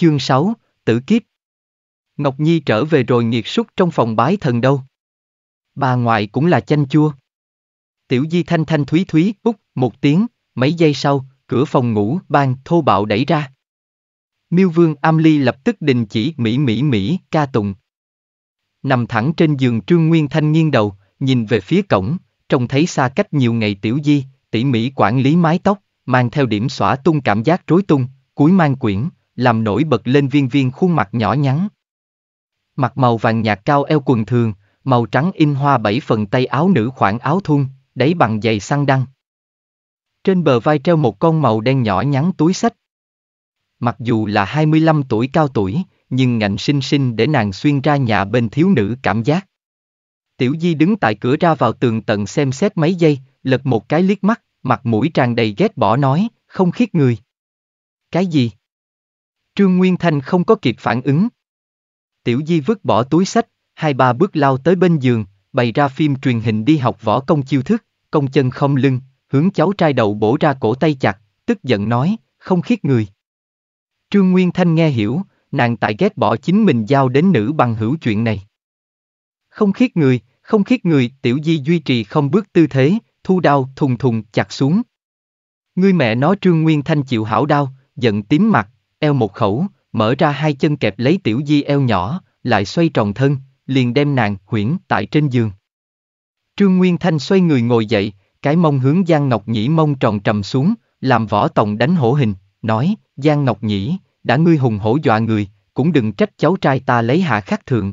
Chương 6, Tử Kiếp Ngọc Nhi trở về rồi nghiệt súc trong phòng bái thần đâu. Bà ngoại cũng là chanh chua. Tiểu Di thanh thanh thúy thúy, út, một tiếng, mấy giây sau, cửa phòng ngủ, bang thô bạo đẩy ra. Miêu Vương Am Ly lập tức đình chỉ mỹ mỹ mỹ, ca tùng. Nằm thẳng trên giường Trương Nguyên Thanh nghiêng đầu, nhìn về phía cổng, trông thấy xa cách nhiều ngày Tiểu Di, tỉ mỉ quản lý mái tóc, mang theo điểm xõa tung cảm giác rối tung, cuối mang quyển, làm nổi bật lên viên viên khuôn mặt nhỏ nhắn. Mặt màu vàng nhạt cao eo quần thường, màu trắng in hoa bảy phần tay áo nữ khoảng áo thun, đáy bằng giày săn đăng. Trên bờ vai treo một con màu đen nhỏ nhắn túi sách. Mặc dù là 25 tuổi cao tuổi, nhưng ngạnh sinh sinh để nàng xuyên ra nhà bên thiếu nữ cảm giác. Tiểu Di đứng tại cửa ra vào tường tận xem xét mấy giây, lật một cái liếc mắt, mặt mũi tràn đầy ghét bỏ nói, không khiết người. Cái gì? Trương Nguyên Thanh không có kịp phản ứng. Tiểu Di vứt bỏ túi sách, hai ba bước lao tới bên giường, bày ra phim truyền hình đi học võ công chiêu thức, công chân không lưng, hướng cháu trai đầu bổ ra cổ tay chặt, tức giận nói, không khiết người. Trương Nguyên Thanh nghe hiểu, nàng tại ghét bỏ chính mình giao đến nữ bằng hữu chuyện này. Không khiết người, không khiết người, tiểu di duy trì không bước tư thế, thu đau thùng thùng chặt xuống. Ngươi mẹ nó Trương Nguyên Thanh chịu hảo đau, giận tím mặt, eo một khẩu, mở ra hai chân kẹp lấy tiểu di eo nhỏ, lại xoay tròn thân, liền đem nàng huyễn tại trên giường. Trương Nguyên Thanh xoay người ngồi dậy, cái mông hướng Giang Ngọc Nhĩ mông tròn trầm xuống, làm võ tòng đánh hổ hình, nói, Giang Ngọc Nhĩ, đã ngươi hùng hổ dọa người, cũng đừng trách cháu trai ta lấy hạ khắc thượng.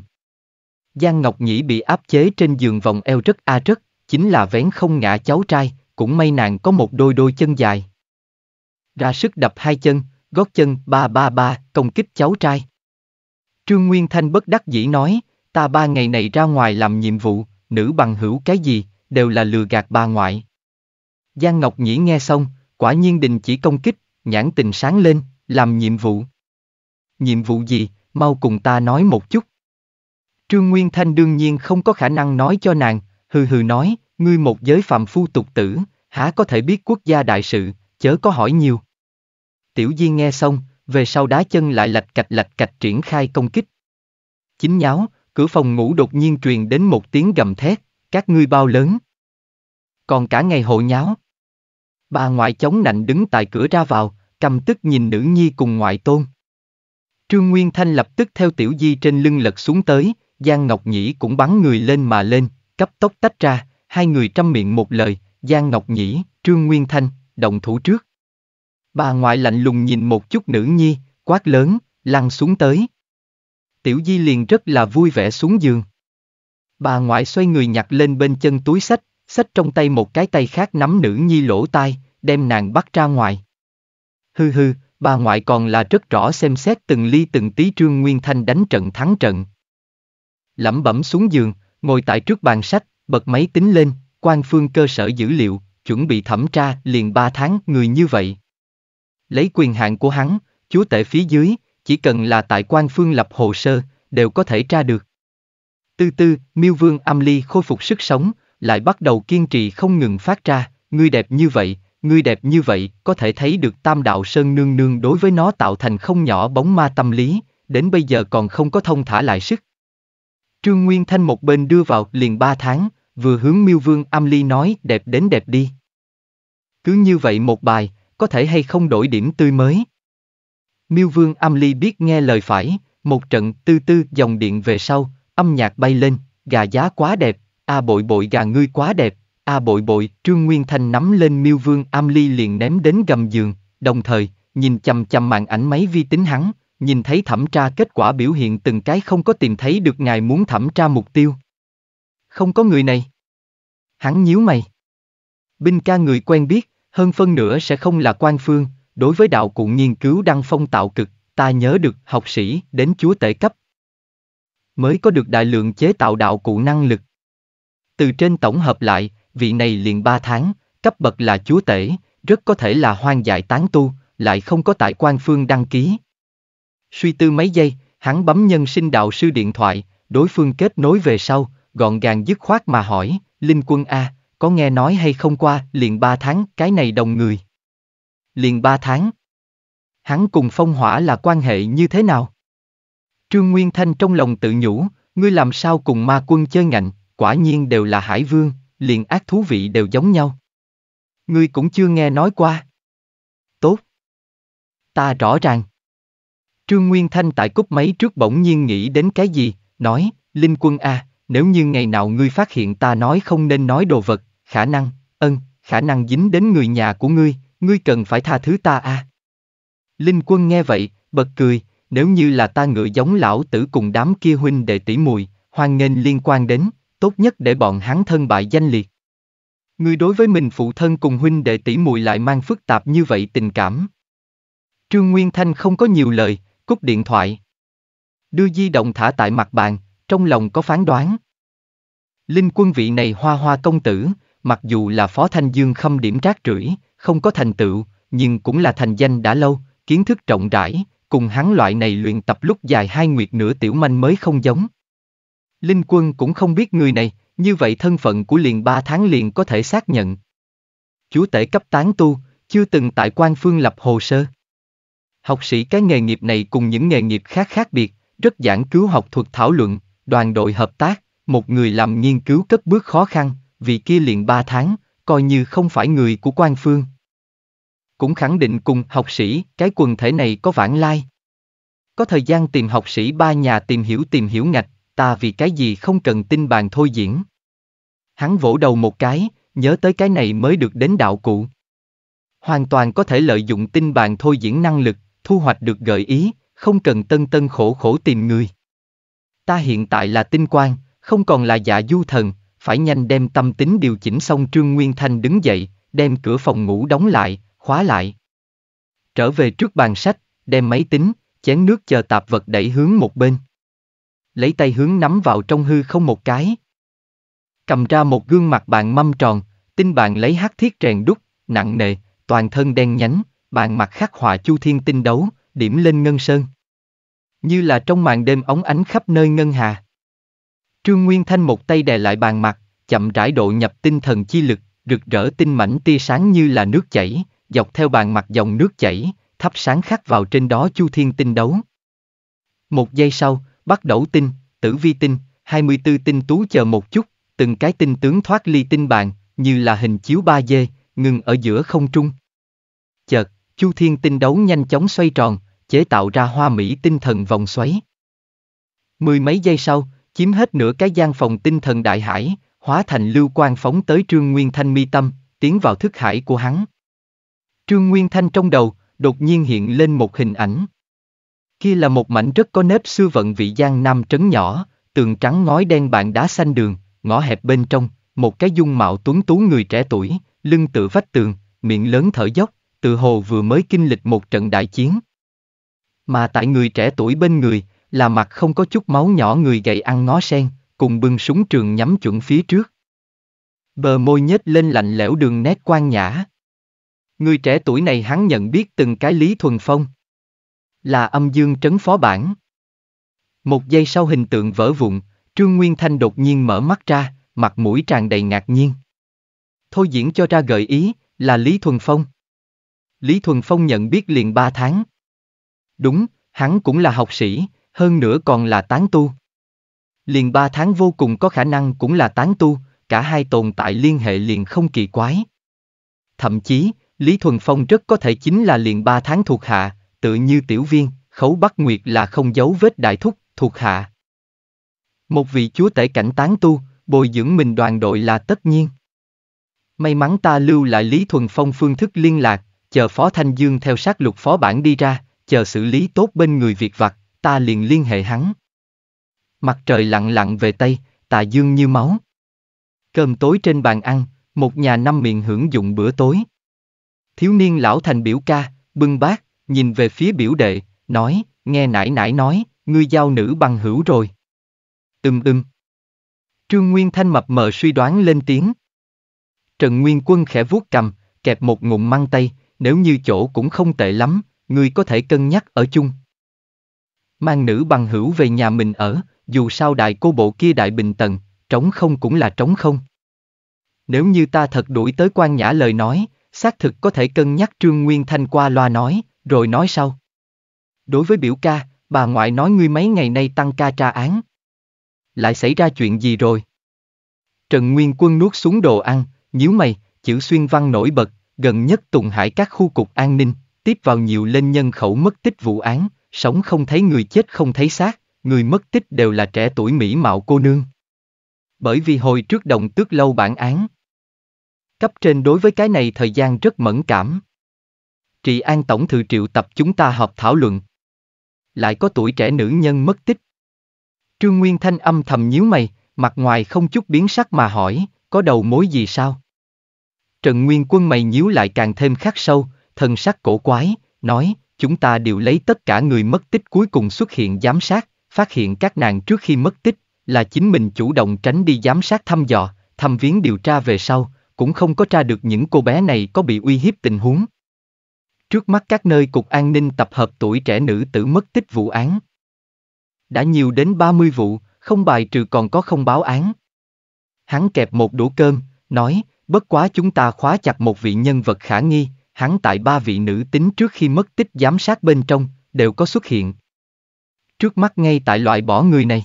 Giang Ngọc Nhĩ bị áp chế trên giường vòng eo rất a rất, chính là vén không ngã cháu trai, cũng may nàng có một đôi đôi chân dài. Ra sức đập hai chân, gót chân, ba ba ba, công kích cháu trai. Trương Nguyên Thanh bất đắc dĩ nói, ta ba ngày này ra ngoài làm nhiệm vụ, nữ bằng hữu cái gì, đều là lừa gạt bà ngoại. Giang Ngọc Nhĩ nghe xong, quả nhiên đình chỉ công kích, nhãn tình sáng lên, làm nhiệm vụ. Nhiệm vụ gì, mau cùng ta nói một chút. Trương Nguyên Thanh đương nhiên không có khả năng nói cho nàng, hừ hừ nói, ngươi một giới phạm phu tục tử, há có thể biết quốc gia đại sự, chớ có hỏi nhiều. Tiểu Diên nghe xong, về sau đá chân lại lạch cạch lạch cạch triển khai công kích. Chính nháo, cửa phòng ngủ đột nhiên truyền đến một tiếng gầm thét, các ngươi bao lớn. Còn cả ngày hộ nháo. Bà ngoại chống nạnh đứng tại cửa ra vào, cầm tức nhìn nữ nhi cùng ngoại tôn. Trương Nguyên Thanh lập tức theo tiểu di trên lưng lật xuống tới, Giang Ngọc Nhĩ cũng bắn người lên mà lên, cấp tốc tách ra, hai người trăm miệng một lời, Giang Ngọc Nhĩ, Trương Nguyên Thanh, động thủ trước. Bà ngoại lạnh lùng nhìn một chút nữ nhi, quát lớn, lăn xuống tới. Tiểu Di liền rất là vui vẻ xuống giường. Bà ngoại xoay người nhặt lên bên chân túi sách, sách trong tay một cái tay khác nắm nữ nhi lỗ tai, đem nàng bắt ra ngoài. Hư hư, bà ngoại còn là rất rõ xem xét từng ly từng tí Trương Nguyên Thanh đánh trận thắng trận. Lẩm bẩm xuống giường, ngồi tại trước bàn sách, bật máy tính lên, quan phương cơ sở dữ liệu, chuẩn bị thẩm tra liền ba tháng người như vậy. Lấy quyền hạn của hắn, chúa tể phía dưới, chỉ cần là tại quan phương lập hồ sơ, đều có thể tra được. Tư Tư, miêu vương âm ly khôi phục sức sống, lại bắt đầu kiên trì không ngừng phát ra, ngươi đẹp như vậy, ngươi đẹp như vậy, có thể thấy được tam đạo sơn nương nương đối với nó tạo thành không nhỏ bóng ma tâm lý, đến bây giờ còn không có thông thả lại sức. Trương Nguyên Thanh một bên đưa vào liền ba tháng, vừa hướng miêu vương âm ly nói đẹp đến đẹp đi. Cứ như vậy một bài, có thể hay không đổi điểm tươi mới. Miêu vương âm ly biết nghe lời phải, một trận tư tư dòng điện về sau, âm nhạc bay lên, gà giá quá đẹp, a bội bội gà ngươi quá đẹp, a bội bội, Trương Nguyên Thanh nắm lên miêu vương âm ly liền ném đến gầm giường, đồng thời, nhìn chằm chằm màn ảnh máy vi tính hắn, nhìn thấy thẩm tra kết quả biểu hiện từng cái không có tìm thấy được ngài muốn thẩm tra mục tiêu. Không có người này. Hắn nhíu mày. Binh ca người quen biết, hơn phân nữa sẽ không là quan phương, đối với đạo cụ nghiên cứu đăng phong tạo cực, ta nhớ được học sĩ đến chúa tể cấp. Mới có được đại lượng chế tạo đạo cụ năng lực. Từ trên tổng hợp lại, vị này liền ba tháng, cấp bậc là chúa tể, rất có thể là hoang dại tán tu, lại không có tại quan phương đăng ký. Suy tư mấy giây, hắn bấm nhân sinh đạo sư điện thoại, đối phương kết nối về sau, gọn gàng dứt khoát mà hỏi, Linh Quân A, có nghe nói hay không qua, liền ba tháng, cái này đồng người. Liền ba tháng. Hắn cùng phong hỏa là quan hệ như thế nào? Trương Nguyên Thanh trong lòng tự nhủ, ngươi làm sao cùng ma quân chơi ngạnh, quả nhiên đều là hải vương, liền ác thú vị đều giống nhau. Ngươi cũng chưa nghe nói qua. Tốt. Ta rõ ràng. Trương Nguyên Thanh tại cúp máy trước bỗng nhiên nghĩ đến cái gì, nói, Linh Quân A, à, nếu như ngày nào ngươi phát hiện ta nói không nên nói đồ vật, khả năng, ân, khả năng dính đến người nhà của ngươi, ngươi cần phải tha thứ ta a. À? Linh quân nghe vậy, bật cười, nếu như là ta ngựa giống lão tử cùng đám kia huynh đệ tỷ mùi, hoan nghênh liên quan đến, tốt nhất để bọn hắn thân bại danh liệt. Ngươi đối với mình phụ thân cùng huynh đệ tỷ mùi lại mang phức tạp như vậy tình cảm. Trương Nguyên Thanh không có nhiều lời, cúp điện thoại. Đưa di động thả tại mặt bàn, trong lòng có phán đoán. Linh quân vị này hoa hoa công tử, mặc dù là phó thanh dương khâm điểm trác rưỡi, không có thành tựu, nhưng cũng là thành danh đã lâu, kiến thức rộng rãi, cùng hắn loại này luyện tập lúc dài hai nguyệt nửa tiểu manh mới không giống. Linh quân cũng không biết người này, như vậy thân phận của liền ba tháng liền có thể xác nhận. Chúa tể cấp tán tu, chưa từng tại quan phương lập hồ sơ. Học sĩ cái nghề nghiệp này cùng những nghề nghiệp khác khác biệt, rất giảng cứu học thuật thảo luận, đoàn đội hợp tác, một người làm nghiên cứu cấp bước khó khăn, vì kia liền 3 tháng, coi như không phải người của quan phương. Cũng khẳng định cùng học sĩ, cái quần thể này có vãng lai. Có thời gian tìm học sĩ ba nhà tìm hiểu tìm hiểu ngạch, ta vì cái gì không cần tin bàn thôi diễn. Hắn vỗ đầu một cái, nhớ tới cái này mới được đến đạo cụ. Hoàn toàn có thể lợi dụng tin bàn thôi diễn năng lực, thu hoạch được gợi ý, không cần tân tân khổ khổ tìm người ta hiện tại là tinh quang, không còn là dạ du thần, phải nhanh đem tâm tính điều chỉnh xong Trương Nguyên Thanh đứng dậy, đem cửa phòng ngủ đóng lại, khóa lại. Trở về trước bàn sách, đem máy tính, chén nước chờ tạp vật đẩy hướng một bên. Lấy tay hướng nắm vào trong hư không một cái. Cầm ra một gương mặt bạn mâm tròn, tinh bạn lấy hát thiết rèn đúc, nặng nề, toàn thân đen nhánh, bàn mặt khắc họa chu thiên tinh đấu, điểm lên ngân sơn. Như là trong màn đêm ống ánh khắp nơi ngân hà. Trương Nguyên Thanh một tay đè lại bàn mặt, chậm rãi độ nhập tinh thần chi lực, rực rỡ tinh mảnh tia sáng như là nước chảy, dọc theo bàn mặt dòng nước chảy, thắp sáng khắc vào trên đó chu thiên tinh đấu. Một giây sau, bắt đầu tinh, tử vi tinh, 24 tinh tú chờ một chút, từng cái tinh tướng thoát ly tinh bàn, như là hình chiếu 3D, ngừng ở giữa không trung. Chợt, chu thiên tinh đấu nhanh chóng xoay tròn, chế tạo ra hoa mỹ tinh thần vòng xoáy. Mười mấy giây sau, chiếm hết nửa cái gian phòng tinh thần đại hải, hóa thành lưu quang phóng tới Trương Nguyên Thanh mi tâm, tiến vào thức hải của hắn. Trương Nguyên Thanh trong đầu, đột nhiên hiện lên một hình ảnh. Kia là một mảnh rất có nếp xưa vận vị gian nam trấn nhỏ, tường trắng ngói đen bàn đá xanh đường, ngõ hẹp bên trong, một cái dung mạo tuấn tú người trẻ tuổi, lưng tự vách tường, miệng lớn thở dốc, tự hồ vừa mới kinh lịch một trận đại chiến, mà tại người trẻ tuổi bên người, là mặt không có chút máu nhỏ người gậy ăn ngó sen, cùng bưng súng trường nhắm chuẩn phía trước. Bờ môi nhếch lên lạnh lẽo đường nét quan nhã. Người trẻ tuổi này hắn nhận biết từng cái Lý Thuần Phong. Là âm dương trấn phó bản. Một giây sau hình tượng vỡ vụn, Trương Nguyên Thanh đột nhiên mở mắt ra, mặt mũi tràn đầy ngạc nhiên. Thôi diễn cho ra gợi ý, là Lý Thuần Phong. Lý Thuần Phong nhận biết liền ba tháng. Đúng, hắn cũng là học sĩ, hơn nữa còn là tán tu. Liền ba tháng vô cùng có khả năng cũng là tán tu, cả hai tồn tại liên hệ liền không kỳ quái. Thậm chí, Lý Thuần Phong rất có thể chính là liền ba tháng thuộc hạ, tự như tiểu viên, khấu Bắc Nguyệt là không giấu vết đại thúc, thuộc hạ. Một vị chúa tể cảnh tán tu, bồi dưỡng mình đoàn đội là tất nhiên. May mắn ta lưu lại Lý Thuần Phong phương thức liên lạc, chờ Phó Thanh Dương theo sát lục phó bản đi ra, chờ xử lý tốt bên người việc vặt, ta liền liên hệ hắn. Mặt trời lặng lặng về Tây, tà dương như máu. Cơm tối trên bàn ăn, một nhà năm miệng hưởng dụng bữa tối. Thiếu niên lão thành biểu ca, bưng bát, nhìn về phía biểu đệ, nói, nghe nãy nãy nói, ngươi giao nữ bằng hữu rồi. Ừm ừm. Trương Nguyên Thanh mập mờ suy đoán lên tiếng. Trần Nguyên Quân khẽ vuốt cầm, kẹp một ngụm măng tây, nếu như chỗ cũng không tệ lắm, ngươi có thể cân nhắc ở chung. Mang nữ bằng hữu về nhà mình ở, dù sao đại cô bộ kia đại bình tần, trống không cũng là trống không. Nếu như ta thật đuổi tới quan nhã lời nói, xác thực có thể cân nhắc Trương Nguyên Thanh qua loa nói, rồi nói sau. Đối với biểu ca, bà ngoại nói ngươi mấy ngày nay tăng ca tra án. Lại xảy ra chuyện gì rồi? Trần Nguyên Quân nuốt xuống đồ ăn, nhíu mày, chữ xuyên văn nổi bật, gần nhất Tùng Hải các khu cục an ninh, tiếp vào nhiều lên nhân khẩu mất tích vụ án, sống không thấy người chết không thấy xác, người mất tích đều là trẻ tuổi mỹ mạo cô nương. Bởi vì hồi trước đồng tước lâu bản án. Cấp trên đối với cái này thời gian rất mẫn cảm. Trị An Tổng Thư triệu tập chúng ta họp thảo luận. Lại có tuổi trẻ nữ nhân mất tích. Trương Nguyên Thanh âm thầm nhíu mày, mặt ngoài không chút biến sắc mà hỏi, có đầu mối gì sao? Trần Nguyên Quân mày nhíu lại càng thêm khắc sâu, thân sắc cổ quái, nói, chúng ta đều lấy tất cả người mất tích cuối cùng xuất hiện giám sát, phát hiện các nàng trước khi mất tích, là chính mình chủ động tránh đi giám sát thăm dò, thăm viếng điều tra về sau, cũng không có tra được những cô bé này có bị uy hiếp tình huống. Trước mắt các nơi cục an ninh tập hợp tuổi trẻ nữ tử mất tích vụ án. Đã nhiều đến 30 vụ, không bài trừ còn có không báo án. Hắn kẹp một đũa cơm, nói, bất quá chúng ta khóa chặt một vị nhân vật khả nghi, hắn tại ba vị nữ tính trước khi mất tích giám sát bên trong, đều có xuất hiện. Trước mắt ngay tại loại bỏ người này.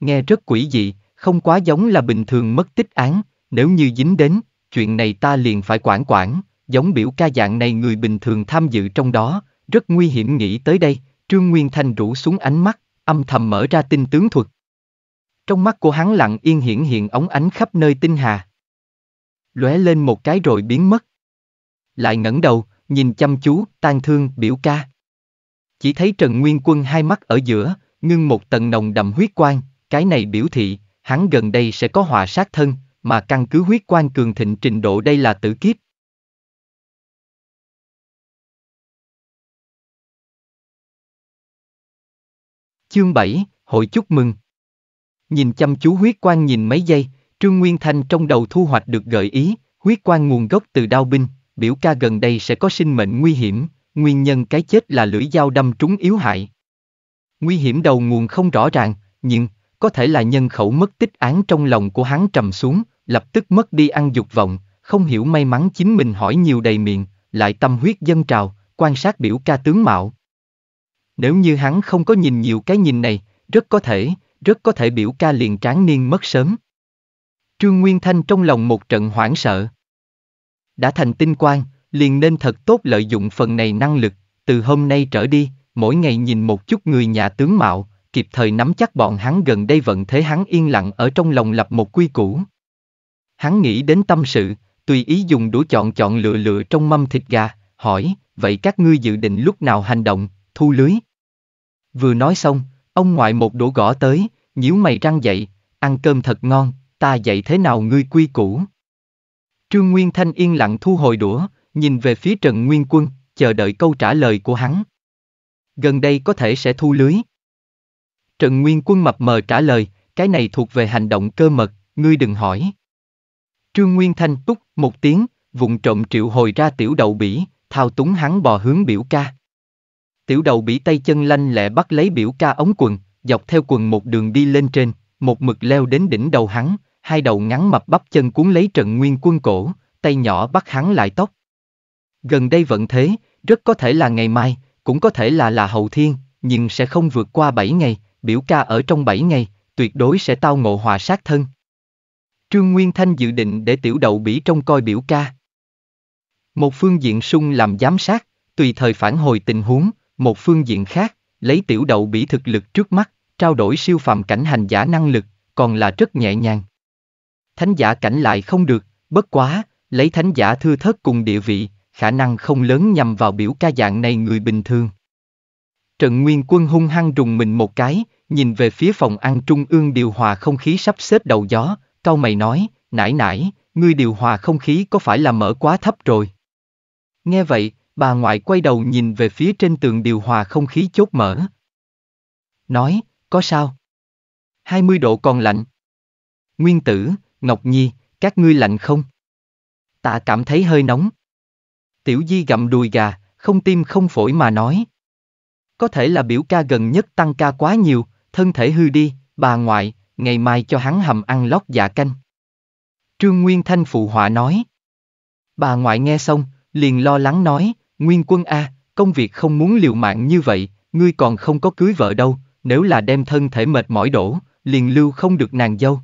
Nghe rất quỷ dị, không quá giống là bình thường mất tích án, nếu như dính đến, chuyện này ta liền phải quản quản, giống biểu ca dạng này người bình thường tham dự trong đó, rất nguy hiểm nghĩ tới đây, Trương Nguyên Thanh rủ xuống ánh mắt, âm thầm mở ra tinh tướng thuật. Trong mắt của hắn lặng yên hiển hiện ống ánh khắp nơi tinh hà. Lóe lên một cái rồi biến mất lại ngẩng đầu, nhìn chăm chú, tan thương, biểu ca. Chỉ thấy Trần Nguyên Quân hai mắt ở giữa, ngưng một tầng nồng đậm huyết quang, cái này biểu thị, hắn gần đây sẽ có hòa sát thân, mà căn cứ huyết quang cường thịnh trình độ đây là tử kiếp. Chương 7, hội chúc mừng. Nhìn chăm chú huyết quang nhìn mấy giây, Trương Nguyên Thanh trong đầu thu hoạch được gợi ý, huyết quang nguồn gốc từ đao binh, biểu ca gần đây sẽ có sinh mệnh nguy hiểm, nguyên nhân cái chết là lưỡi dao đâm trúng yếu hại. Nguy hiểm đầu nguồn không rõ ràng, nhưng, có thể là nhân khẩu mất tích án trong lòng của hắn trầm xuống, lập tức mất đi ăn dục vọng, không hiểu may mắn chính mình hỏi nhiều đầy miệng, lại tâm huyết dân trào, quan sát biểu ca tướng mạo. Nếu như hắn không có nhìn nhiều cái nhìn này, rất có thể, rất có thể biểu ca liền tráng niên mất sớm. Trương Nguyên Thanh trong lòng một trận hoảng sợ đã thành tinh quang, liền nên thật tốt lợi dụng phần này năng lực, từ hôm nay trở đi, mỗi ngày nhìn một chút người nhà tướng mạo, kịp thời nắm chắc bọn hắn gần đây vận thế hắn yên lặng ở trong lòng lập một quy củ. Hắn nghĩ đến tâm sự, tùy ý dùng đũa chọn chọn lựa lựa trong mâm thịt gà, hỏi, vậy các ngươi dự định lúc nào hành động, thu lưới. Vừa nói xong, ông ngoại một đũa gõ tới, nhíu mày răng dậy, ăn cơm thật ngon, ta dạy thế nào ngươi quy củ. Trương Nguyên Thanh yên lặng thu hồi đũa, nhìn về phía Trần Nguyên Quân, chờ đợi câu trả lời của hắn. Gần đây có thể sẽ thu lưới. Trần Nguyên Quân mập mờ trả lời, cái này thuộc về hành động cơ mật, ngươi đừng hỏi. Trương Nguyên Thanh túc một tiếng, vụng trộm triệu hồi ra tiểu đầu bỉ, thao túng hắn bò hướng biểu ca. Tiểu đầu bỉ tay chân lanh lẹ bắt lấy biểu ca ống quần, dọc theo quần một đường đi lên trên, một mực leo đến đỉnh đầu hắn, hai đầu ngắn mập bắp chân cuốn lấy Trần Nguyên Quân cổ, tay nhỏ bắt hắn lại tóc. Gần đây vẫn thế, rất có thể là ngày mai, cũng có thể là là hậu thiên, nhưng sẽ không vượt qua bảy ngày, biểu ca ở trong bảy ngày, tuyệt đối sẽ tao ngộ hòa sát thân. Trương Nguyên Thanh dự định để tiểu đậu bỉ trông coi biểu ca. Một phương diện sung làm giám sát, tùy thời phản hồi tình huống, một phương diện khác, lấy tiểu đậu bỉ thực lực trước mắt, trao đổi siêu phàm cảnh hành giả năng lực, còn là rất nhẹ nhàng thánh giả cảnh lại không được, bất quá, lấy thánh giả thư thất cùng địa vị, khả năng không lớn nhằm vào biểu ca dạng này người bình thường. Trần Nguyên Quân hung hăng rùng mình một cái, nhìn về phía phòng ăn trung ương điều hòa không khí sắp xếp đầu gió, cau mày nói, nãy nãy, ngươi điều hòa không khí có phải là mở quá thấp rồi? Nghe vậy, bà ngoại quay đầu nhìn về phía trên tường điều hòa không khí chốt mở. Nói, có sao? 20 độ còn lạnh. Nguyên tử, Ngọc Nhi, các ngươi lạnh không? Tạ cảm thấy hơi nóng. Tiểu Di gặm đùi gà, không tim không phổi mà nói. Có thể là biểu ca gần nhất tăng ca quá nhiều, thân thể hư đi, bà ngoại, ngày mai cho hắn hầm ăn lót dạ canh. Trương Nguyên Thanh phụ họa nói. Bà ngoại nghe xong, liền lo lắng nói, Nguyên quân A, công việc không muốn liều mạng như vậy, ngươi còn không có cưới vợ đâu, nếu là đem thân thể mệt mỏi đổ, liền lưu không được nàng dâu.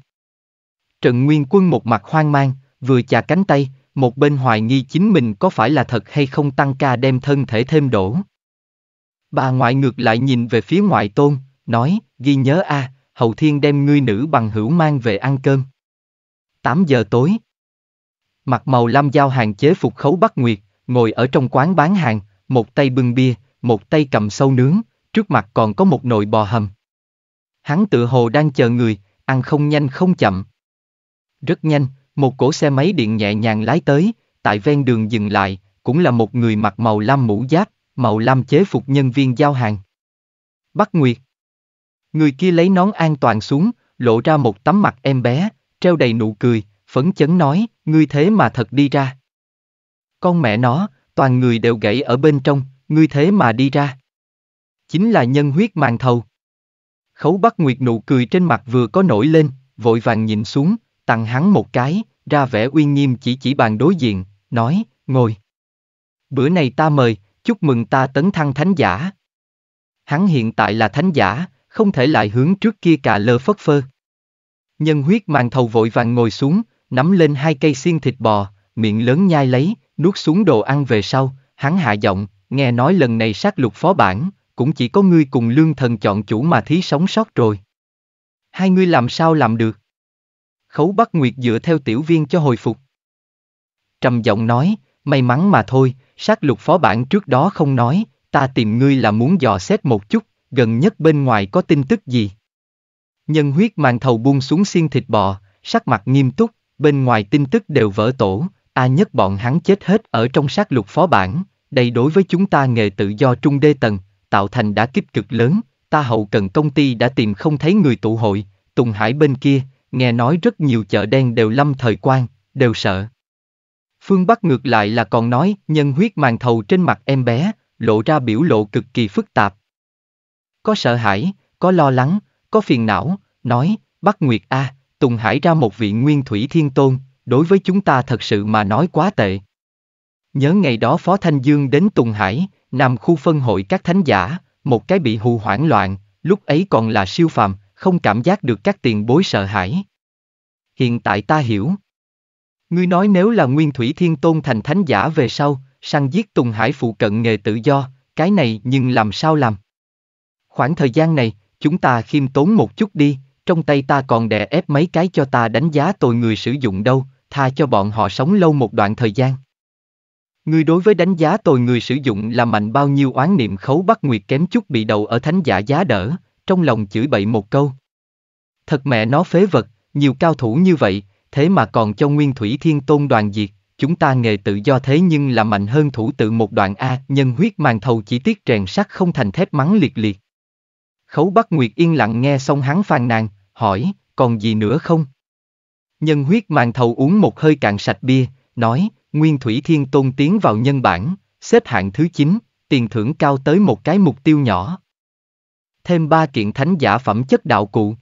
Trần Nguyên Quân một mặt hoang mang, vừa chà cánh tay, một bên hoài nghi chính mình có phải là thật hay không tăng ca đem thân thể thêm đổ. Bà ngoại ngược lại nhìn về phía ngoại tôn, nói, ghi nhớ a, à, hậu thiên đem ngươi nữ bằng hữu mang về ăn cơm. 8 giờ tối. Mặt màu lam giao hàng chế phục khấu Bắc Nguyệt, ngồi ở trong quán bán hàng, một tay bưng bia, một tay cầm sâu nướng, trước mặt còn có một nồi bò hầm. Hắn tự hồ đang chờ người, ăn không nhanh không chậm. Rất nhanh, một cỗ xe máy điện nhẹ nhàng lái tới, tại ven đường dừng lại, cũng là một người mặc màu lam mũ giáp, màu lam chế phục nhân viên giao hàng. Bắc Nguyệt Người kia lấy nón an toàn xuống, lộ ra một tấm mặt em bé, treo đầy nụ cười, phấn chấn nói, ngươi thế mà thật đi ra. Con mẹ nó, toàn người đều gãy ở bên trong, ngươi thế mà đi ra. Chính là nhân huyết màng thầu. Khấu Bắc Nguyệt nụ cười trên mặt vừa có nổi lên, vội vàng nhìn xuống, Tặng hắn một cái, ra vẻ uy nghiêm chỉ chỉ bàn đối diện, nói, ngồi. Bữa này ta mời, chúc mừng ta tấn thăng thánh giả. Hắn hiện tại là thánh giả, không thể lại hướng trước kia cà lơ phất phơ. Nhân huyết màn thầu vội vàng ngồi xuống, nắm lên hai cây xiên thịt bò, miệng lớn nhai lấy, nuốt xuống đồ ăn về sau, hắn hạ giọng, nghe nói lần này sát lục phó bản, cũng chỉ có ngươi cùng lương thần chọn chủ mà thí sống sót rồi. Hai ngươi làm sao làm được? Khấu Bắc Nguyệt dựa theo tiểu viên cho hồi phục. Trầm giọng nói, may mắn mà thôi, sát lục phó bản trước đó không nói, ta tìm ngươi là muốn dò xét một chút, gần nhất bên ngoài có tin tức gì. Nhân huyết màn thầu buông xuống xiên thịt bò, sắc mặt nghiêm túc, bên ngoài tin tức đều vỡ tổ, a nhất bọn hắn chết hết ở trong sát lục phó bản, đây đối với chúng ta nghề tự do trung đê tầng, tạo thành đã kích cực lớn, ta hậu cần công ty đã tìm không thấy người tụ hội, Tùng Hải bên kia, nghe nói rất nhiều chợ đen đều lâm thời quan, đều sợ. Phương Bắc ngược lại là còn nói, nhân huyết màn thầu trên mặt em bé, lộ ra biểu lộ cực kỳ phức tạp. Có sợ hãi, có lo lắng, có phiền não, nói, Bắc Nguyệt A, Tùng Hải ra một vị nguyên thủy thiên tôn, đối với chúng ta thật sự mà nói quá tệ. Nhớ ngày đó Phó Thanh Dương đến Tùng Hải, nằm khu phân hội các thánh giả, một cái bị hù hoảng loạn, lúc ấy còn là siêu phàm, không cảm giác được các tiền bối sợ hãi. Hiện tại ta hiểu. Ngươi nói nếu là nguyên thủy thiên tôn thành thánh giả về sau, săn giết Tùng Hải phụ cận nghề tự do, cái này nhưng làm sao làm? Khoảng thời gian này, chúng ta khiêm tốn một chút đi, trong tay ta còn đè ép mấy cái cho ta đánh giá tội người sử dụng đâu, tha cho bọn họ sống lâu một đoạn thời gian. Ngươi đối với đánh giá tội người sử dụng là mạnh bao nhiêu oán niệm khấu bắt nguyệt kém chút bị đầu ở thánh giả giá đỡ, trong lòng chửi bậy một câu. Thật mẹ nó phế vật, nhiều cao thủ như vậy, thế mà còn cho Nguyên Thủy Thiên Tôn đoàn diệt, chúng ta nghề tự do thế nhưng là mạnh hơn thủ tự một đoạn A, nhân huyết màn thầu chỉ tiết rèn sắt không thành thép mắng liệt liệt. Khấu Bắc Nguyệt yên lặng nghe xong hắn phàn nàn, hỏi, còn gì nữa không? Nhân huyết màn thầu uống một hơi cạn sạch bia, nói, Nguyên Thủy Thiên Tôn tiến vào nhân bản, xếp hạng thứ 9, tiền thưởng cao tới một cái mục tiêu nhỏ, thêm ba kiện thánh giả phẩm chất đạo cụ.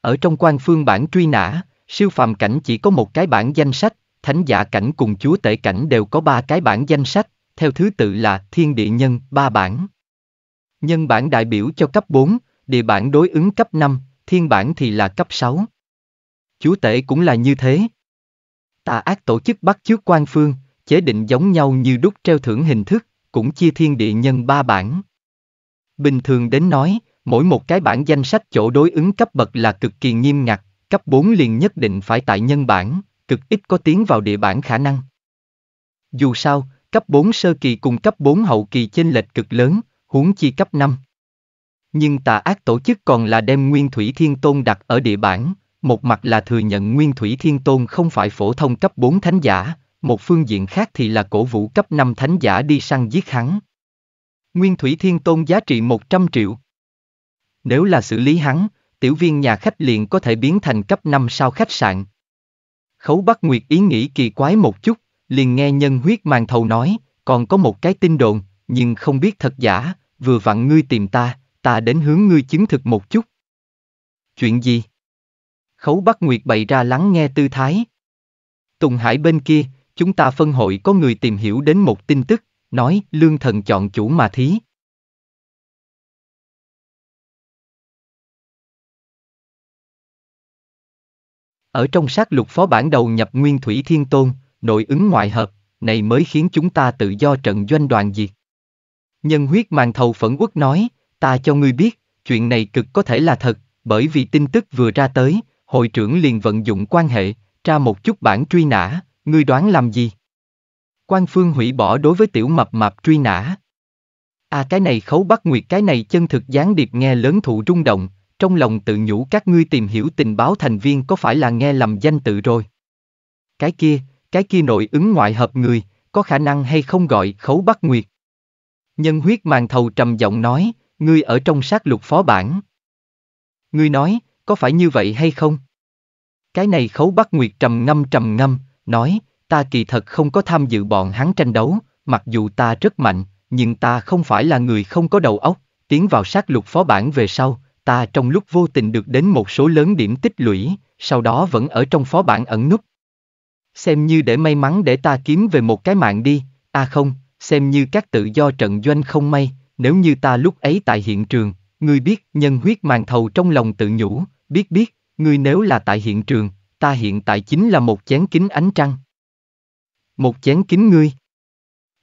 Ở trong quan phương bản truy nã, siêu phàm cảnh chỉ có một cái bản danh sách, thánh giả cảnh cùng chúa tể cảnh đều có ba cái bản danh sách, theo thứ tự là thiên địa nhân, ba bản. Nhân bản đại biểu cho cấp 4, địa bản đối ứng cấp 5, thiên bản thì là cấp 6. Chúa tể cũng là như thế. Tà ác tổ chức bắt chước quan phương, chế định giống nhau như đúc treo thưởng hình thức, cũng chia thiên địa nhân ba bản. Bình thường đến nói, mỗi một cái bản danh sách chỗ đối ứng cấp bậc là cực kỳ nghiêm ngặt, cấp 4 liền nhất định phải tại nhân bản, cực ít có tiến vào địa bản khả năng. Dù sao, cấp 4 sơ kỳ cùng cấp 4 hậu kỳ chênh lệch cực lớn, huống chi cấp 5. Nhưng tà ác tổ chức còn là đem Nguyên Thủy Thiên Tôn đặt ở địa bản, một mặt là thừa nhận Nguyên Thủy Thiên Tôn không phải phổ thông cấp 4 thánh giả, một phương diện khác thì là cổ vũ cấp 5 thánh giả đi săn giết hắn, Nguyên Thủy Thiên Tôn giá trị 100 triệu. Nếu là xử lý hắn, tiểu viên nhà khách liền có thể biến thành cấp 5 sao khách sạn. Khấu Bắc Nguyệt ý nghĩ kỳ quái một chút, liền nghe nhân huyết màn thầu nói, còn có một cái tin đồn, nhưng không biết thật giả, vừa vặn ngươi tìm ta, ta đến hướng ngươi chứng thực một chút. Chuyện gì? Khấu Bắc Nguyệt bày ra lắng nghe tư thái. Tùng Hải bên kia, chúng ta phân hội có người tìm hiểu đến một tin tức, nói, lương thần chọn chủ mà thí. Ở trong sát lục phó bản đầu nhập nguyên thủy thiên tôn, nội ứng ngoại hợp, này mới khiến chúng ta tự do trận doanh đoàn diệt. Nhân huyết màn thầu phẫn quốc nói, ta cho ngươi biết, chuyện này cực có thể là thật, bởi vì tin tức vừa ra tới, hội trưởng liền vận dụng quan hệ, tra một chút bản truy nã, ngươi đoán làm gì? Quan phương hủy bỏ đối với tiểu mập mạp truy nã. À cái này khấu bắt nguyệt cái này chân thực gián điệp nghe lớn thụ rung động, trong lòng tự nhủ các ngươi tìm hiểu tình báo thành viên có phải là nghe lầm danh tự rồi. Cái kia, cái kia nội ứng ngoại hợp người, có khả năng hay không gọi khấu bắt nguyệt. Nhân huyết màn thầu trầm giọng nói, ngươi ở trong sát lục phó bản. Ngươi nói, có phải như vậy hay không? Cái này khấu bắt nguyệt trầm ngâm trầm ngâm, nói, Ta kỳ thật không có tham dự bọn hắn tranh đấu, mặc dù ta rất mạnh, nhưng ta không phải là người không có đầu óc, tiến vào sát lục phó bản về sau, ta trong lúc vô tình được đến một số lớn điểm tích lũy, sau đó vẫn ở trong phó bản ẩn núp. Xem như để may mắn để ta kiếm về một cái mạng đi, à không, xem như các tự do trận doanh không may, nếu như ta lúc ấy tại hiện trường, ngươi biết nhân huyết màn thầu trong lòng tự nhủ, biết biết, ngươi nếu là tại hiện trường, ta hiện tại chính là một chén kính ánh trăng. Một chén kính ngươi.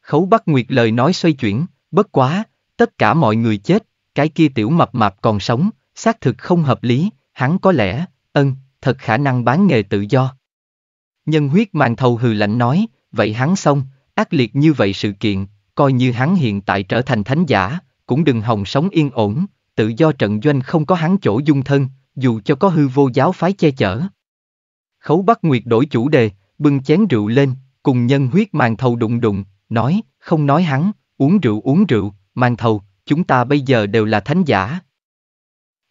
Khấu Bắc Nguyệt lời nói xoay chuyển, bất quá, tất cả mọi người chết, cái kia tiểu mập mạp còn sống, xác thực không hợp lý, hắn có lẽ, ân, thật khả năng bán nghề tự do. Nhân huyết màn thầu hừ lạnh nói, vậy hắn xong, ác liệt như vậy sự kiện, coi như hắn hiện tại trở thành thánh giả, cũng đừng hòng sống yên ổn, tự do trận doanh không có hắn chỗ dung thân, dù cho có hư vô giáo phái che chở. Khấu Bắc Nguyệt đổi chủ đề, bưng chén rượu lên, cùng nhân huyết màn thầu đụng đụng, nói, không nói hắn, uống rượu uống rượu, màn thầu, chúng ta bây giờ đều là thánh giả.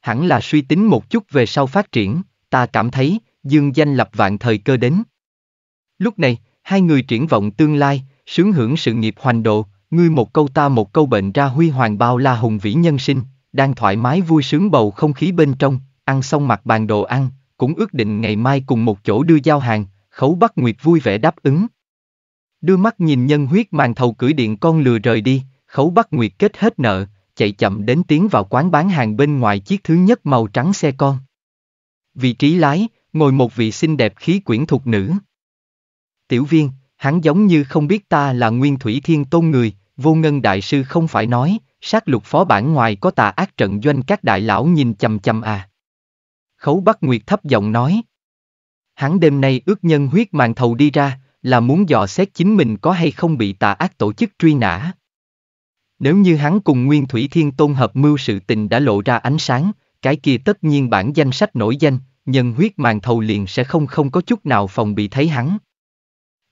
Hẳn là suy tính một chút về sau phát triển, ta cảm thấy, dương danh lập vạn thời cơ đến. Lúc này, hai người triển vọng tương lai, sướng hưởng sự nghiệp hoành độ, ngươi một câu ta một câu bệnh ra huy hoàng bao la hùng vĩ nhân sinh, đang thoải mái vui sướng bầu không khí bên trong, ăn xong mặt bàn đồ ăn, cũng ước định ngày mai cùng một chỗ đưa giao hàng, khấu bắt nguyệt vui vẻ đáp ứng. Đưa mắt nhìn nhân huyết màn thầu cưỡi điện con lừa rời đi, khấu bắt nguyệt kết hết nợ, chạy chậm đến tiến vào quán bán hàng bên ngoài chiếc thứ nhất màu trắng xe con. Vị trí lái, ngồi một vị xinh đẹp khí quyển thuộc nữ. Tiểu viên, hắn giống như không biết ta là nguyên thủy thiên tôn người, vô ngân đại sư không phải nói, sát lục phó bản ngoài có tà ác trận doanh các đại lão nhìn chầm chầm à. Khấu bắt Nguyệt thấp giọng nói. Hắn đêm nay ước nhân huyết màn thầu đi ra, là muốn dò xét chính mình có hay không bị tà ác tổ chức truy nã. Nếu như hắn cùng Nguyên Thủy Thiên Tôn hợp mưu sự tình đã lộ ra ánh sáng, cái kia tất nhiên bản danh sách nổi danh, nhân huyết màn thầu liền sẽ không không có chút nào phòng bị thấy hắn.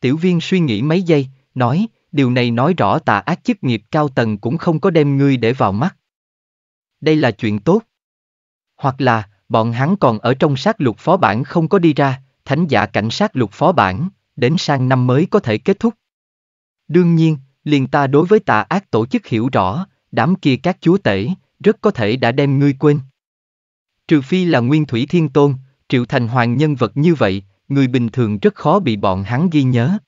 Tiểu viên suy nghĩ mấy giây, nói, điều này nói rõ tà ác chức nghiệp cao tầng cũng không có đem ngươi để vào mắt. Đây là chuyện tốt. Hoặc là, bọn hắn còn ở trong sát lục phó bản không có đi ra, thánh giả cảnh sát lục phó bản đến sang năm mới có thể kết thúc. Đương nhiên, liền ta đối với tà ác tổ chức hiểu rõ, đám kia các chúa tể, rất có thể đã đem ngươi quên. Trừ phi là nguyên thủy thiên tôn, triệu thành hoàng nhân vật như vậy, người bình thường rất khó bị bọn hắn ghi nhớ.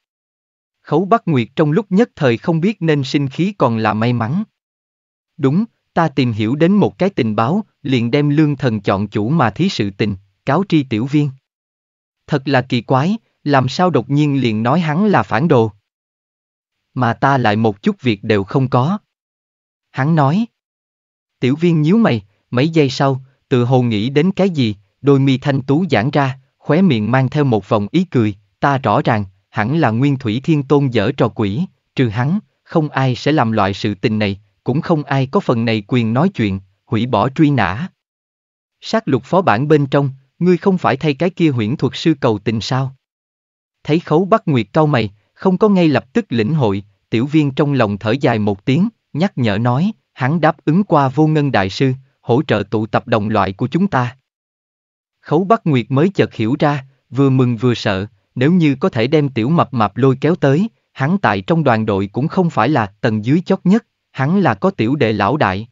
Khấu Bắc Nguyệt trong lúc nhất thời không biết nên sinh khí còn là may mắn. Đúng, ta tìm hiểu đến một cái tình báo, liền đem lương thần chọn chủ mà thí sự tình, cáo tri tiểu viên. Thật là kỳ quái, làm sao đột nhiên liền nói hắn là phản đồ. Mà ta lại một chút việc đều không có. Hắn nói. Tiểu viên nhíu mày, mấy giây sau, tự hồ nghĩ đến cái gì, đôi mi thanh tú giãn ra, khóe miệng mang theo một vòng ý cười, ta rõ ràng, hẳn là nguyên thủy thiên tôn dở trò quỷ, trừ hắn, không ai sẽ làm loại sự tình này, cũng không ai có phần này quyền nói chuyện, hủy bỏ truy nã. Sát lục phó bản bên trong, ngươi không phải thay cái kia huyễn thuật sư cầu tình sao? thấy khấu bắt nguyệt cau mày, không có ngay lập tức lĩnh hội, tiểu viên trong lòng thở dài một tiếng, nhắc nhở nói, hắn đáp ứng qua vô ngân đại sư, hỗ trợ tụ tập đồng loại của chúng ta. Khấu Bắc Nguyệt mới chợt hiểu ra, vừa mừng vừa sợ, nếu như có thể đem tiểu mập mập lôi kéo tới, hắn tại trong đoàn đội cũng không phải là tầng dưới chót nhất, hắn là có tiểu đệ lão đại.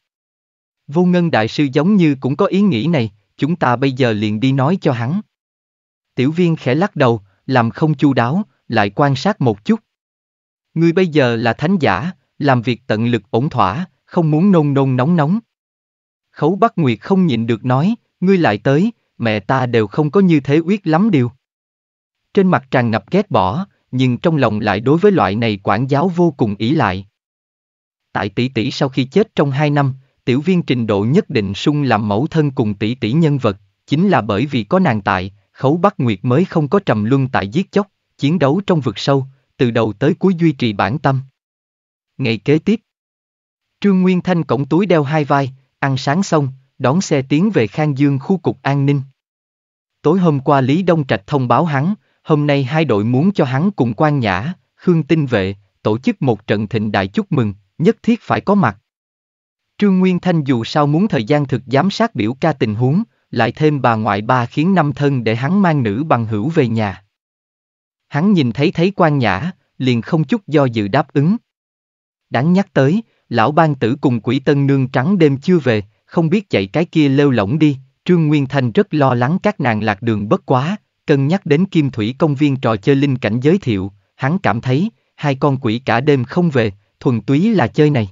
Vô ngân đại sư giống như cũng có ý nghĩ này, chúng ta bây giờ liền đi nói cho hắn. Tiểu viên khẽ lắc đầu, làm không chu đáo, lại quan sát một chút. Ngươi bây giờ là thánh giả, làm việc tận lực ổn thỏa, không muốn nôn nôn nóng nóng. Khấu Bắc Nguyệt không nhịn được nói, ngươi lại tới, mẹ ta đều không có như thế uyết lắm điều. Trên mặt tràn ngập ghét bỏ, nhưng trong lòng lại đối với loại này quản giáo vô cùng ý lại. Tại tỷ tỷ sau khi chết trong hai năm, tiểu viên trình độ nhất định sung làm mẫu thân cùng tỷ tỷ nhân vật, chính là bởi vì có nàng tại, Khấu Bắc Nguyệt mới không có trầm luân tại giết chóc, chiến đấu trong vực sâu, từ đầu tới cuối duy trì bản tâm. Ngày kế tiếp, Trương Nguyên Thanh cổng túi đeo hai vai, ăn sáng xong, đón xe tiến về Khang Dương khu cục an ninh. Tối hôm qua Lý Đông Trạch thông báo hắn, hôm nay hai đội muốn cho hắn cùng quan Nhã, Khương Tinh Vệ, tổ chức một trận thịnh đại chúc mừng, nhất thiết phải có mặt. Trương Nguyên Thanh dù sao muốn thời gian thực giám sát biểu ca tình huống, lại thêm bà ngoại ba khiến năm thân để hắn mang nữ bằng hữu về nhà. Hắn nhìn thấy thấy quan nhã, liền không chút do dự đáp ứng. Đáng nhắc tới, lão ban tử cùng quỷ tân nương trắng đêm chưa về, không biết chạy cái kia lêu lỏng đi, Trương Nguyên Thanh rất lo lắng các nàng lạc đường bất quá, cân nhắc đến kim thủy công viên trò chơi linh cảnh giới thiệu, hắn cảm thấy, hai con quỷ cả đêm không về, thuần túy là chơi này.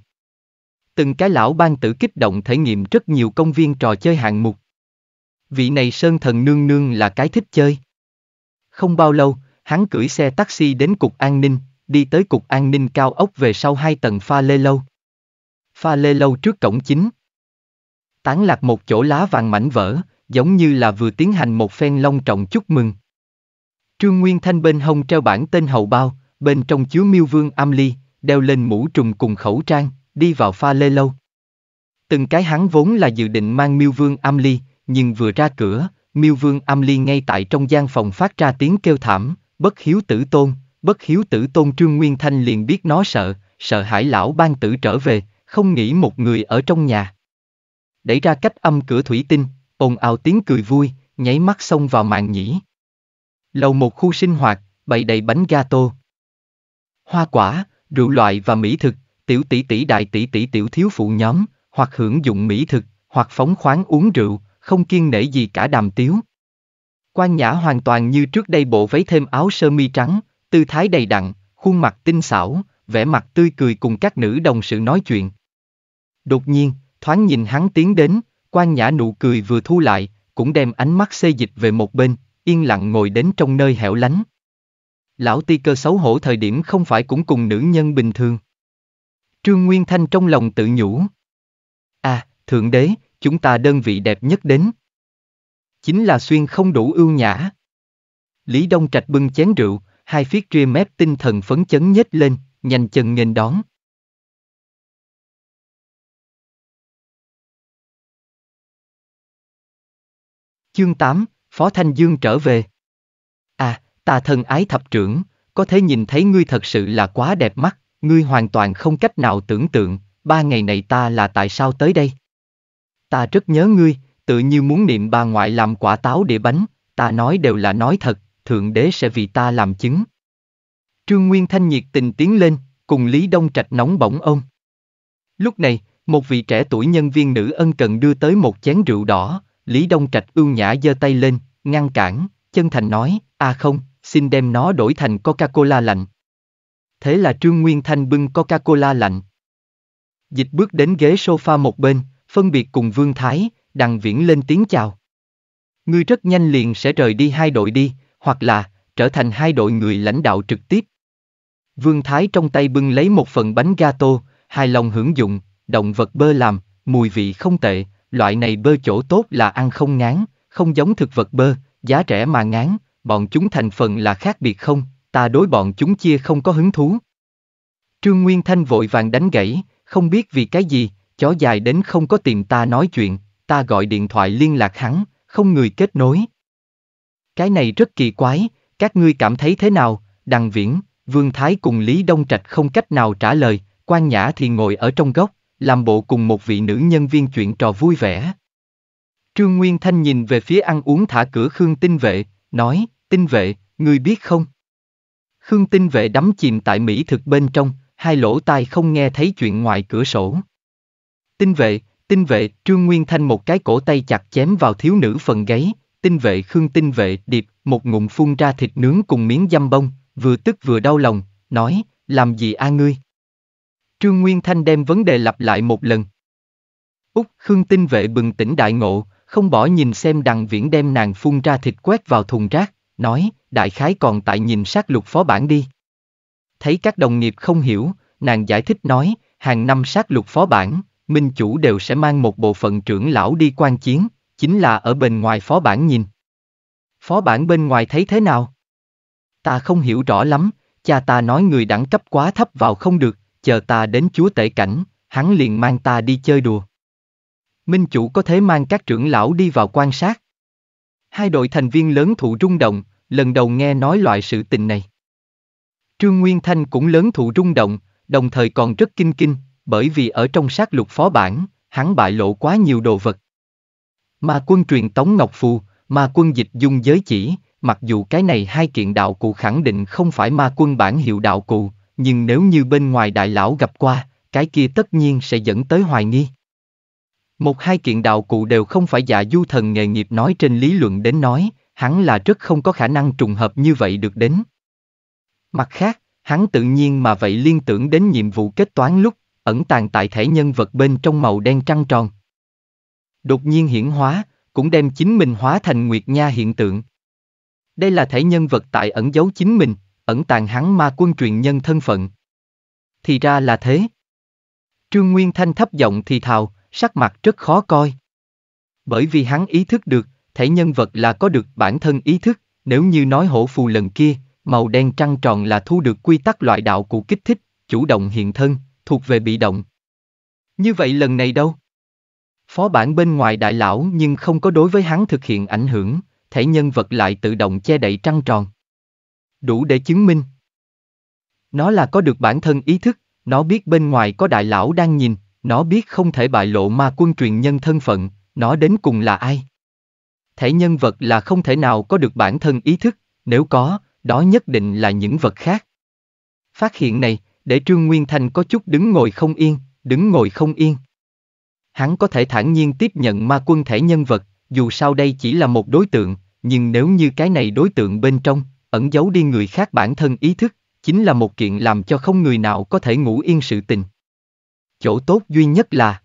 Từng cái lão ban tử kích động thể nghiệm rất nhiều công viên trò chơi hạng mục, vị này sơn thần nương nương là cái thích chơi. Không bao lâu, hắn cưỡi xe taxi đến cục an ninh, đi tới cục an ninh cao ốc về sau hai tầng pha lê lâu. Pha lê lâu trước cổng chính. Tán lạc một chỗ lá vàng mảnh vỡ, giống như là vừa tiến hành một phen long trọng chúc mừng. Trương Nguyên Thanh bên hông treo bản tên hậu bao, bên trong chứa miêu vương am ly, đeo lên mũ trùng cùng khẩu trang, đi vào pha lê lâu. Từng cái hắn vốn là dự định mang miêu vương am ly, nhưng vừa ra cửa, miêu vương âm ly ngay tại trong gian phòng phát ra tiếng kêu thảm, bất hiếu tử tôn, bất hiếu tử tôn trương nguyên thanh liền biết nó sợ, sợ hãi lão ban tử trở về, không nghĩ một người ở trong nhà. Đẩy ra cách âm cửa thủy tinh, ồn ào tiếng cười vui, nháy mắt xông vào màn nhĩ. Lầu một khu sinh hoạt, bày đầy bánh gato. Hoa quả, rượu loại và mỹ thực, tiểu tỷ tỷ đại tỷ tỷ tiểu thiếu phụ nhóm, hoặc hưởng dụng mỹ thực, hoặc phóng khoáng uống rượu, không kiên nể gì cả đàm tiếu. Quan Nhã hoàn toàn như trước đây bộ váy thêm áo sơ mi trắng, tư thái đầy đặn, khuôn mặt tinh xảo, vẻ mặt tươi cười cùng các nữ đồng sự nói chuyện. Đột nhiên, thoáng nhìn hắn tiến đến, quan nhã nụ cười vừa thu lại, cũng đem ánh mắt xê dịch về một bên, yên lặng ngồi đến trong nơi hẻo lánh. Lão ti cơ xấu hổ thời điểm không phải cũng cùng nữ nhân bình thường. Trương Nguyên Thanh trong lòng tự nhủ. À, Thượng Đế, chúng ta đơn vị đẹp nhất đến. Chính là xuyên không đủ ưu nhã. Lý Đông Trạch bưng chén rượu, hai phiết ria mép tinh thần phấn chấn nhếch lên, nhanh chân nghênh đón. Chương 8, Phó Thanh Dương trở về. À, ta thần ái thập trưởng, có thể nhìn thấy ngươi thật sự là quá đẹp mắt, ngươi hoàn toàn không cách nào tưởng tượng, ba ngày này ta là tại sao tới đây. Ta rất nhớ ngươi, tự như muốn niệm bà ngoại làm quả táo để bánh, ta nói đều là nói thật, Thượng Đế sẽ vì ta làm chứng. Trương Nguyên Thanh nhiệt tình tiến lên, cùng Lý Đông Trạch nóng bỏng ông. Lúc này, một vị trẻ tuổi nhân viên nữ ân cần đưa tới một chén rượu đỏ, Lý Đông Trạch ưu nhã giơ tay lên, ngăn cản, chân thành nói, a à không, xin đem nó đổi thành Coca-Cola lạnh. Thế là Trương Nguyên Thanh bưng Coca-Cola lạnh. Dịch bước đến ghế sofa một bên, phân biệt cùng Vương Thái, Đặng Viễn lên tiếng chào. Ngươi rất nhanh liền sẽ rời đi hai đội đi, hoặc là, trở thành hai đội người lãnh đạo trực tiếp. Vương Thái trong tay bưng lấy một phần bánh gato, hài lòng hưởng dụng, động vật bơ làm, mùi vị không tệ, loại này bơ chỗ tốt là ăn không ngán, không giống thực vật bơ, giá rẻ mà ngán, bọn chúng thành phần là khác biệt không, ta đối bọn chúng chia không có hứng thú. Trương Nguyên Thanh vội vàng đánh gãy, không biết vì cái gì, chó dài đến không có tìm ta nói chuyện, ta gọi điện thoại liên lạc hắn, không người kết nối. Cái này rất kỳ quái, các ngươi cảm thấy thế nào, Đằng Viễn, Vương Thái cùng Lý Đông Trạch không cách nào trả lời, quan nhã thì ngồi ở trong góc, làm bộ cùng một vị nữ nhân viên chuyện trò vui vẻ. Trương Nguyên Thanh nhìn về phía ăn uống thả cửa Khương Tinh Vệ, nói, Tinh Vệ, ngươi biết không? Khương Tinh Vệ đắm chìm tại mỹ thực bên trong, hai lỗ tai không nghe thấy chuyện ngoài cửa sổ. Tinh vệ, tinh vệ, Trương Nguyên Thanh một cái cổ tay chặt chém vào thiếu nữ phần gáy, tinh vệ Khương tinh vệ điệp, một ngụm phun ra thịt nướng cùng miếng dăm bông, vừa tức vừa đau lòng, nói, làm gì a ngươi? Trương Nguyên Thanh đem vấn đề lặp lại một lần. Úc Khương tinh vệ bừng tỉnh đại ngộ, không bỏ nhìn xem đằng viễn đem nàng phun ra thịt quét vào thùng rác, nói, đại khái còn tại nhìn sát lục phó bản đi. Thấy các đồng nghiệp không hiểu, nàng giải thích nói, hàng năm sát lục phó bản, minh chủ đều sẽ mang một bộ phận trưởng lão đi quan chiến, chính là ở bên ngoài phó bản nhìn. Phó bản bên ngoài thấy thế nào? Ta không hiểu rõ lắm, cha ta nói người đẳng cấp quá thấp vào không được, chờ ta đến chúa tể cảnh, hắn liền mang ta đi chơi đùa. Minh chủ có thể mang các trưởng lão đi vào quan sát. Hai đội thành viên lớn thụ rung động, lần đầu nghe nói loại sự tình này. Trương Nguyên Thanh cũng lớn thụ rung động, đồng thời còn rất kinh kinh, bởi vì ở trong sát lục phó bản, hắn bại lộ quá nhiều đồ vật. Ma quân truyền Tống Ngọc Phù, ma quân dịch dung giới chỉ, mặc dù cái này hai kiện đạo cụ khẳng định không phải ma quân bản hiệu đạo cụ, nhưng nếu như bên ngoài đại lão gặp qua, cái kia tất nhiên sẽ dẫn tới hoài nghi. Một hai kiện đạo cụ đều không phải dạ du thần nghề nghiệp nói trên lý luận đến nói, hắn là rất không có khả năng trùng hợp như vậy được đến. Mặt khác, hắn tự nhiên mà vậy liên tưởng đến nhiệm vụ kết toán lúc ẩn tàng tại thể nhân vật bên trong màu đen trăng tròn. Đột nhiên hiển hóa, cũng đem chính mình hóa thành Nguyệt Nha hiện tượng. Đây là thể nhân vật tại ẩn giấu chính mình, ẩn tàng hắn ma quân truyền nhân thân phận. Thì ra là thế. Trương Nguyên Thanh thấp giọng thì thào, sắc mặt rất khó coi. Bởi vì hắn ý thức được, thể nhân vật là có được bản thân ý thức, nếu như nói hổ phù lần kia, màu đen trăng tròn là thu được quy tắc loại đạo của kích thích, chủ động hiện thân, thuộc về bị động. Như vậy lần này đâu? Phó bản bên ngoài đại lão nhưng không có đối với hắn thực hiện ảnh hưởng, thể nhân vật lại tự động che đậy trăng tròn. Đủ để chứng minh. Nó là có được bản thân ý thức, nó biết bên ngoài có đại lão đang nhìn, nó biết không thể bại lộ ma quân truyền nhân thân phận, nó đến cùng là ai. Thể nhân vật là không thể nào có được bản thân ý thức, nếu có, đó nhất định là những vật khác. Phát hiện này, để Trương Nguyên Thành có chút đứng ngồi không yên, đứng ngồi không yên. Hắn có thể thản nhiên tiếp nhận ma quân thể nhân vật, dù sao đây chỉ là một đối tượng, nhưng nếu như cái này đối tượng bên trong, ẩn giấu đi người khác bản thân ý thức, chính là một kiện làm cho không người nào có thể ngủ yên sự tình. Chỗ tốt duy nhất là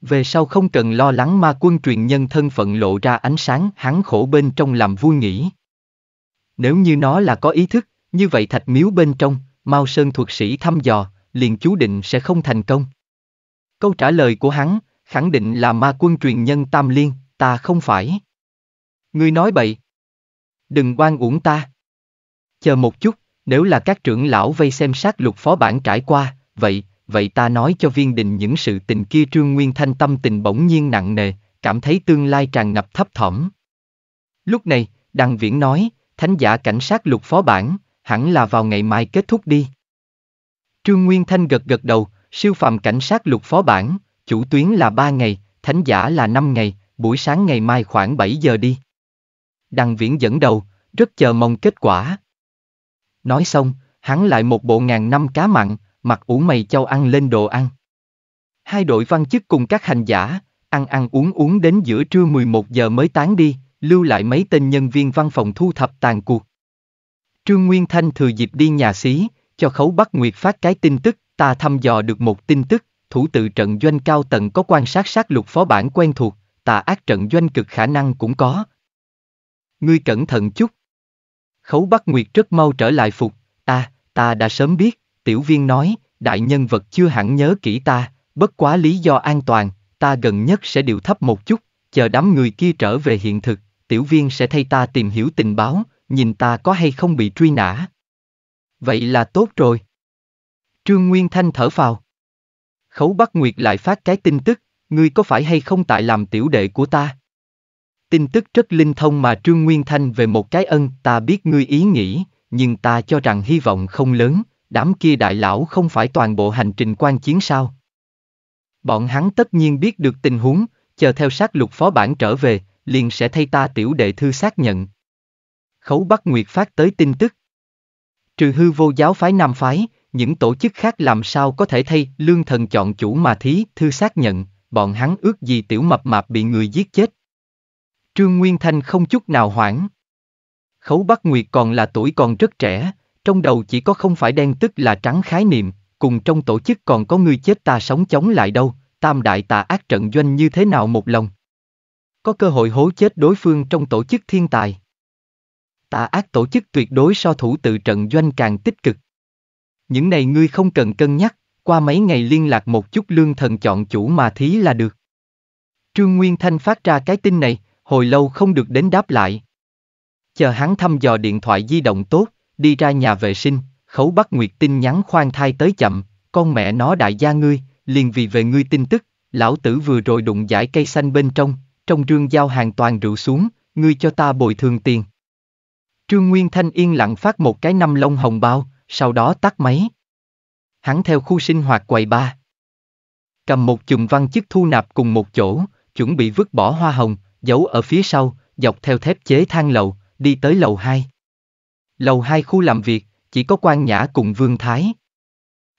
Về sau không cần lo lắng ma quân truyền nhân thân phận lộ ra ánh sáng hắn khổ bên trong làm vui nghĩ. Nếu như nó là có ý thức, như vậy thạch miếu bên trong, Mao Sơn thuật sĩ thăm dò, liền chú định sẽ không thành công. Câu trả lời của hắn, khẳng định là ma quân truyền nhân Tam Liên, ta không phải. Ngươi nói bậy. Đừng oan uổng ta. Chờ một chút, nếu là các trưởng lão vây xem sát lục phó bản trải qua, vậy, vậy ta nói cho viên đình những sự tình kia trương nguyên thanh tâm tình bỗng nhiên nặng nề, cảm thấy tương lai tràn ngập thấp thỏm. Lúc này, đằng viễn nói, thánh giả cảnh sát lục phó bản, hẳn là vào ngày mai kết thúc đi. Trương Nguyên Thanh gật gật đầu, siêu phàm cảnh sát lục phó bản, chủ tuyến là 3 ngày, thánh giả là 5 ngày, buổi sáng ngày mai khoảng 7 giờ đi. Đằng viễn dẫn đầu, rất chờ mong kết quả. Nói xong, hắn lại một bộ ngàn năm cá mặn, mặc ủ mày châu ăn lên đồ ăn. Hai đội văn chức cùng các hành giả, ăn ăn uống uống đến giữa trưa 11 giờ mới tán đi, lưu lại mấy tên nhân viên văn phòng thu thập tàn cuộc. Trương Nguyên Thanh thừa dịp đi nhà xí, cho Khấu Bắc Nguyệt phát cái tin tức, ta thăm dò được một tin tức, thủ tự trận doanh cao tầng có quan sát sát lục phó bản quen thuộc, tà ác trận doanh cực khả năng cũng có. Ngươi cẩn thận chút. Khấu Bắc Nguyệt rất mau trở lại phục, ta, ta đã sớm biết, tiểu viên nói, đại nhân vật chưa hẳn nhớ kỹ ta, bất quá lý do an toàn, ta gần nhất sẽ điều thấp một chút, chờ đám người kia trở về hiện thực, tiểu viên sẽ thay ta tìm hiểu tình báo, nhìn ta có hay không bị truy nã. Vậy là tốt rồi. Trương Nguyên Thanh thở phào. Khấu Bắc Nguyệt lại phát cái tin tức, ngươi có phải hay không tại làm tiểu đệ của ta? Tin tức rất linh thông mà Trương Nguyên Thanh về một cái ân, ta biết ngươi ý nghĩ, nhưng ta cho rằng hy vọng không lớn, đám kia đại lão không phải toàn bộ hành trình quan chiến sao. Bọn hắn tất nhiên biết được tình huống, chờ theo sát lục phó bản trở về, liền sẽ thay ta tiểu đệ thư xác nhận. Khấu bắt Nguyệt phát tới tin tức. Trừ hư vô giáo phái Nam phái, những tổ chức khác làm sao có thể thay lương thần chọn chủ mà thí thư xác nhận, bọn hắn ước gì tiểu mập mạp bị người giết chết. Trương Nguyên Thanh không chút nào hoảng. Khấu bắt Nguyệt còn là tuổi còn rất trẻ, trong đầu chỉ có không phải đen tức là trắng khái niệm, cùng trong tổ chức còn có người chết ta sống chống lại đâu, tam đại tà ác trận doanh như thế nào một lòng. Có cơ hội hố chết đối phương trong tổ chức thiên tài tà ác tổ chức tuyệt đối so thủ tự trận doanh càng tích cực. Những này ngươi không cần cân nhắc, qua mấy ngày liên lạc một chút lương thần chọn chủ mà thí là được. Trương Nguyên Thanh phát ra cái tin này, hồi lâu không được đến đáp lại. Chờ hắn thăm dò điện thoại di động tốt, đi ra nhà vệ sinh, khấu bắt Nguyệt tin nhắn khoan thai tới chậm, con mẹ nó đại gia ngươi, liền vì về ngươi tin tức, lão tử vừa rồi đụng giải cây xanh bên trong, trong rương giao hàng toàn rượu xuống, ngươi cho ta bồi thường tiền. Trương Nguyên Thanh yên lặng phát một cái năm lông hồng bao, sau đó tắt máy. Hắn theo khu sinh hoạt quầy ba. Cầm một chùm văn chức thu nạp cùng một chỗ, chuẩn bị vứt bỏ hoa hồng, giấu ở phía sau, dọc theo thép chế thang lầu, đi tới lầu 2. Lầu 2 khu làm việc, chỉ có quan nhã cùng Vương Thái.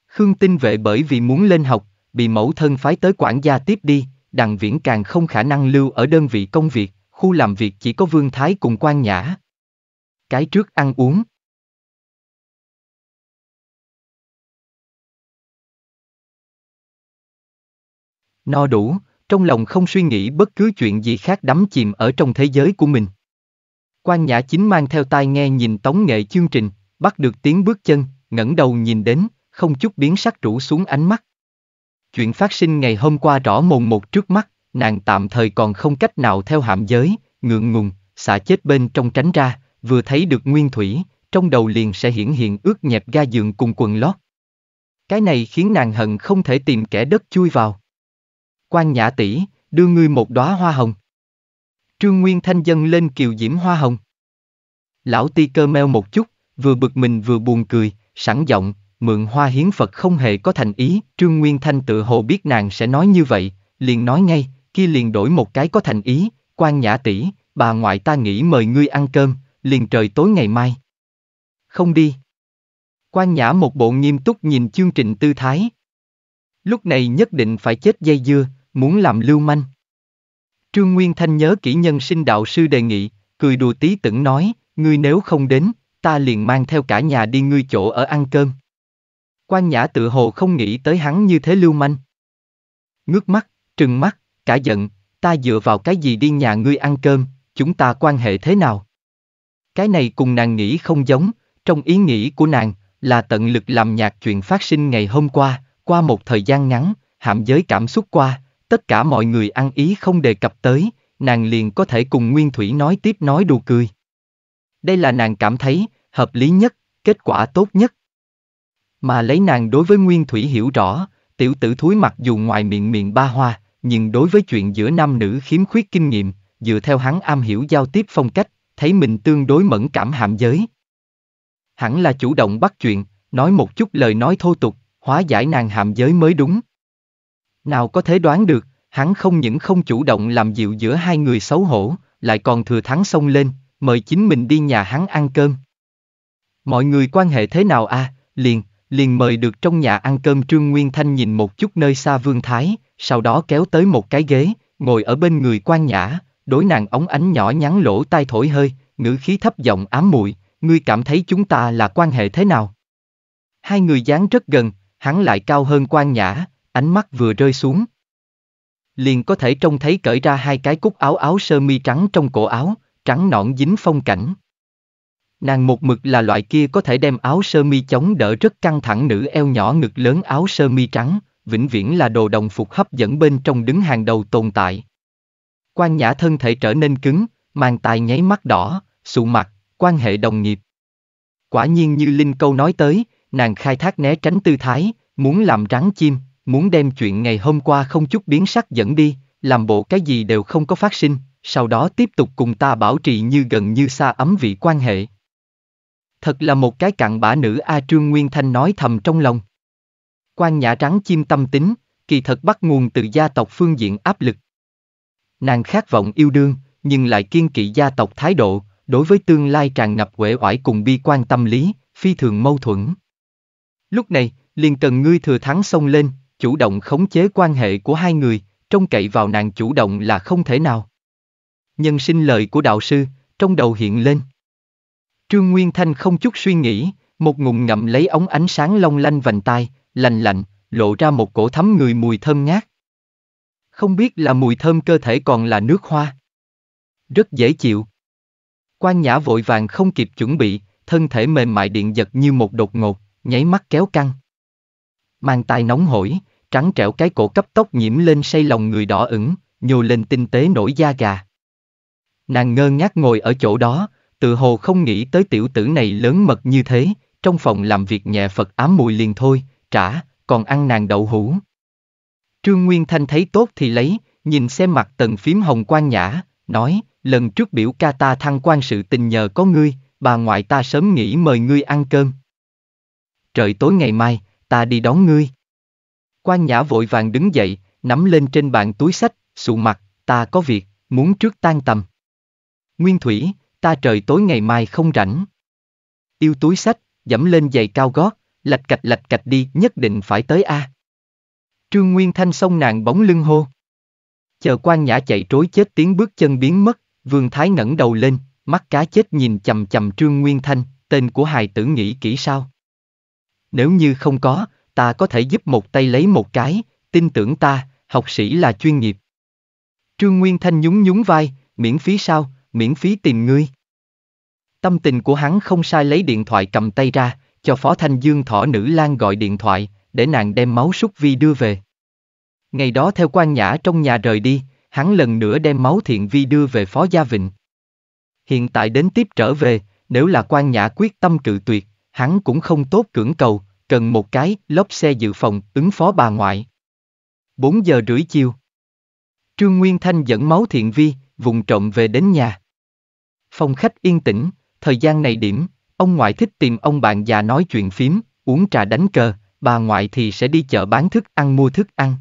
Khương tinh vệ bởi vì muốn lên học, bị mẫu thân phái tới quản gia tiếp đi, đằng viễn càng không khả năng lưu ở đơn vị công việc, khu làm việc chỉ có Vương Thái cùng quan nhã cái trước ăn uống. No đủ, trong lòng không suy nghĩ bất cứ chuyện gì khác đắm chìm ở trong thế giới của mình. Quan Nhã Chính mang theo tai nghe nhìn tống nghệ chương trình, bắt được tiếng bước chân, ngẩng đầu nhìn đến, không chút biến sắc rủ xuống ánh mắt. Chuyện phát sinh ngày hôm qua rõ mồn một trước mắt, nàng tạm thời còn không cách nào theo hạm giới, ngượng ngùng, xả chết bên trong tránh ra vừa thấy được nguyên thủy, trong đầu liền sẽ hiển hiện ướt nhẹp ga giường cùng quần lót. Cái này khiến nàng hận không thể tìm kẻ đất chui vào. Quan nhã tỷ, đưa ngươi một đóa hoa hồng. Trương Nguyên Thanh dân lên kiều diễm hoa hồng. Lão ti cơ meo một chút, vừa bực mình vừa buồn cười, sẵn giọng, mượn hoa hiến Phật không hề có thành ý, Trương Nguyên Thanh tự hồ biết nàng sẽ nói như vậy, liền nói ngay, kia liền đổi một cái có thành ý, quan nhã tỷ, bà ngoại ta nghĩ mời ngươi ăn cơm, liền trời tối ngày mai. Không đi. Quan Nhã một bộ nghiêm túc nhìn chương trình tư thái. Lúc này nhất định phải chết dây dưa, muốn làm lưu manh. Trương Nguyên Thanh nhớ kỹ nhân sinh đạo sư đề nghị, cười đùa tí tưởng nói, ngươi nếu không đến, ta liền mang theo cả nhà đi ngươi chỗ ở ăn cơm. Quan Nhã tự hồ không nghĩ tới hắn như thế lưu manh. Ngước mắt, trừng mắt, cả giận, ta dựa vào cái gì đi nhà ngươi ăn cơm, chúng ta quan hệ thế nào? Cái này cùng nàng nghĩ không giống, trong ý nghĩ của nàng, là tận lực làm nhạc chuyện phát sinh ngày hôm qua, qua một thời gian ngắn, hạm giới cảm xúc qua, tất cả mọi người ăn ý không đề cập tới, nàng liền có thể cùng Nguyên Thủy nói tiếp nói đùa cười. Đây là nàng cảm thấy, hợp lý nhất, kết quả tốt nhất. Mà lấy nàng đối với Nguyên Thủy hiểu rõ, tiểu tử thúi mặc dù ngoài miệng miệng ba hoa, nhưng đối với chuyện giữa nam nữ khiếm khuyết kinh nghiệm, dựa theo hắn am hiểu giao tiếp phong cách, thấy mình tương đối mẫn cảm hạm giới. Hẳn là chủ động bắt chuyện, nói một chút lời nói thô tục, hóa giải nàng hạm giới mới đúng. Nào có thể đoán được, hắn không những không chủ động làm dịu giữa hai người xấu hổ, lại còn thừa thắng xông lên, mời chính mình đi nhà hắn ăn cơm. Mọi người quan hệ thế nào à, liền, liền mời được trong nhà ăn cơm Trương Nguyên Thanh nhìn một chút nơi xa Vương Thái, sau đó kéo tới một cái ghế, ngồi ở bên người quan nhã, đối nàng ống ánh nhỏ nhắn lỗ tai thổi hơi, ngữ khí thấp giọng ám muội, ngươi cảm thấy chúng ta là quan hệ thế nào? Hai người dáng rất gần, hắn lại cao hơn quan nhã, ánh mắt vừa rơi xuống. Liền có thể trông thấy cởi ra hai cái cúc áo áo sơ mi trắng trong cổ áo, trắng nõn dính phong cảnh. Nàng một mực là loại kia có thể đem áo sơ mi chống đỡ rất căng thẳng nữ eo nhỏ ngực lớn áo sơ mi trắng, vĩnh viễn là đồ đồng phục hấp dẫn bên trong đứng hàng đầu tồn tại quan nhã thân thể trở nên cứng, màn tài nháy mắt đỏ, sụ mặt, quan hệ đồng nghiệp. Quả nhiên như Linh câu nói tới, nàng khai thác né tránh tư thái, muốn làm rắn chim, muốn đem chuyện ngày hôm qua không chút biến sắc dẫn đi, làm bộ cái gì đều không có phát sinh, sau đó tiếp tục cùng ta bảo trì như gần như xa ấm vị quan hệ. Thật là một cái cặn bã nữ A Trương Nguyên Thanh nói thầm trong lòng. Quan nhã rắn chim tâm tính, kỳ thật bắt nguồn từ gia tộc phương diện áp lực. Nàng khát vọng yêu đương, nhưng lại kiên kỵ gia tộc thái độ, đối với tương lai tràn ngập uể oải cùng bi quan tâm lý, phi thường mâu thuẫn. Lúc này, liền cần ngươi thừa thắng xông lên, chủ động khống chế quan hệ của hai người, trông cậy vào nàng chủ động là không thể nào. Nhân sinh lời của đạo sư, trong đầu hiện lên. Trương Nguyên Thanh không chút suy nghĩ, một ngụm ngậm lấy ống ánh sáng long lanh vành tai, lành lạnh, lộ ra một cổ thấm người mùi thơm ngát. Không biết là mùi thơm cơ thể còn là nước hoa. Rất dễ chịu. Quan Nhã vội vàng không kịp chuẩn bị, thân thể mềm mại điện giật như một đột ngột, nháy mắt kéo căng. Mang tay nóng hổi, trắng trẻo cái cổ cấp tốc nhiễm lên say lòng người đỏ ửng, nhô lên tinh tế nổi da gà. Nàng ngơ ngác ngồi ở chỗ đó, tự hồ không nghĩ tới tiểu tử này lớn mật như thế, trong phòng làm việc nhẹ Phật ám mùi liền thôi, trả, còn ăn nàng đậu hũ. Trương Nguyên Thanh thấy tốt thì lấy, nhìn xem mặt tần phím hồng quan nhã, nói, lần trước biểu ca ta thăng quan sự tình nhờ có ngươi, bà ngoại ta sớm nghỉ mời ngươi ăn cơm. Trời tối ngày mai, ta đi đón ngươi. Quan nhã vội vàng đứng dậy, nắm lên trên bàn túi sách, sụ mặt, ta có việc, muốn trước tan tầm. Nguyên Thủy, ta trời tối ngày mai không rảnh. Yêu túi sách, dẫm lên giày cao gót, lạch cạch lạch cạch đi, nhất định phải tới A. Trương Nguyên Thanh xông nàng bóng lưng hô. Chờ quan nhã chạy trối chết tiếng bước chân biến mất, Vương Thái ngẩng đầu lên, mắt cá chết nhìn chầm chầm Trương Nguyên Thanh, tên của hài tử nghĩ kỹ sao. Nếu như không có, ta có thể giúp một tay lấy một cái, tin tưởng ta, học sĩ là chuyên nghiệp. Trương Nguyên Thanh nhún nhún vai, miễn phí sao, miễn phí tìm ngươi. Tâm tình của hắn không sai lấy điện thoại cầm tay ra, cho Phó Thanh Dương thỏ nữ Lan gọi điện thoại, để nàng đem máu súc vi đưa về. Ngày đó theo quan nhã trong nhà rời đi, hắn lần nữa đem máu thiện vi đưa về phó gia vịnh. Hiện tại đến tiếp trở về, nếu là quan nhã quyết tâm cự tuyệt, hắn cũng không tốt cưỡng cầu, cần một cái lốp xe dự phòng ứng phó bà ngoại. 4 giờ rưỡi chiều. Trương Nguyên Thanh dẫn máu thiện vi, vùng trộm về đến nhà. Phòng khách yên tĩnh, thời gian này điểm, ông ngoại thích tìm ông bạn già nói chuyện phím, uống trà đánh cờ, bà ngoại thì sẽ đi chợ bán thức ăn mua thức ăn.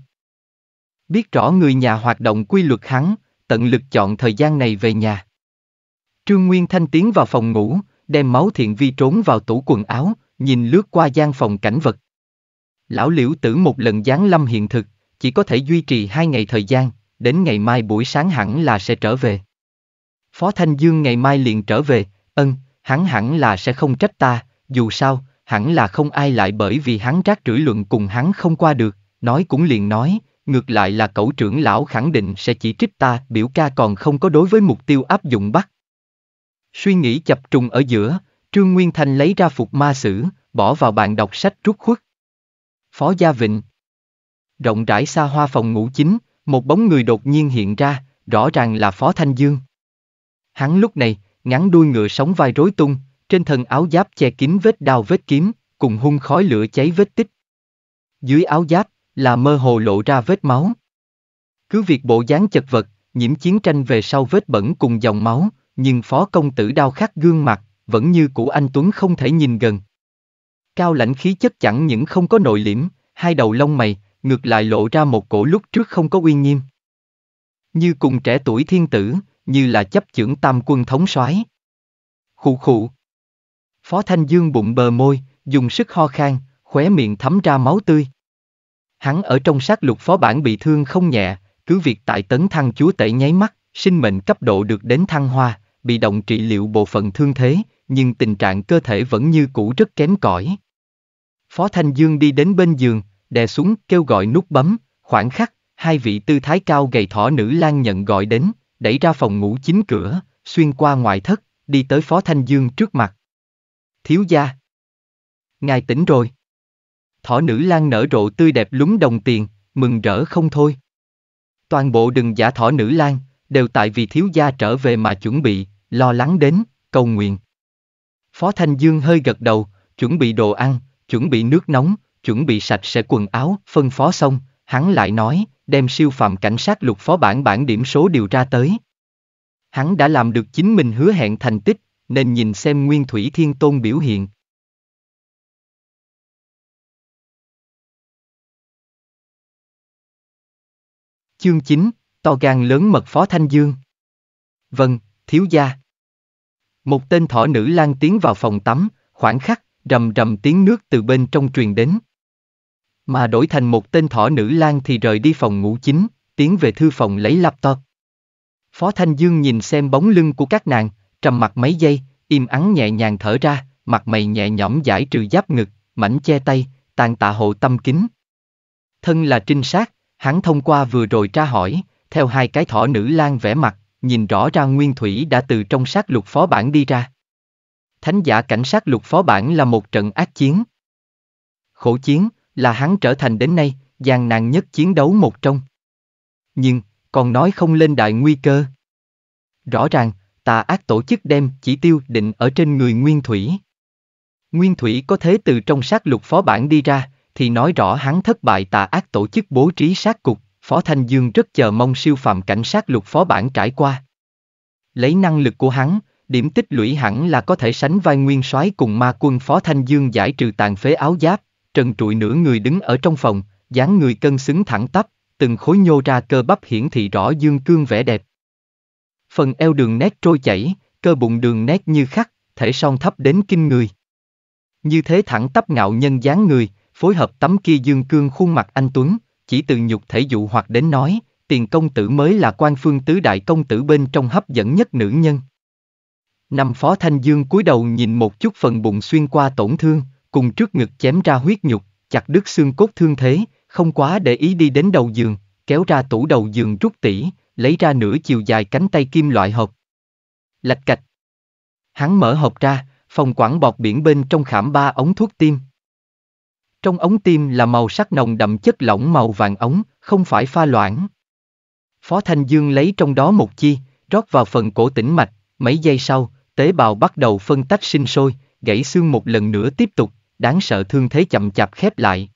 Biết rõ người nhà hoạt động quy luật hắn, tận lực chọn thời gian này về nhà. Trương Nguyên Thanh tiến vào phòng ngủ, đem máu thiện vi trốn vào tủ quần áo, nhìn lướt qua gian phòng cảnh vật. Lão liễu tử một lần giáng lâm hiện thực, chỉ có thể duy trì hai ngày thời gian, đến ngày mai buổi sáng hẳn là sẽ trở về. Phó Thanh Dương ngày mai liền trở về, ân, hắn hẳn là sẽ không trách ta, dù sao, hẳn là không ai lại bởi vì hắn rác rưởi luận cùng hắn không qua được, nói cũng liền nói, ngược lại là cậu trưởng lão khẳng định sẽ chỉ trích ta, biểu ca còn không có đối với mục tiêu áp dụng bắt. Suy nghĩ chập trùng ở giữa, Trương Nguyên Thanh lấy ra phục ma sử, bỏ vào bàn đọc sách rút khuất. Phó Gia Vịnh Rộng rãi xa hoa phòng ngủ chính, một bóng người đột nhiên hiện ra, rõ ràng là Phó Thanh Dương. Hắn lúc này, ngắn đuôi ngựa sóng vai rối tung, trên thân áo giáp che kín vết đao vết kiếm, cùng hung khói lửa cháy vết tích. Dưới áo giáp là mơ hồ lộ ra vết máu. Cứ việc bộ dáng chật vật, nhiễm chiến tranh về sau vết bẩn cùng dòng máu, nhưng phó công tử đao khắc gương mặt, vẫn như cũ anh Tuấn không thể nhìn gần. Cao lãnh khí chất chẳng những không có nội liễm, hai đầu lông mày, ngược lại lộ ra một cổ lúc trước không có uy nghiêm. Như cùng trẻ tuổi thiên tử, như là chấp trưởng tam quân thống soái. Khụ khụ. Phó Thanh Dương bụng bờ môi, dùng sức ho khan, khóe miệng thấm ra máu tươi. Hắn ở trong sát lục phó bản bị thương không nhẹ, cứ việc tại tấn thăng chúa tể nháy mắt, sinh mệnh cấp độ được đến thăng hoa, bị động trị liệu bộ phận thương thế, nhưng tình trạng cơ thể vẫn như cũ rất kém cỏi. Phó Thanh Dương đi đến bên giường, đè xuống kêu gọi nút bấm, khoảng khắc, hai vị tư thái cao gầy thỏ nữ lang nhận gọi đến, đẩy ra phòng ngủ chính cửa, xuyên qua ngoại thất, đi tới Phó Thanh Dương trước mặt thiếu gia. Ngài tỉnh rồi. Thỏ nữ lang nở rộ tươi đẹp lúng đồng tiền, mừng rỡ không thôi. Toàn bộ đừng giả thỏ nữ lang đều tại vì thiếu gia trở về mà chuẩn bị, lo lắng đến, cầu nguyện. Phó Thanh Dương hơi gật đầu, chuẩn bị đồ ăn, chuẩn bị nước nóng, chuẩn bị sạch sẽ quần áo, phân phó xong, hắn lại nói, đem siêu phạm cảnh sát lục phó bản bản điểm số điều tra tới. Hắn đã làm được chính mình hứa hẹn thành tích, nên nhìn xem Nguyên Thủy Thiên Tôn biểu hiện. Chương 9, to gan lớn mật Phó Thanh Dương. Vâng, thiếu gia. Một tên thỏ nữ lang tiến vào phòng tắm, khoảng khắc, rầm rầm tiếng nước từ bên trong truyền đến. Mà đổi thành một tên thỏ nữ lang thì rời đi phòng ngủ chính, tiến về thư phòng lấy laptop. Phó Thanh Dương nhìn xem bóng lưng của các nàng, trầm mặt mấy giây, im ắng nhẹ nhàng thở ra, mặt mày nhẹ nhõm giải trừ giáp ngực, mảnh che tay, tàn tạ hộ tâm kính. Thân là trinh sát, hắn thông qua vừa rồi tra hỏi, theo hai cái thỏ nữ lang vẽ mặt, nhìn rõ ra Nguyên Thủy đã từ trong sát lục phó bản đi ra. Thánh giả cảnh sát lục phó bản là một trận ác chiến. Khổ chiến là hắn trở thành đến nay, gian nan nhất chiến đấu một trong. Nhưng, còn nói không lên đại nguy cơ. Rõ ràng, tà ác tổ chức đem chỉ tiêu định ở trên người Nguyên Thủy. Nguyên Thủy có thế từ trong sát lục phó bản đi ra, thì nói rõ hắn thất bại tà ác tổ chức bố trí sát cục, Phó Thanh Dương rất chờ mong siêu phạm cảnh sát lục phó bản trải qua. Lấy năng lực của hắn, điểm tích lũy hẳn là có thể sánh vai nguyên soái cùng ma quân Phó Thanh Dương giải trừ tàn phế áo giáp, trần trụi nửa người đứng ở trong phòng, dáng người cân xứng thẳng tắp, từng khối nhô ra cơ bắp hiển thị rõ dương cương vẻ đẹp phần eo đường nét trôi chảy, cơ bụng đường nét như khắc, thể song thấp đến kinh người. Như thế thẳng tắp ngạo nhân dáng người, phối hợp tấm kia dương cương khuôn mặt anh Tuấn, chỉ từ nhục thể dụ hoặc đến nói, tiền công tử mới là quan phương tứ đại công tử bên trong hấp dẫn nhất nữ nhân. Năm phó thanh dương cúi đầu nhìn một chút phần bụng xuyên qua tổn thương, cùng trước ngực chém ra huyết nhục, chặt đứt xương cốt thương thế, không quá để ý đi đến đầu giường, kéo ra tủ đầu giường rút tỉ, lấy ra nửa chiều dài cánh tay kim loại hộp. Lạch cạch. Hắn mở hộp ra, phòng quản bọt biển bên trong khảm ba ống thuốc tim. Trong ống tim là màu sắc nồng đậm chất lỏng màu vàng ống, không phải pha loãng. Phó Thanh Dương lấy trong đó một chi, rót vào phần cổ tĩnh mạch, mấy giây sau, tế bào bắt đầu phân tách sinh sôi, gãy xương một lần nữa tiếp tục, đáng sợ thương thế chậm chạp khép lại.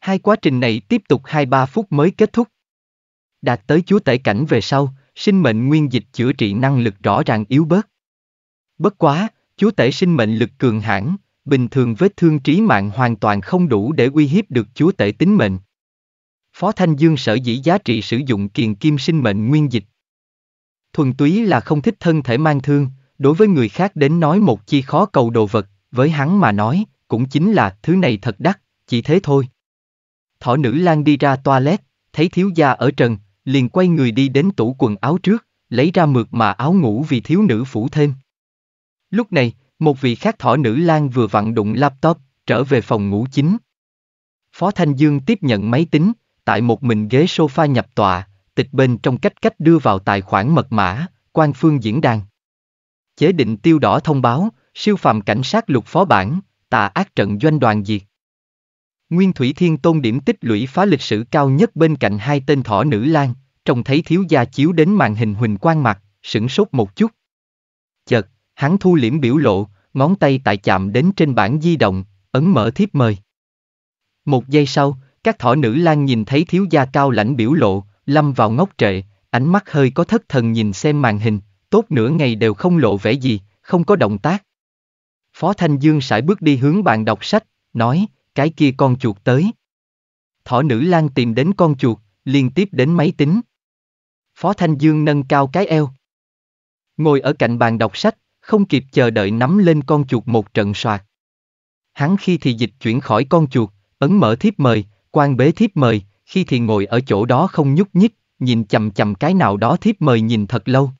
Hai quá trình này tiếp tục 2-3 phút mới kết thúc. Đạt tới chúa tể cảnh về sau, sinh mệnh nguyên dịch chữa trị năng lực rõ ràng yếu bớt. Bất quá, chúa tể sinh mệnh lực cường hãn, bình thường vết thương trí mạng hoàn toàn không đủ để uy hiếp được chúa tể tính mệnh. Phó Thanh Dương sở dĩ giá trị sử dụng kiền kim sinh mệnh nguyên dịch. Thuần túy là không thích thân thể mang thương, đối với người khác đến nói một chi khó cầu đồ vật, với hắn mà nói, cũng chính là thứ này thật đắt, chỉ thế thôi. Thỏ nữ lan đi ra toilet, thấy thiếu gia ở trần, liền quay người đi đến tủ quần áo trước, lấy ra mượt mà áo ngủ vì thiếu nữ phủ thêm. Lúc này, một vị khác thỏ nữ lang vừa vặn đụng laptop, trở về phòng ngủ chính. Phó Thanh Dương tiếp nhận máy tính, tại một mình ghế sofa nhập tòa, tịch bên trong cách cách đưa vào tài khoản mật mã, quan phương diễn đàn. Chế định tiêu đỏ thông báo, siêu phàm cảnh sát lục phó bản, tà ác trận doanh đoàn diệt. Nguyên Thủy Thiên Tôn điểm tích lũy phá lịch sử cao nhất bên cạnh hai tên thỏ nữ lang, trông thấy thiếu gia chiếu đến màn hình huỳnh quang mặt, sửng sốt một chút. Chợt, hắn thu liễm biểu lộ, ngón tay tại chạm đến trên bảng di động, ấn mở thiếp mời. Một giây sau, các thỏ nữ lang nhìn thấy thiếu gia cao lãnh biểu lộ, lâm vào ngốc trệ, ánh mắt hơi có thất thần nhìn xem màn hình, tốt nửa ngày đều không lộ vẻ gì, không có động tác. Phó Thanh Dương sải bước đi hướng bàn đọc sách, nói, cái kia con chuột tới. Thỏ nữ lang tìm đến con chuột, liên tiếp đến máy tính. Phó Thanh Dương nâng cao cái eo. Ngồi ở cạnh bàn đọc sách, không kịp chờ đợi nắm lên con chuột một trận soạt. Hắn khi thì dịch chuyển khỏi con chuột, ấn mở thiếp mời, quan bế thiếp mời, khi thì ngồi ở chỗ đó không nhúc nhích, nhìn chầm chầm cái nào đó thiếp mời nhìn thật lâu.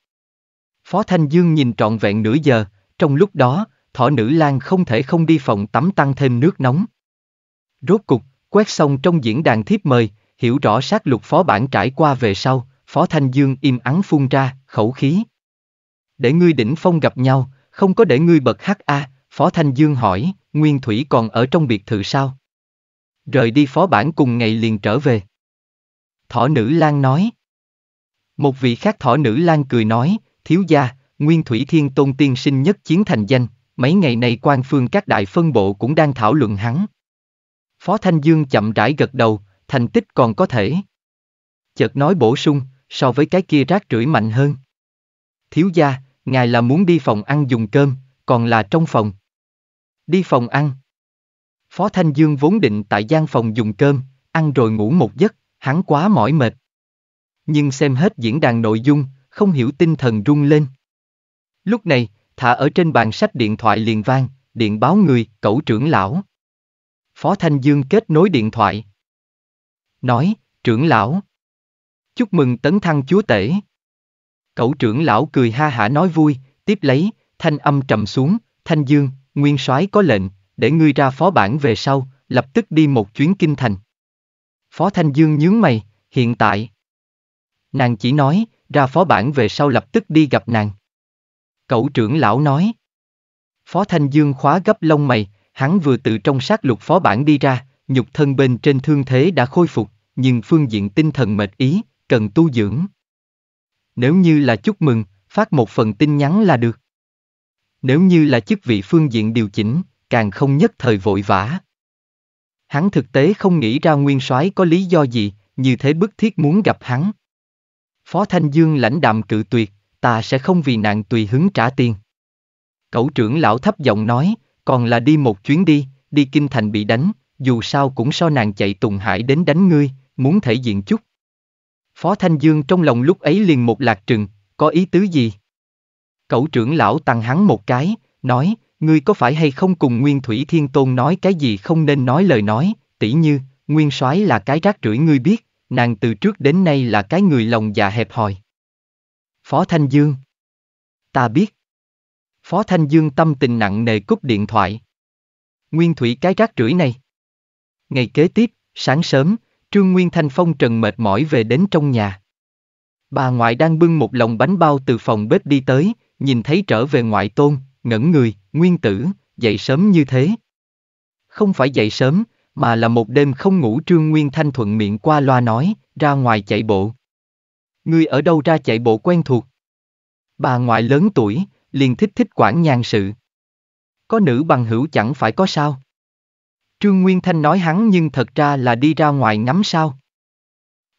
Phó Thanh Dương nhìn trọn vẹn nửa giờ, trong lúc đó, thỏ nữ lang không thể không đi phòng tắm tăng thêm nước nóng. Rốt cục, quét xong trong diễn đàn thiếp mời, hiểu rõ sát lục phó bản trải qua về sau, Phó Thanh Dương im ắng phun ra, khẩu khí. Để ngươi đỉnh phong gặp nhau, không có để ngươi bật hát a, Phó Thanh Dương hỏi, Nguyên Thủy còn ở trong biệt thự sao? Rời đi phó bản cùng ngày liền trở về. Thỏ nữ lang nói. Một vị khác thỏ nữ lang cười nói, thiếu gia, Nguyên Thủy Thiên Tôn Tiên sinh nhất chiến thành danh, mấy ngày này quan phương các đại phân bộ cũng đang thảo luận hắn. Phó Thanh Dương chậm rãi gật đầu, thành tích còn có thể. Chợt nói bổ sung, so với cái kia rác rưởi mạnh hơn. Thiếu gia, ngài là muốn đi phòng ăn dùng cơm, còn là trong phòng. Đi phòng ăn. Phó Thanh Dương vốn định tại gian phòng dùng cơm, ăn rồi ngủ một giấc, hắn quá mỏi mệt. Nhưng xem hết diễn đàn nội dung, không hiểu tinh thần rung lên. Lúc này, thả ở trên bàn sách điện thoại liền vang, điện báo người, cậu trưởng lão. Phó Thanh Dương kết nối điện thoại. Nói, trưởng lão. Chúc mừng tấn thăng chúa tể. Cậu trưởng lão cười ha hả nói vui, tiếp lấy, thanh âm trầm xuống, Thanh Dương, nguyên soái có lệnh, để ngươi ra phó bản về sau, lập tức đi một chuyến kinh thành. Phó Thanh Dương nhướng mày, hiện tại. Nàng chỉ nói, ra phó bản về sau lập tức đi gặp nàng. Cậu trưởng lão nói. Phó Thanh Dương khóa gấp lông mày, Hắn vừa từ trong sát lục phó bản đi ra, nhục thân bên trên thương thế đã khôi phục, nhưng phương diện tinh thần mệt ý, cần tu dưỡng. Nếu như là chúc mừng, phát một phần tin nhắn là được. Nếu như là chức vị phương diện điều chỉnh, càng không nhất thời vội vã. Hắn thực tế không nghĩ ra nguyên soái có lý do gì, như thế bức thiết muốn gặp hắn. Phó Thanh Dương lãnh đạm cự tuyệt, ta sẽ không vì nạn tùy hứng trả tiền. Cậu trưởng lão thấp giọng nói, còn là đi một chuyến đi, đi kinh thành bị đánh, dù sao cũng so nàng chạy Tùng Hải đến đánh ngươi, muốn thể diện chút. Phó Thanh Dương trong lòng lúc ấy liền một lạc trừng, có ý tứ gì? Cậu trưởng lão tăng hắn một cái, nói, ngươi có phải hay không cùng Nguyên Thủy Thiên Tôn nói cái gì không nên nói lời nói, tỉ như, Nguyên soái là cái rác rưởi ngươi biết, nàng từ trước đến nay là cái người lòng già dạ hẹp hòi. Phó Thanh Dương Ta biết. Phó Thanh Dương tâm tình nặng nề cúp điện thoại. Nguyên Thủy cái rác rưởi này. Ngày kế tiếp, sáng sớm, Trương Nguyên Thanh Phong trần mệt mỏi về đến trong nhà. Bà ngoại đang bưng một lồng bánh bao từ phòng bếp đi tới, nhìn thấy trở về ngoại tôn, ngẩn người, Nguyên Tử, dậy sớm như thế. Không phải dậy sớm, mà là một đêm không ngủ Trương Nguyên Thanh thuận miệng qua loa nói, ra ngoài chạy bộ. Ngươi ở đâu ra chạy bộ quen thuộc? Bà ngoại lớn tuổi, liền thích thích quản nhàn sự. Có nữ bằng hữu chẳng phải có sao. Trương Nguyên Thanh nói hắn nhưng thật ra là đi ra ngoài ngắm sao.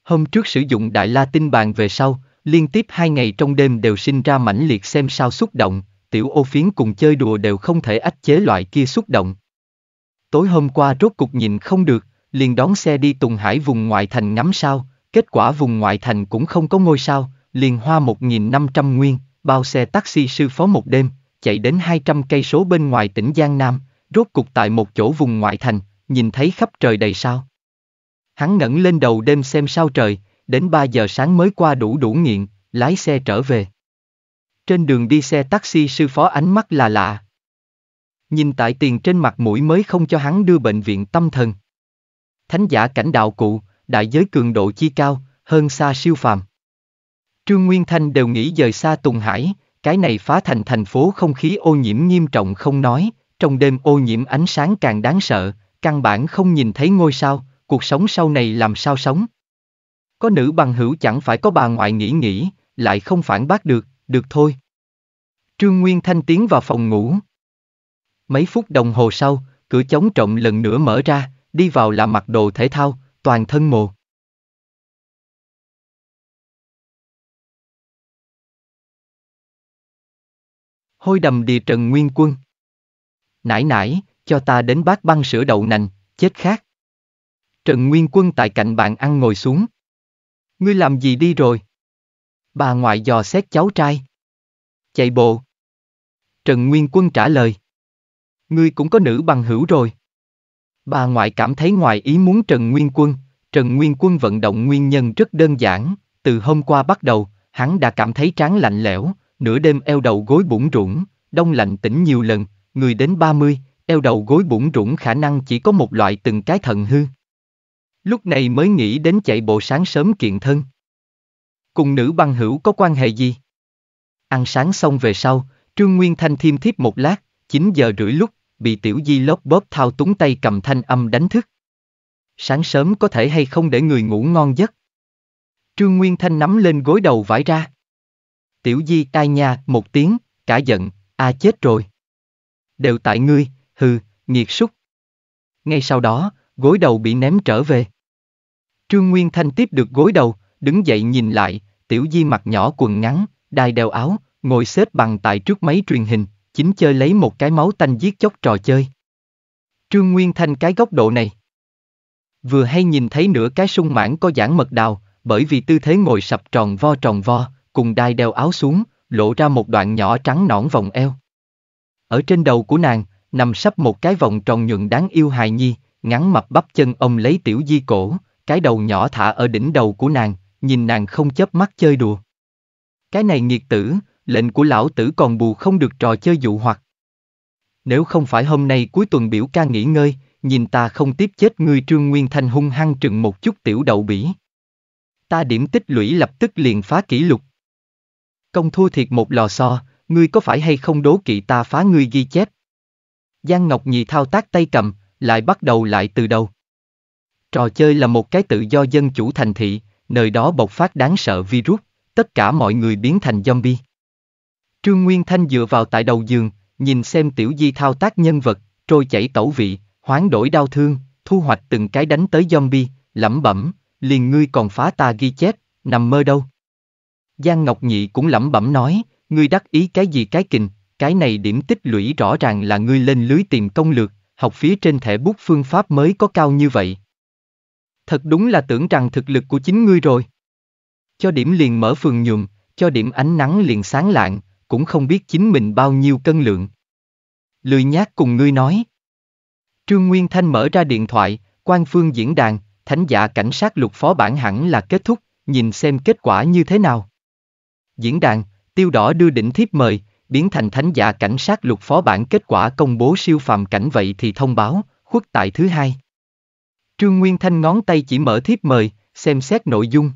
Hôm trước sử dụng Đại La Tinh Bàn về sau, liên tiếp hai ngày trong đêm đều sinh ra mãnh liệt xem sao xúc động, tiểu ô phiến cùng chơi đùa đều không thể ách chế loại kia xúc động. Tối hôm qua rốt cục nhìn không được, liền đón xe đi Tùng Hải vùng ngoại thành ngắm sao, kết quả vùng ngoại thành cũng không có ngôi sao, liền hoa 1.500 nguyên, Bao xe taxi sư phó một đêm, chạy đến 200 cây số bên ngoài tỉnh Giang Nam, rốt cục tại một chỗ vùng ngoại thành, nhìn thấy khắp trời đầy sao. Hắn ngẩng lên đầu đêm xem sao trời, đến 3 giờ sáng mới qua đủ đủ nghiện, lái xe trở về. Trên đường đi xe taxi sư phó ánh mắt là lạ. Nhìn tại tiền trên mặt mũi mới không cho hắn đưa bệnh viện tâm thần. Thánh giả cảnh đạo cụ, đại giới cường độ chi cao, hơn xa siêu phàm. Trương Nguyên Thanh đều nghĩ rời xa Tùng Hải, cái này phá thành thành phố không khí ô nhiễm nghiêm trọng không nói, trong đêm ô nhiễm ánh sáng càng đáng sợ, căn bản không nhìn thấy ngôi sao, cuộc sống sau này làm sao sống. Có nữ bằng hữu chẳng phải có bà ngoại nghĩ nghĩ, lại không phản bác được, được thôi. Trương Nguyên Thanh tiến vào phòng ngủ. Mấy phút đồng hồ sau, cửa chống trọng lần nữa mở ra, đi vào là mặc đồ thể thao, toàn thân mồ. hôi đầm địa trần nguyên quân. Nải nải, cho ta đến bát băng sữa đậu nành, chết khác. Trần Nguyên Quân tại cạnh bạn ăn ngồi xuống. Ngươi làm gì đi rồi? Bà ngoại dò xét cháu trai. Chạy bộ. Trần Nguyên Quân trả lời. Ngươi cũng có nữ bằng hữu rồi. Bà ngoại cảm thấy ngoài ý muốn Trần Nguyên Quân. Trần Nguyên Quân vận động nguyên nhân rất đơn giản. Từ hôm qua bắt đầu, hắn đã cảm thấy tráng lạnh lẽo, nửa đêm eo đầu gối bủng rủng, đông lạnh tỉnh nhiều lần, người đến 30, eo đầu gối bủng rủng khả năng chỉ có một loại từng cái thận hư. Lúc này mới nghĩ đến chạy bộ sáng sớm kiện thân. Cùng nữ băng hữu có quan hệ gì? Ăn sáng xong về sau, Trương Nguyên Thanh thiêm thiếp một lát, 9 giờ rưỡi lúc, bị tiểu di lóc bóp thao túng tay cầm thanh âm đánh thức. Sáng sớm có thể hay không để người ngủ ngon giấc. Trương Nguyên Thanh nắm lên gối đầu vải ra. Tiểu Di ai nha một tiếng, cả giận, a à chết rồi. Đều tại ngươi, hừ, nghiệt súc. Ngay sau đó, gối đầu bị ném trở về. Trương Nguyên Thanh tiếp được gối đầu, đứng dậy nhìn lại, Tiểu Di mặc nhỏ quần ngắn, đai đeo áo, ngồi xếp bằng tại trước máy truyền hình, chính chơi lấy một cái máu tanh giết chóc trò chơi. Trương Nguyên Thanh cái góc độ này. Vừa hay nhìn thấy nửa cái sung mãn có giảng mật đào, bởi vì tư thế ngồi sập tròn vo tròn vo, cùng đai đeo áo xuống, lộ ra một đoạn nhỏ trắng nõn vòng eo. Ở trên đầu của nàng, nằm sắp một cái vòng tròn nhuận đáng yêu hài nhi, ngắn mập bắp chân ông lấy tiểu di cổ, cái đầu nhỏ thả ở đỉnh đầu của nàng, nhìn nàng không chớp mắt chơi đùa. Cái này nghiệt tử, lệnh của lão tử còn bù không được trò chơi dụ hoặc. Nếu không phải hôm nay cuối tuần biểu ca nghỉ ngơi, nhìn ta không tiếp chết ngươi trương nguyên thanh hung hăng trừng một chút tiểu đậu bỉ. Ta điểm tích lũy lập tức liền phá kỷ lục. Công thua thiệt một lò xo, ngươi có phải hay không đố kỵ ta phá ngươi ghi chép? Giang Ngọc Nhị thao tác tay cầm, lại bắt đầu lại từ đầu. Trò chơi là một cái tự do dân chủ thành thị, nơi đó bộc phát đáng sợ virus, tất cả mọi người biến thành zombie. Trương Nguyên Thanh dựa vào tại đầu giường, nhìn xem tiểu di thao tác nhân vật, trôi chảy tẩu vị, hoán đổi đau thương, thu hoạch từng cái đánh tới zombie, lẩm bẩm, liền ngươi còn phá ta ghi chép, nằm mơ đâu. Giang Ngọc Nhị cũng lẩm bẩm nói, ngươi đắc ý cái gì cái kình, cái này điểm tích lũy rõ ràng là ngươi lên lưới tìm công lược, học phía trên thẻ bút phương pháp mới có cao như vậy. Thật đúng là tưởng rằng thực lực của chính ngươi rồi. Cho điểm liền mở phường nhuộm, cho điểm ánh nắng liền sáng lạng, cũng không biết chính mình bao nhiêu cân lượng. Lười nhác cùng ngươi nói. Trương Nguyên Thanh mở ra điện thoại, quan phương diễn đàn, thánh giả cảnh sát lục phó bản hẳn là kết thúc, nhìn xem kết quả như thế nào. Diễn đàn, tiêu đỏ đưa đỉnh thiếp mời, biến thành thánh giả cảnh sát lục phó bản kết quả công bố siêu phàm cảnh vậy thì thông báo, khuất tại thứ hai. Trương Nguyên Thanh ngón tay chỉ mở thiếp mời, xem xét nội dung.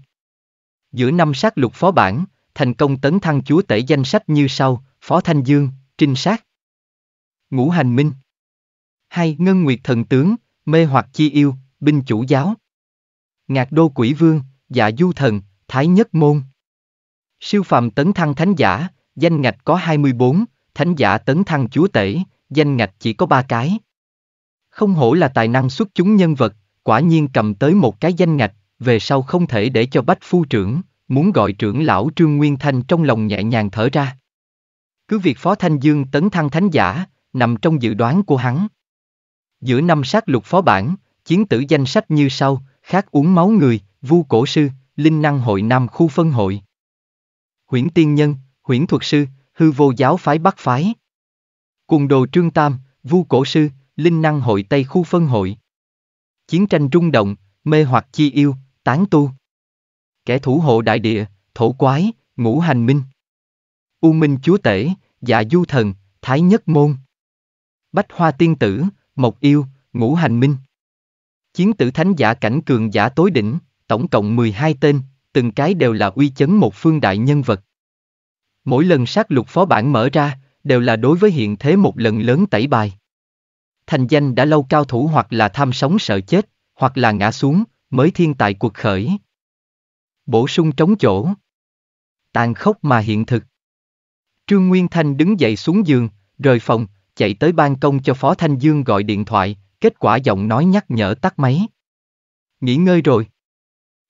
Giữa năm sát lục phó bản, thành công tấn thăng chúa tể danh sách như sau, Phó Thanh Dương, Trinh Sát. Ngũ Hành Minh. Hai Ngân Nguyệt Thần Tướng, Mê Hoặc Chi Yêu, Binh Chủ Giáo. Ngạc Đô Quỷ Vương, Dạ Du Thần, Thái Nhất Môn. Siêu phàm tấn thăng thánh giả, danh ngạch có 24, thánh giả tấn thăng chúa tể, danh ngạch chỉ có 3 cái. Không hổ là tài năng xuất chúng nhân vật, quả nhiên cầm tới một cái danh ngạch, về sau không thể để cho bách phu trưởng, muốn gọi trưởng lão Trương Nguyên Thanh trong lòng nhẹ nhàng thở ra. Cứ việc Phó Thanh Dương tấn thăng thánh giả, nằm trong dự đoán của hắn. Giữa năm sát lục phó bản, chiến tử danh sách như sau, khác uống máu người, vu cổ sư, linh năng hội nam khu phân hội. Huyễn Tiên Nhân, Huyễn Thuật Sư, Hư Vô Giáo Phái Bắc Phái. Cùng đồ Trương Tam, Vu Cổ Sư, Linh Năng Hội Tây Khu Phân Hội. Chiến tranh Trung động, mê hoặc chi yêu, tán tu. Kẻ thủ hộ đại địa, thổ quái, ngũ hành minh. U Minh Chúa Tể, Dạ Du Thần, Thái Nhất Môn. Bách Hoa Tiên Tử, Mộc Yêu, Ngũ Hành Minh. Chiến tử thánh giả cảnh cường giả tối đỉnh, tổng cộng 12 tên, từng cái đều là uy chấn một phương đại nhân vật. Mỗi lần sát lục phó bản mở ra, đều là đối với hiện thế một lần lớn tẩy bài. Thành danh đã lâu cao thủ hoặc là tham sống sợ chết, hoặc là ngã xuống, mới thiên tài cuộc khởi. Bổ sung trống chỗ. Tàn khốc mà hiện thực. Trương Nguyên Thanh đứng dậy xuống giường, rời phòng, chạy tới ban công cho Phó Thanh Dương gọi điện thoại, kết quả giọng nói nhắc nhở tắt máy. Nghỉ ngơi rồi.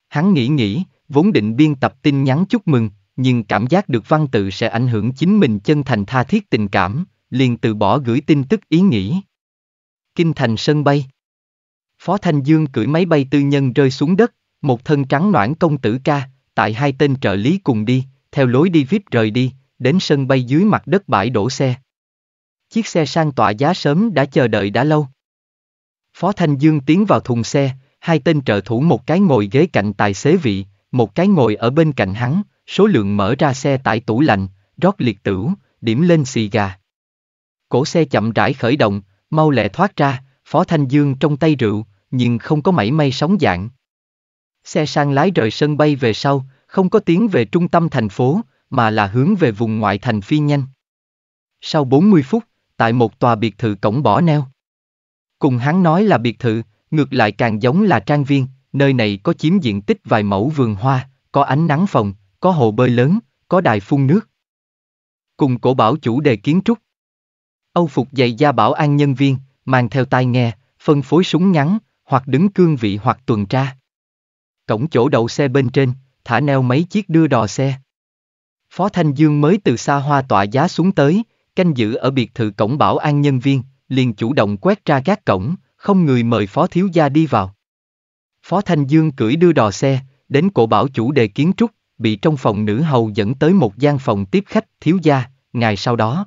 Hắn nghĩ nghĩ, vốn định biên tập tin nhắn chúc mừng, nhưng cảm giác được văn tự sẽ ảnh hưởng chính mình chân thành tha thiết tình cảm, liền từ bỏ gửi tin tức ý nghĩ. Kinh thành sân bay Phó Thanh Dương cưỡi máy bay tư nhân rơi xuống đất, một thân trắng noãn công tử ca, tại hai tên trợ lý cùng đi, theo lối đi VIP rời đi, đến sân bay dưới mặt đất bãi đổ xe. Chiếc xe sang tọa giá sớm đã chờ đợi đã lâu. Phó Thanh Dương tiến vào thùng xe, hai tên trợ thủ một cái ngồi ghế cạnh tài xế vị, một cái ngồi ở bên cạnh hắn, số lượng mở ra xe tải tủ lạnh, rót liệt tửu, điểm lên xì gà. Cổ xe chậm rãi khởi động, mau lẹ thoát ra, Phó Thanh Dương trong tay rượu, nhưng không có mảy may sóng dạng. Xe sang lái rời sân bay về sau, không có tiếng về trung tâm thành phố, mà là hướng về vùng ngoại thành phi nhanh. Sau 40 phút, tại một tòa biệt thự cổng bỏ neo. Cùng hắn nói là biệt thự, ngược lại càng giống là trang viên, nơi này có chiếm diện tích vài mẫu vườn hoa, có ánh nắng phòng, có hồ bơi lớn, có đài phun nước. Cùng cổ bảo chủ đề kiến trúc. Âu phục dày da bảo an nhân viên, mang theo tai nghe, phân phối súng ngắn, hoặc đứng cương vị hoặc tuần tra. Cổng chỗ đậu xe bên trên, thả neo mấy chiếc đưa đò xe. Phó Thanh Dương mới từ xa hoa tọa giá xuống tới, canh giữ ở biệt thự cổng bảo an nhân viên, liền chủ động quét ra gác cổng, không người mời phó thiếu gia đi vào. Phó Thanh Dương cưỡi đưa đò xe, đến cổ bảo chủ đề kiến trúc, bị trong phòng nữ hầu dẫn tới một gian phòng tiếp khách thiếu gia, ngày sau đó.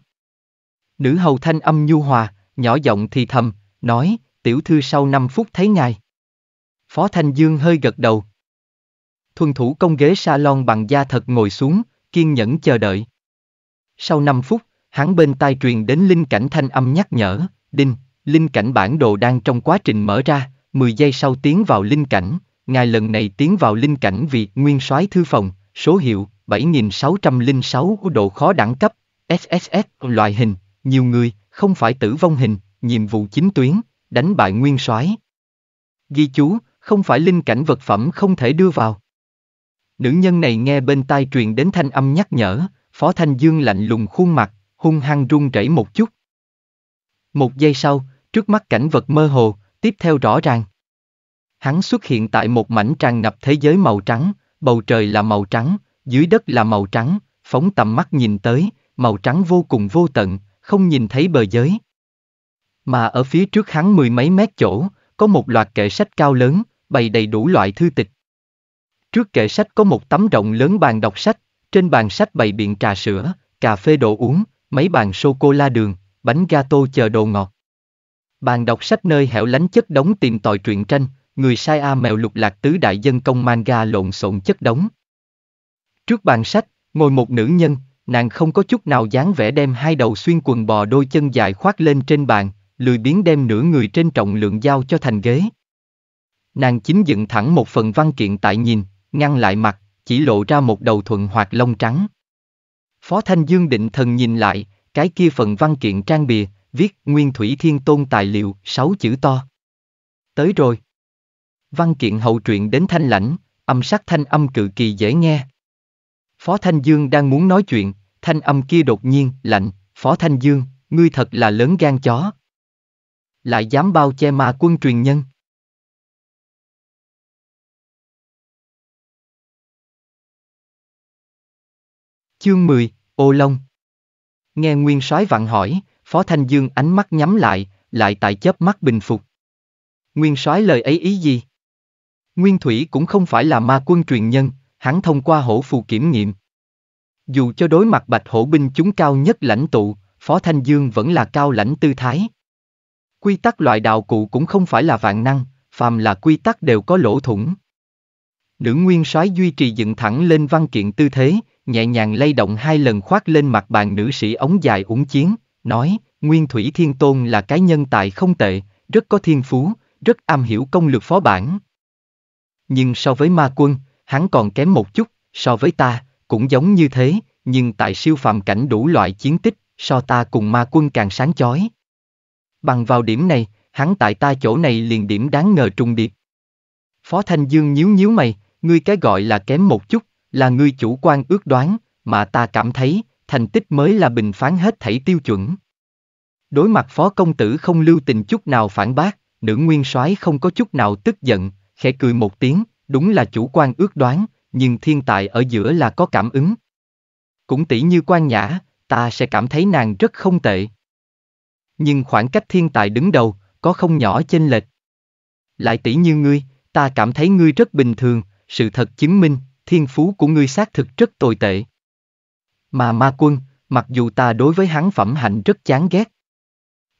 Nữ hầu thanh âm nhu hòa, nhỏ giọng thì thầm, nói, tiểu thư sau 5 phút thấy ngài. Phó Thanh Dương hơi gật đầu. Thuần thủ công ghế salon bằng da thật ngồi xuống, kiên nhẫn chờ đợi. Sau 5 phút, hắn bên tai truyền đến linh cảnh thanh âm nhắc nhở, đinh, linh cảnh bản đồ đang trong quá trình mở ra, 10 giây sau tiến vào linh cảnh, ngài lần này tiến vào linh cảnh vì nguyên soái thư phòng, số hiệu 7606 của độ khó đẳng cấp, SSS, loại hình, nhiều người, không phải tử vong hình, nhiệm vụ chính tuyến, đánh bại nguyên soái. Ghi chú, không phải linh cảnh vật phẩm không thể đưa vào. Nữ nhân này nghe bên tai truyền đến thanh âm nhắc nhở, Phó Thanh Dương lạnh lùng khuôn mặt, hung hăng run rẩy một chút. Một giây sau, trước mắt cảnh vật mơ hồ, tiếp theo rõ ràng. Hắn xuất hiện tại một mảnh tràn ngập thế giới màu trắng, bầu trời là màu trắng, dưới đất là màu trắng, phóng tầm mắt nhìn tới, màu trắng vô cùng vô tận, không nhìn thấy bờ giới. Mà ở phía trước hắn mười mấy mét chỗ, có một loạt kệ sách cao lớn, bày đầy đủ loại thư tịch. Trước kệ sách có một tấm rộng lớn bàn đọc sách, trên bàn sách bày biện trà sữa, cà phê đồ uống, mấy bàn sô-cô-la đường, bánh gato chờ đồ ngọt. Bàn đọc sách nơi hẻo lánh chất đống tìm tòi truyện tranh, người sai A mèo lục lạc tứ đại dân công manga lộn xộn chất đống. Trước bàn sách, ngồi một nữ nhân, nàng không có chút nào dáng vẻ đem hai đầu xuyên quần bò đôi chân dài khoác lên trên bàn, lười biến đem nửa người trên trọng lượng giao cho thành ghế. Nàng chính dựng thẳng một phần văn kiện tại nhìn, ngăn lại mặt, chỉ lộ ra một đầu thuận hoạt lông trắng. Phó Thanh Dương định thần nhìn lại, cái kia phần văn kiện trang bìa, viết Nguyên Thủy Thiên Tôn tài liệu, sáu chữ to. Tới rồi. Văn kiện hậu truyện đến thanh lãnh, âm sắc thanh âm cự kỳ dễ nghe. Phó Thanh Dương đang muốn nói chuyện, thanh âm kia đột nhiên, lạnh, Phó Thanh Dương, ngươi thật là lớn gan chó. Lại dám bao che ma quân truyền nhân. Chương 10, Ô Long Nghe Nguyên soái vặn hỏi, Phó Thanh Dương ánh mắt nhắm lại, lại tại chớp mắt bình phục. Nguyên soái lời ấy ý gì? Nguyên Thủy cũng không phải là ma quân truyền nhân, hắn thông qua hổ phù kiểm nghiệm. Dù cho đối mặt bạch hổ binh chúng cao nhất lãnh tụ, Phó Thanh Dương vẫn là cao lãnh tư thái. Quy tắc loại đạo cụ cũng không phải là vạn năng, phàm là quy tắc đều có lỗ thủng. Nữ nguyên soái duy trì dựng thẳng lên văn kiện tư thế, nhẹ nhàng lay động hai lần khoác lên mặt bàn nữ sĩ ống dài uống chiến, nói, Nguyên Thủy Thiên Tôn là cái nhân tài không tệ, rất có thiên phú, rất am hiểu công lược phó bản. Nhưng so với ma quân, hắn còn kém một chút, so với ta, cũng giống như thế, nhưng tại siêu phàm cảnh đủ loại chiến tích, so ta cùng ma quân càng sáng chói. Bằng vào điểm này, hắn tại ta chỗ này liền điểm đáng ngờ trùng điệp. Phó Thanh Dương nhíu nhíu mày, ngươi cái gọi là kém một chút, là ngươi chủ quan ước đoán, mà ta cảm thấy, thành tích mới là bình phán hết thảy tiêu chuẩn. Đối mặt phó công tử không lưu tình chút nào phản bác, nữ nguyên soái không có chút nào tức giận, khẽ cười một tiếng, đúng là chủ quan ước đoán, nhưng thiên tài ở giữa là có cảm ứng. Cũng tỷ như quan nhã, ta sẽ cảm thấy nàng rất không tệ. Nhưng khoảng cách thiên tài đứng đầu, có không nhỏ chênh lệch. Lại tỷ như ngươi, ta cảm thấy ngươi rất bình thường, sự thật chứng minh, thiên phú của ngươi xác thực rất tồi tệ. Mà ma quân, mặc dù ta đối với hắn phẩm hạnh rất chán ghét.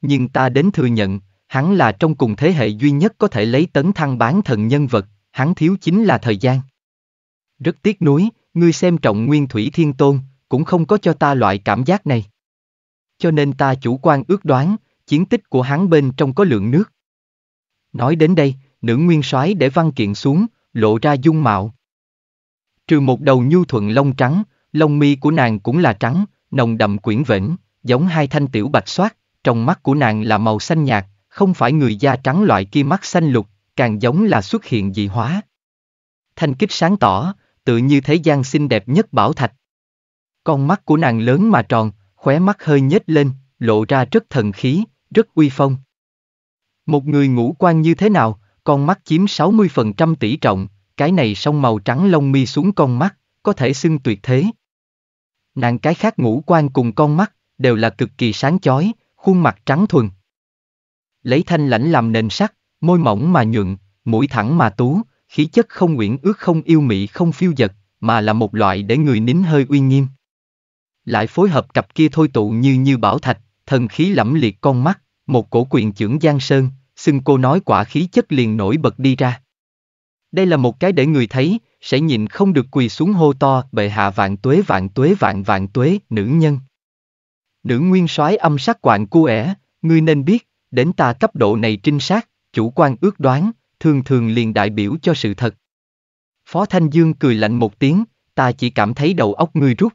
Nhưng ta đến thừa nhận, hắn là trong cùng thế hệ duy nhất có thể lấy tấn thăng bán thần nhân vật, hắn thiếu chính là thời gian. Rất tiếc nuối, ngươi xem trọng nguyên thủy thiên tôn, cũng không có cho ta loại cảm giác này. Cho nên ta chủ quan ước đoán, chiến tích của hắn bên trong có lượng nước. Nói đến đây, nữ nguyên soái để văn kiện xuống, lộ ra dung mạo. Trừ một đầu nhu thuận lông trắng, lông mi của nàng cũng là trắng, nồng đậm quyển vĩnh, giống hai thanh tiểu bạch soát, trong mắt của nàng là màu xanh nhạt, không phải người da trắng loại kia mắt xanh lục, càng giống là xuất hiện dị hóa. Thanh kích sáng tỏ, tự như thế gian xinh đẹp nhất bảo thạch. Con mắt của nàng lớn mà tròn, khóe mắt hơi nhếch lên, lộ ra rất thần khí, rất uy phong. Một người ngũ quan như thế nào, con mắt chiếm 60% tỷ trọng, cái này song màu trắng lông mi xuống con mắt, có thể xưng tuyệt thế, nàng cái khác ngũ quan cùng con mắt, đều là cực kỳ sáng chói, khuôn mặt trắng thuần. Lấy thanh lãnh làm nền sắc, môi mỏng mà nhuận, mũi thẳng mà tú, khí chất không nguyễn ước không yêu mị không phiêu dật, mà là một loại để người nín hơi uy nghiêm. Lại phối hợp cặp kia thôi tụ như như bảo thạch, thần khí lẫm liệt con mắt, một cổ quyền trưởng giang sơn, xưng cô nói quả khí chất liền nổi bật đi ra. Đây là một cái để người thấy, sẽ nhìn không được quỳ xuống hô to bệ hạ vạn tuế vạn tuế vạn vạn tuế nữ nhân nữ nguyên soái âm sắc quạng cu ẻ ngươi nên biết đến ta cấp độ này trinh sát chủ quan ước đoán thường thường liền đại biểu cho sự thật phó thanh dương cười lạnh một tiếng ta chỉ cảm thấy đầu óc ngươi rút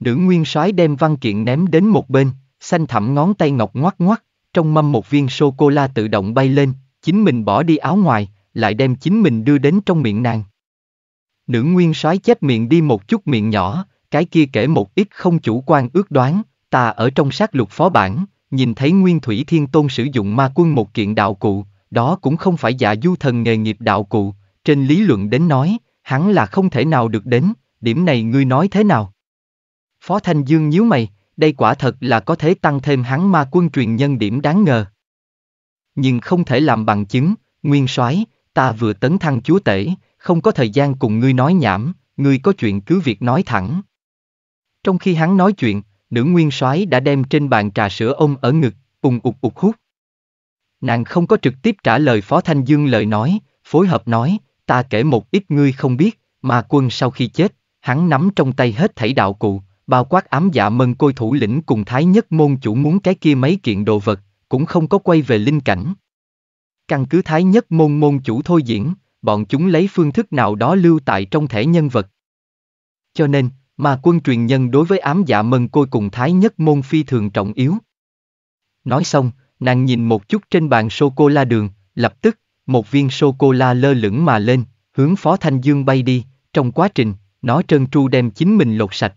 nữ nguyên soái đem văn kiện ném đến một bên xanh thẳm ngón tay ngọc ngoắc ngoắc trong mâm một viên sô cô la tự động bay lên chính mình bỏ đi áo ngoài lại đem chính mình đưa đến trong miệng nàng Nữ nguyên soái chép miệng đi một chút miệng nhỏ, cái kia kể một ít không chủ quan ước đoán, ta ở trong sát lục phó bản, nhìn thấy nguyên thủy thiên tôn sử dụng ma quân một kiện đạo cụ, đó cũng không phải giả dạ du thần nghề nghiệp đạo cụ, trên lý luận đến nói, hắn là không thể nào được đến, điểm này ngươi nói thế nào? Phó Thanh Dương nhíu mày, đây quả thật là có thể tăng thêm hắn ma quân truyền nhân điểm đáng ngờ. Nhưng không thể làm bằng chứng, nguyên soái, ta vừa tấn thăng chúa tể, không có thời gian cùng ngươi nói nhảm, ngươi có chuyện cứ việc nói thẳng. Trong khi hắn nói chuyện, nữ nguyên soái đã đem trên bàn trà sữa ông ở ngực, ùng ục ục hút. Nàng không có trực tiếp trả lời Phó Thanh Dương lời nói, phối hợp nói, ta kể một ít ngươi không biết, mà quân sau khi chết, hắn nắm trong tay hết thảy đạo cụ, bao quát ám dạ mân côi thủ lĩnh cùng thái nhất môn chủ muốn cái kia mấy kiện đồ vật, cũng không có quay về linh cảnh. Căn cứ thái nhất môn môn chủ thôi diễn, bọn chúng lấy phương thức nào đó lưu tại trong thể nhân vật. Cho nên, mà quân truyền nhân đối với ám dạ mân côi cùng thái nhất môn phi thường trọng yếu. Nói xong, nàng nhìn một chút trên bàn sô-cô-la đường, lập tức, một viên sô-cô-la lơ lửng mà lên, hướng Phó Thanh Dương bay đi, trong quá trình, nó trơn tru đem chính mình lột sạch.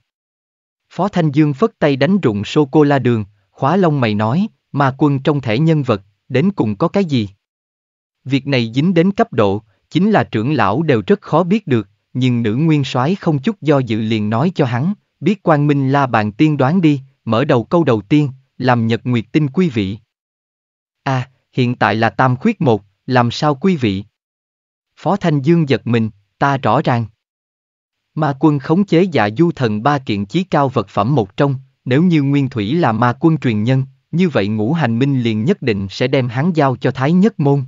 Phó Thanh Dương phất tay đánh rụng sô-cô-la đường, khóa lông mày nói, mà quân trong thể nhân vật, đến cùng có cái gì? Việc này dính đến cấp độ, chính là trưởng lão đều rất khó biết được, nhưng nữ nguyên soái không chút do dự liền nói cho hắn, biết quan Minh La Bàn tiên đoán đi, mở đầu câu đầu tiên, làm Nhật Nguyệt Tinh quý vị. a à, hiện tại là tam khuyết một, làm sao quý vị? Phó Thanh Dương giật mình, ta rõ ràng. Ma quân khống chế dạ du thần ba kiện chí cao vật phẩm một trong, nếu như Nguyên Thủy là ma quân truyền nhân, như vậy ngũ hành minh liền nhất định sẽ đem hắn giao cho Thái Nhất Môn.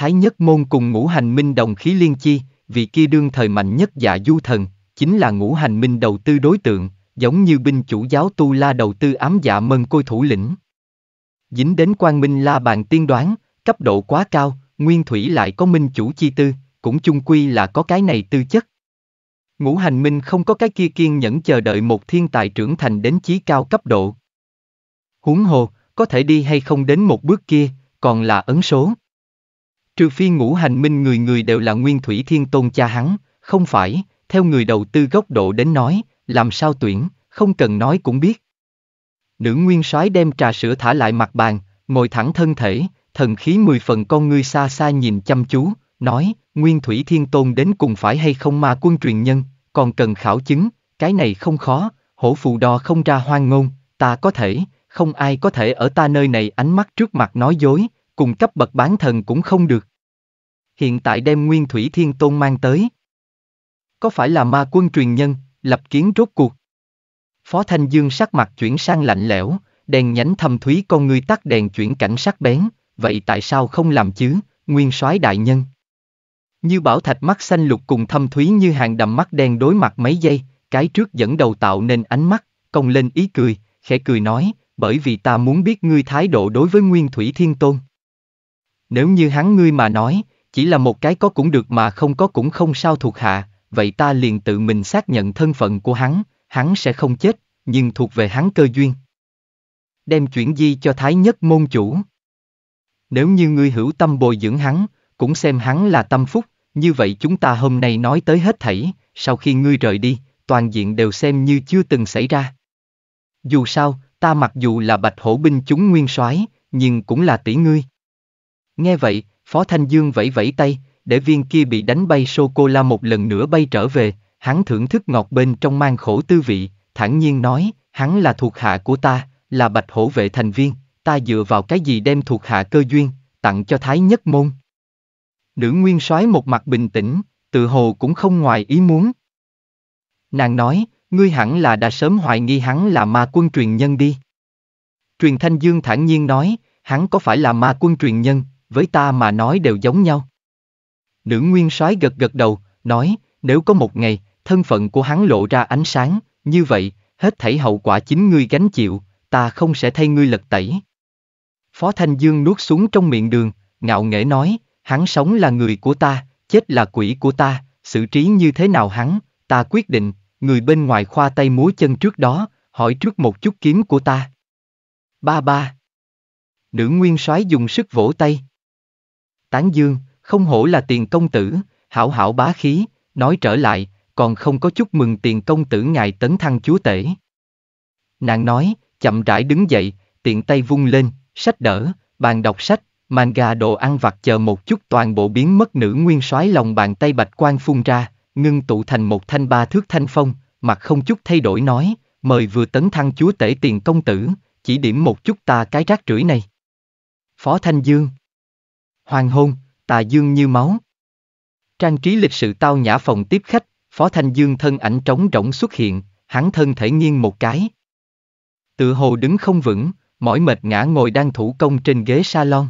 Thái Nhất Môn cùng ngũ hành minh đồng khí liên chi, vị kia đương thời mạnh nhất dạ du thần, chính là ngũ hành minh đầu tư đối tượng, giống như binh chủ giáo tu la đầu tư ám dạ mân côi thủ lĩnh. Dính đến quan minh la bàn tiên đoán, cấp độ quá cao, nguyên thủy lại có minh chủ chi tư, cũng chung quy là có cái này tư chất. Ngũ hành minh không có cái kia kiên nhẫn chờ đợi một thiên tài trưởng thành đến chí cao cấp độ. Huống hồ, có thể đi hay không đến một bước kia, còn là ấn số. Trừ phi ngũ hành minh người người đều là nguyên thủy thiên tôn cha hắn, không phải, theo người đầu tư góc độ đến nói, làm sao tuyển, không cần nói cũng biết. Nữ nguyên soái đem trà sữa thả lại mặt bàn, ngồi thẳng thân thể, thần khí mười phần con ngươi xa xa nhìn chăm chú, nói, nguyên thủy thiên tôn đến cùng phải hay không ma quân truyền nhân, còn cần khảo chứng, cái này không khó, hổ phù đo không ra hoang ngôn, ta có thể, không ai có thể ở ta nơi này ánh mắt trước mặt nói dối, cùng cấp bậc bán thần cũng không được. Hiện tại đem Nguyên Thủy Thiên Tôn mang tới. Có phải là ma quân truyền nhân, lập kiến rốt cuộc? Phó Thanh Dương sắc mặt chuyển sang lạnh lẽo, đèn nhánh thâm thúy con ngươi tắt đèn chuyển cảnh sắc bén, vậy tại sao không làm chứ, nguyên soái đại nhân? Như bảo thạch mắt xanh lục cùng thâm thúy như hàng đầm mắt đen đối mặt mấy giây, cái trước dẫn đầu tạo nên ánh mắt, công lên ý cười, khẽ cười nói, bởi vì ta muốn biết ngươi thái độ đối với nguyên thủy thiên tôn. Nếu như hắn ngươi mà nói, chỉ là một cái có cũng được mà không có cũng không sao thuộc hạ, vậy ta liền tự mình xác nhận thân phận của hắn, hắn sẽ không chết, nhưng thuộc về hắn cơ duyên. Đem chuyển di cho Thái Nhất Môn Chủ. Nếu như ngươi hữu tâm bồi dưỡng hắn, cũng xem hắn là tâm phúc, như vậy chúng ta hôm nay nói tới hết thảy, sau khi ngươi rời đi, toàn diện đều xem như chưa từng xảy ra. Dù sao, ta mặc dù là bạch hổ binh chúng nguyên soái, nhưng cũng là tỷ ngươi. Nghe vậy, Phó Thanh Dương vẫy vẫy tay, để viên kia bị đánh bay sô-cô-la một lần nữa bay trở về, hắn thưởng thức ngọt bên trong mang khổ tư vị, thản nhiên nói, hắn là thuộc hạ của ta, là bạch hổ vệ thành viên, ta dựa vào cái gì đem thuộc hạ cơ duyên, tặng cho Thái Nhất Môn. Nữ nguyên soái một mặt bình tĩnh, tự hồ cũng không ngoài ý muốn. Nàng nói, ngươi hẳn là đã sớm hoài nghi hắn là ma quân truyền nhân đi. Truyền Thanh Dương thản nhiên nói, hắn có phải là ma quân truyền nhân, với ta mà nói đều giống nhau. Nữ nguyên soái gật gật đầu, nói, nếu có một ngày, thân phận của hắn lộ ra ánh sáng, như vậy, hết thảy hậu quả chính ngươi gánh chịu, ta không sẽ thay ngươi lật tẩy. Phó Thanh Dương nuốt xuống trong miệng đường, ngạo nghễ nói, hắn sống là người của ta, chết là quỷ của ta, xử trí như thế nào hắn, ta quyết định, người bên ngoài khoa tay múa chân trước đó, hỏi trước một chút kiếm của ta. Ba ba. Nữ nguyên soái dùng sức vỗ tay. Tán dương, không hổ là tiền công tử, hảo hảo bá khí, nói trở lại, còn không có chúc mừng tiền công tử ngài tấn thăng chúa tể. Nàng nói, chậm rãi đứng dậy, tiện tay vung lên, sách đỡ, bàn đọc sách, manga đồ ăn vặt chờ một chút toàn bộ biến mất nữ nguyên soái lòng bàn tay bạch quan phun ra, ngưng tụ thành một thanh ba thước thanh phong, mặt không chút thay đổi nói, mời vừa tấn thăng chúa tể tiền công tử, chỉ điểm một chút ta cái rác rưởi này. Phó Thanh Dương Hoàng hôn, tà dương như máu. Trang trí lịch sự tao nhã phòng tiếp khách, Phó Thanh Dương thân ảnh trống rỗng xuất hiện, hắn thân thể nghiêng một cái. Tự hồ đứng không vững, mỏi mệt ngã ngồi đang thủ công trên ghế salon.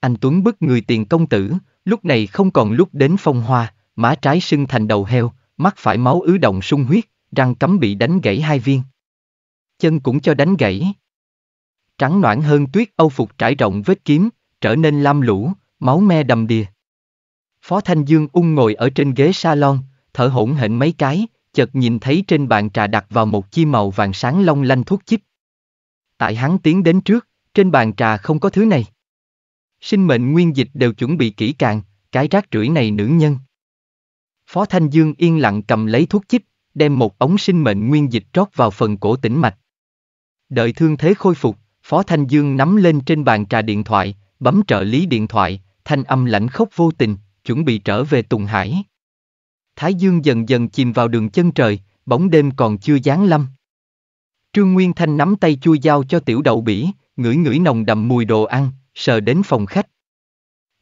Anh Tuấn bức người tiền công tử, lúc này không còn lúc đến phong hoa, má trái sưng thành đầu heo, mắt phải máu ứ động sung huyết, răng cấm bị đánh gãy hai viên. Chân cũng cho đánh gãy. Trắng noãn hơn tuyết âu phục trải rộng vết kiếm, trở nên lam lũ, máu me đầm đìa. Phó Thanh Dương ung ngồi ở trên ghế salon, thở hổn hển mấy cái, chợt nhìn thấy trên bàn trà đặt vào một chi màu vàng sáng long lanh thuốc chích. Tại hắn tiến đến trước, trên bàn trà không có thứ này. Sinh mệnh nguyên dịch đều chuẩn bị kỹ càng, cái rác rưởi này nữ nhân. Phó Thanh Dương yên lặng cầm lấy thuốc chích, đem một ống sinh mệnh nguyên dịch rót vào phần cổ tĩnh mạch. Đợi thương thế khôi phục, Phó Thanh Dương nắm lên trên bàn trà điện thoại, bấm trợ lý điện thoại, thanh âm lãnh khốc vô tình, chuẩn bị trở về Tùng Hải. Thái dương dần dần chìm vào đường chân trời, bóng đêm còn chưa giáng lâm. Trương Nguyên Thanh nắm tay chui dao cho tiểu đậu bỉ, ngửi ngửi nồng đậm mùi đồ ăn, sờ đến phòng khách.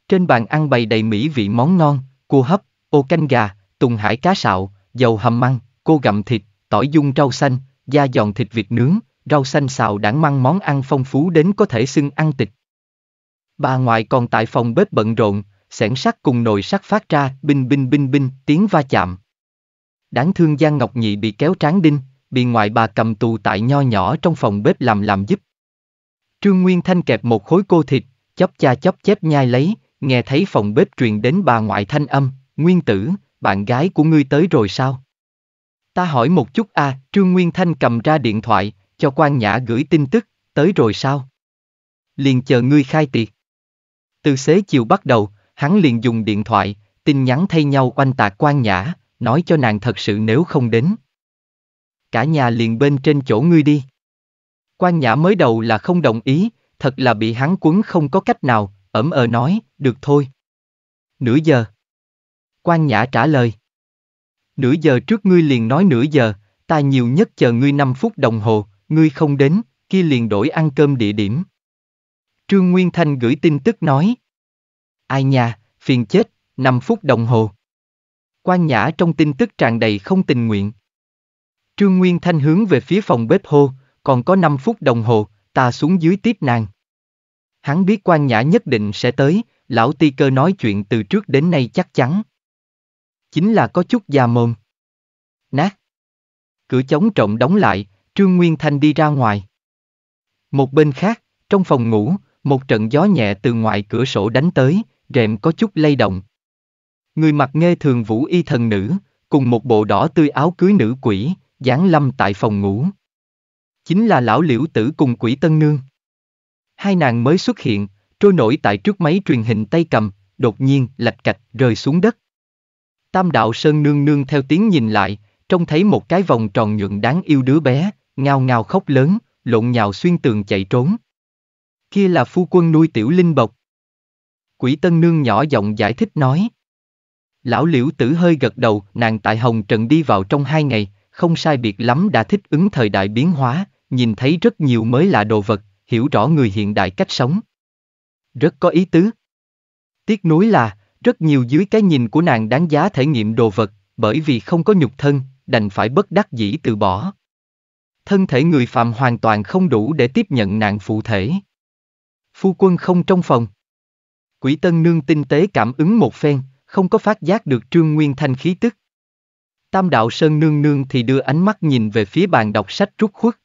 Trên bàn ăn bày đầy mỹ vị món ngon, cua hấp, ô canh gà, tùng hải cá sạo, dầu hầm măng, cô gặm thịt, tỏi dung rau xanh, da giòn thịt vịt nướng, rau xanh xào đảng măng món ăn phong phú đến có thể xưng ăn tịch. Bà ngoại còn tại phòng bếp bận rộn, xẻng sắt cùng nồi sắt phát ra binh binh binh binh tiếng va chạm. Đáng thương Giang Ngọc Nhị bị kéo tráng đinh, bị ngoại bà cầm tù tại nho nhỏ trong phòng bếp làm làm giúp. Trương Nguyên Thanh kẹp một khối cô thịt, chóp cha chóp chép nhai lấy, nghe thấy phòng bếp truyền đến bà ngoại thanh âm, Nguyên tử, bạn gái của ngươi tới rồi sao? Ta hỏi một chút a, à, Trương Nguyên Thanh cầm ra điện thoại, cho quan nhã gửi tin tức, tới rồi sao? Liền chờ ngươi khai tiệc. Từ xế chiều bắt đầu, hắn liền dùng điện thoại, tin nhắn thay nhau oanh tạc quan nhã, nói cho nàng thật sự nếu không đến. Cả nhà liền bên trên chỗ ngươi đi. Quan nhã mới đầu là không đồng ý, thật là bị hắn quấn không có cách nào, ẩm ờ nói, được thôi. Nửa giờ. Quan nhã trả lời. Nửa giờ trước ngươi liền nói nửa giờ, ta nhiều nhất chờ ngươi 5 phút đồng hồ, ngươi không đến, kia liền đổi ăn cơm địa điểm. Trương Nguyên Thanh gửi tin tức nói. Ai nhà, phiền chết, 5 phút đồng hồ. Quan Nhã trong tin tức tràn đầy không tình nguyện. Trương Nguyên Thanh hướng về phía phòng bếp hô, còn có 5 phút đồng hồ, ta xuống dưới tiếp nàng. Hắn biết Quan Nhã nhất định sẽ tới, lão ti cơ nói chuyện từ trước đến nay chắc chắn. Chính là có chút già mồm. Nát. Cửa chống trộm đóng lại, Trương Nguyên Thanh đi ra ngoài. Một bên khác, trong phòng ngủ, một trận gió nhẹ từ ngoài cửa sổ đánh tới, rèm có chút lay động. Người mặc nghe thường vũ y thần nữ, cùng một bộ đỏ tươi áo cưới nữ quỷ, giáng lâm tại phòng ngủ. Chính là lão liễu tử cùng quỷ tân nương. Hai nàng mới xuất hiện, trôi nổi tại trước máy truyền hình tay cầm, đột nhiên lạch cạch rơi xuống đất. Tam đạo sơn nương nương theo tiếng nhìn lại, trông thấy một cái vòng tròn nhuận đáng yêu đứa bé, ngao ngao khóc lớn, lộn nhào xuyên tường chạy trốn kia là phu quân nuôi tiểu linh bộc. Quỷ tân nương nhỏ giọng giải thích nói. Lão liễu tử hơi gật đầu, nàng tại Hồng trận đi vào trong hai ngày, không sai biệt lắm đã thích ứng thời đại biến hóa, nhìn thấy rất nhiều mới lạ đồ vật, hiểu rõ người hiện đại cách sống. Rất có ý tứ. Tiếc nối là, rất nhiều dưới cái nhìn của nàng đáng giá thể nghiệm đồ vật, bởi vì không có nhục thân, đành phải bất đắc dĩ từ bỏ. Thân thể người phàm hoàn toàn không đủ để tiếp nhận nạn phụ thể. Phu quân không trong phòng. Quỷ tân nương tinh tế cảm ứng một phen, không có phát giác được trương nguyên thanh khí tức. Tam đạo sơn nương nương thì đưa ánh mắt nhìn về phía bàn đọc sách rút khuất.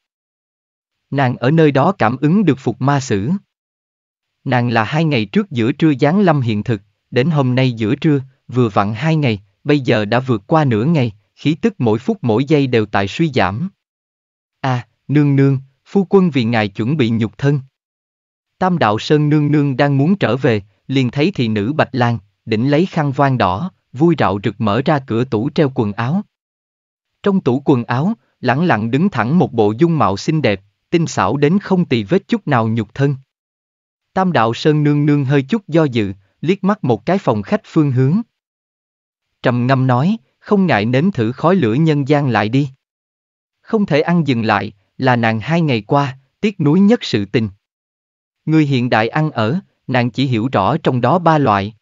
Nàng ở nơi đó cảm ứng được phục ma sử. Nàng là hai ngày trước giữa trưa giáng lâm hiện thực, đến hôm nay giữa trưa, vừa vặn hai ngày, bây giờ đã vượt qua nửa ngày, khí tức mỗi phút mỗi giây đều tại suy giảm. À, nương nương, phu quân vì ngài chuẩn bị nhục thân. Tam đạo Sơn Nương Nương đang muốn trở về, liền thấy thị nữ Bạch Lan, đỉnh lấy khăn voan đỏ, vui rạo rực mở ra cửa tủ treo quần áo. Trong tủ quần áo, lẳng lặng đứng thẳng một bộ dung mạo xinh đẹp, tinh xảo đến không tì vết chút nào nhục thân. Tam đạo Sơn Nương Nương hơi chút do dự, liếc mắt một cái phòng khách phương hướng. Trầm ngâm nói, không ngại nếm thử khói lửa nhân gian lại đi. Không thể ăn dừng lại, là nàng hai ngày qua, tiếc nuối nhất sự tình, Người hiện đại ăn ở, nàng chỉ hiểu rõ trong đó ba loại.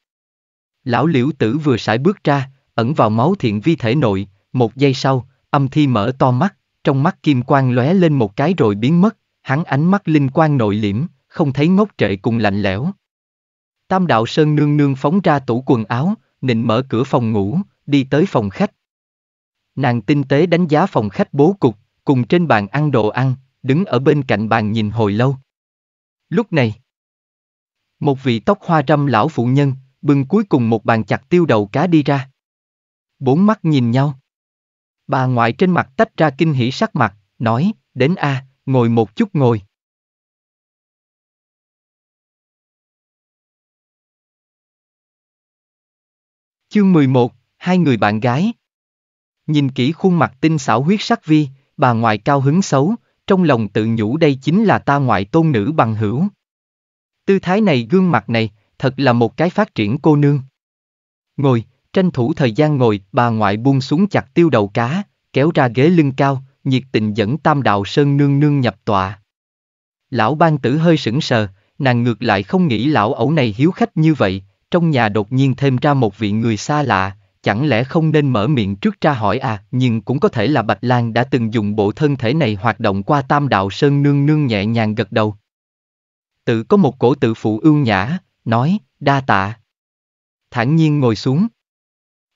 Lão liễu tử vừa sải bước ra, ẩn vào máu thiện vi thể nội, một giây sau, âm thi mở to mắt, trong mắt kim quang lóe lên một cái rồi biến mất, hắn ánh mắt linh quang nội liễm, không thấy ngốc trệ cùng lạnh lẽo. Tam đạo sơn nương nương phóng ra tủ quần áo, nịnh mở cửa phòng ngủ, đi tới phòng khách. Nàng tinh tế đánh giá phòng khách bố cục, cùng trên bàn ăn đồ ăn, đứng ở bên cạnh bàn nhìn hồi lâu. Lúc này, một vị tóc hoa râm lão phụ nhân, bưng cuối cùng một bàn chặt tiêu đầu cá đi ra. Bốn mắt nhìn nhau. Bà ngoại trên mặt tách ra kinh hỉ sắc mặt, nói, đến a, ngồi một chút ngồi. Chương 11, hai người bạn gái. Nhìn kỹ khuôn mặt tinh xảo huyết sắc vi, bà ngoại cao hứng xấu, trong lòng tự nhủ đây chính là ta ngoại tôn nữ bằng hữu. Tư thái này gương mặt này, thật là một cái phát triển cô nương. Ngồi, tranh thủ thời gian ngồi, bà ngoại buông xuống chặt tiêu đầu cá, kéo ra ghế lưng cao, nhiệt tình dẫn tam đạo sơn nương nương nhập tọa. Lão ban tử hơi sững sờ, nàng ngược lại không nghĩ lão ẩu này hiếu khách như vậy, trong nhà đột nhiên thêm ra một vị người xa lạ, chẳng lẽ không nên mở miệng trước tra hỏi à, nhưng cũng có thể là Bạch Lan đã từng dùng bộ thân thể này hoạt động qua tam đạo sơn nương nương nhẹ nhàng gật đầu. Tự có một cổ tự phụ ưu nhã, nói, đa tạ. Thản nhiên ngồi xuống.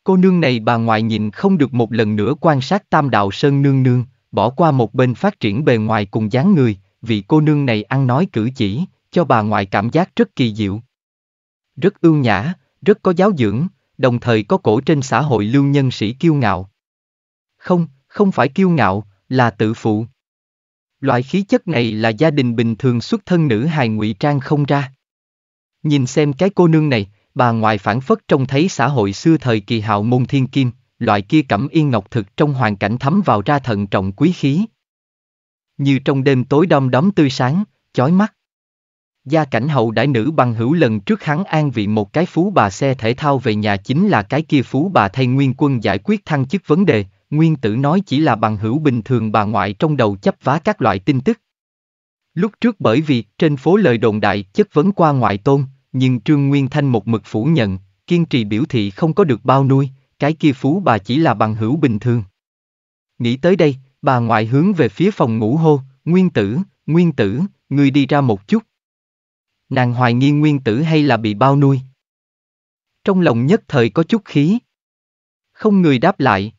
Cô nương này bà ngoại nhìn không được một lần nữa quan sát tam đạo sơn nương nương, bỏ qua một bên phát triển bề ngoài cùng dáng người, vì cô nương này ăn nói cử chỉ, cho bà ngoại cảm giác rất kỳ diệu. Rất ưu nhã, rất có giáo dưỡng, đồng thời có cổ trên xã hội lưu nhân sĩ kiêu ngạo. Không, không phải kiêu ngạo, là tự phụ. Loại khí chất này là gia đình bình thường xuất thân nữ hài ngụy trang không ra. Nhìn xem cái cô nương này, bà ngoại phản phất trông thấy xã hội xưa thời kỳ hạo môn thiên kim, loại kia cẩm yên ngọc thực trong hoàn cảnh thấm vào ra thận trọng quý khí. Như trong đêm tối đom đóm tươi sáng, chói mắt. Gia cảnh hậu đại nữ bằng hữu lần trước hắn an vị một cái phú bà xe thể thao về nhà chính là cái kia phú bà thay nguyên quân giải quyết thăng chức vấn đề, nguyên tử nói chỉ là bằng hữu bình thường bà ngoại trong đầu chấp vá các loại tin tức. Lúc trước bởi vì trên phố lời đồn đại chất vấn qua ngoại tôn, nhưng Trương Nguyên Thanh một mực phủ nhận, kiên trì biểu thị không có được bao nuôi, cái kia phú bà chỉ là bằng hữu bình thường. Nghĩ tới đây, bà ngoại hướng về phía phòng ngủ hô, Nguyên tử, Nguyên tử, ngươi đi ra một chút, Nàng hoài nghi nguyên tử hay là bị bao nuôi? Trong lòng nhất thời có chút khí. Không người đáp lại.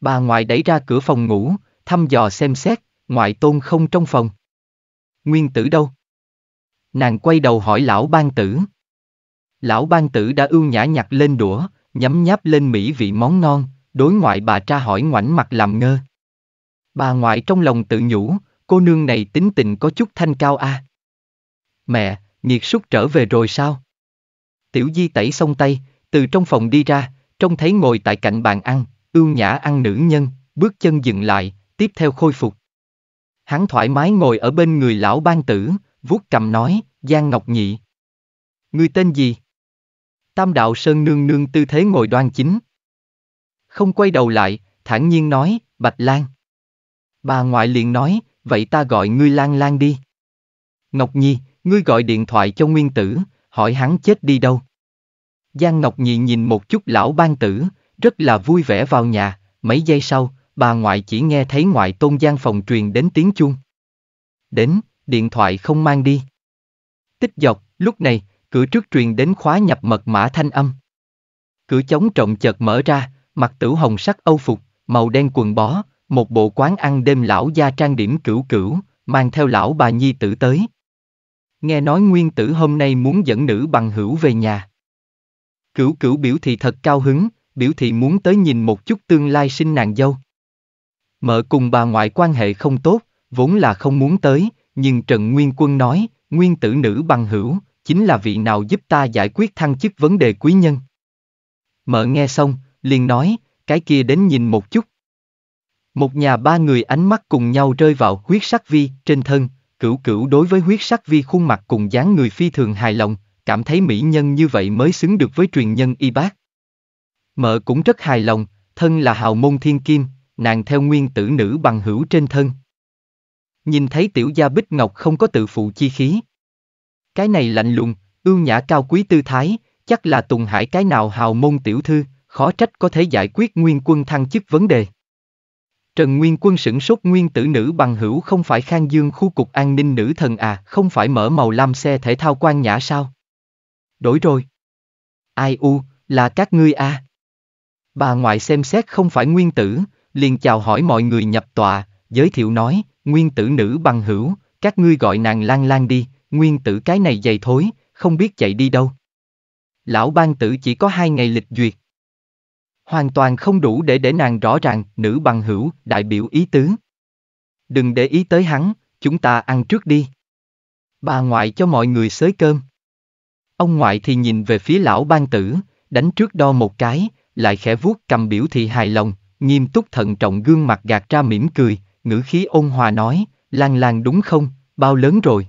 Bà ngoại đẩy ra cửa phòng ngủ, thăm dò xem xét, ngoại tôn không trong phòng. Nguyên tử đâu? Nàng quay đầu hỏi lão ban tử. Lão ban tử đã ưu nhã nhặt lên đũa, nhấm nháp lên mỹ vị món non, đối ngoại bà tra hỏi ngoảnh mặt làm ngơ. Bà ngoại trong lòng tự nhủ, cô nương này tính tình có chút thanh cao a. À? Mẹ, nhiệt súc trở về rồi sao? Tiểu Di tẩy xong tay, từ trong phòng đi ra, trông thấy ngồi tại cạnh bàn ăn, ưu nhã ăn nữ nhân, bước chân dừng lại, tiếp theo khôi phục. Hắn thoải mái ngồi ở bên người lão ban tử, vuốt cầm nói, Giang Ngọc Nhị. người tên gì? Tam đạo sơn nương nương tư thế ngồi đoan chính. Không quay đầu lại, thản nhiên nói, Bạch Lan. Bà ngoại liền nói, vậy ta gọi ngươi Lan Lan đi. Ngọc Nhi, Ngươi gọi điện thoại cho nguyên tử, hỏi hắn chết đi đâu. Giang Ngọc Nhị nhìn một chút lão ban tử, rất là vui vẻ vào nhà, mấy giây sau, bà ngoại chỉ nghe thấy ngoại tôn giang phòng truyền đến tiếng chuông. Đến, điện thoại không mang đi. Tích dọc, lúc này, cửa trước truyền đến khóa nhập mật mã thanh âm. Cửa chống trọng chợt mở ra, mặt tử hồng sắc âu phục, màu đen quần bó, một bộ quán ăn đêm lão gia trang điểm cửu cửu, mang theo lão bà nhi tử tới. Nghe nói nguyên tử hôm nay muốn dẫn nữ bằng hữu về nhà. Cửu cửu biểu thị thật cao hứng, biểu thị muốn tới nhìn một chút tương lai sinh nàng dâu. Mợ cùng bà ngoại quan hệ không tốt, vốn là không muốn tới, nhưng Trần Nguyên Quân nói, nguyên tử nữ bằng hữu, chính là vị nào giúp ta giải quyết thăng chức vấn đề quý nhân. Mợ nghe xong, liền nói, cái kia đến nhìn một chút. Một nhà ba người ánh mắt cùng nhau rơi vào huyết sắc vi trên thân, Cửu cửu đối với huyết sắc vi khuôn mặt cùng dáng người phi thường hài lòng, cảm thấy mỹ nhân như vậy mới xứng được với truyền nhân y bác. Mợ cũng rất hài lòng, thân là hào môn thiên kim, nàng theo nguyên tử nữ bằng hữu trên thân. Nhìn thấy tiểu gia bích ngọc không có tự phụ chi khí. Cái này lạnh lùng, ưu nhã cao quý tư thái, chắc là Tùng Hải cái nào hào môn tiểu thư, khó trách có thể giải quyết nguyên quân thăng chức vấn đề. Trần Nguyên Quân sửng sốt nguyên tử nữ bằng hữu không phải Khang Dương khu cục an ninh nữ thần à, không phải mở màu lam xe thể thao quan nhã sao? Đổi rồi. Ai u, là các ngươi À? Bà ngoại xem xét không phải nguyên tử, liền chào hỏi mọi người nhập tòa, giới thiệu nói, nguyên tử nữ bằng hữu, các ngươi gọi nàng lang lang đi, nguyên tử cái này dày thối, không biết chạy đi đâu. Lão ban tử chỉ có hai ngày lịch duyệt hoàn toàn không đủ để để nàng rõ ràng, nữ bằng hữu, đại biểu ý tứ. Đừng để ý tới hắn, chúng ta ăn trước đi. Bà ngoại cho mọi người xới cơm. Ông ngoại thì nhìn về phía lão ban tử, đánh trước đo một cái, lại khẽ vuốt cầm biểu thị hài lòng, nghiêm túc thận trọng gương mặt gạt ra mỉm cười, ngữ khí ôn hòa nói, lan lan đúng không, bao lớn rồi.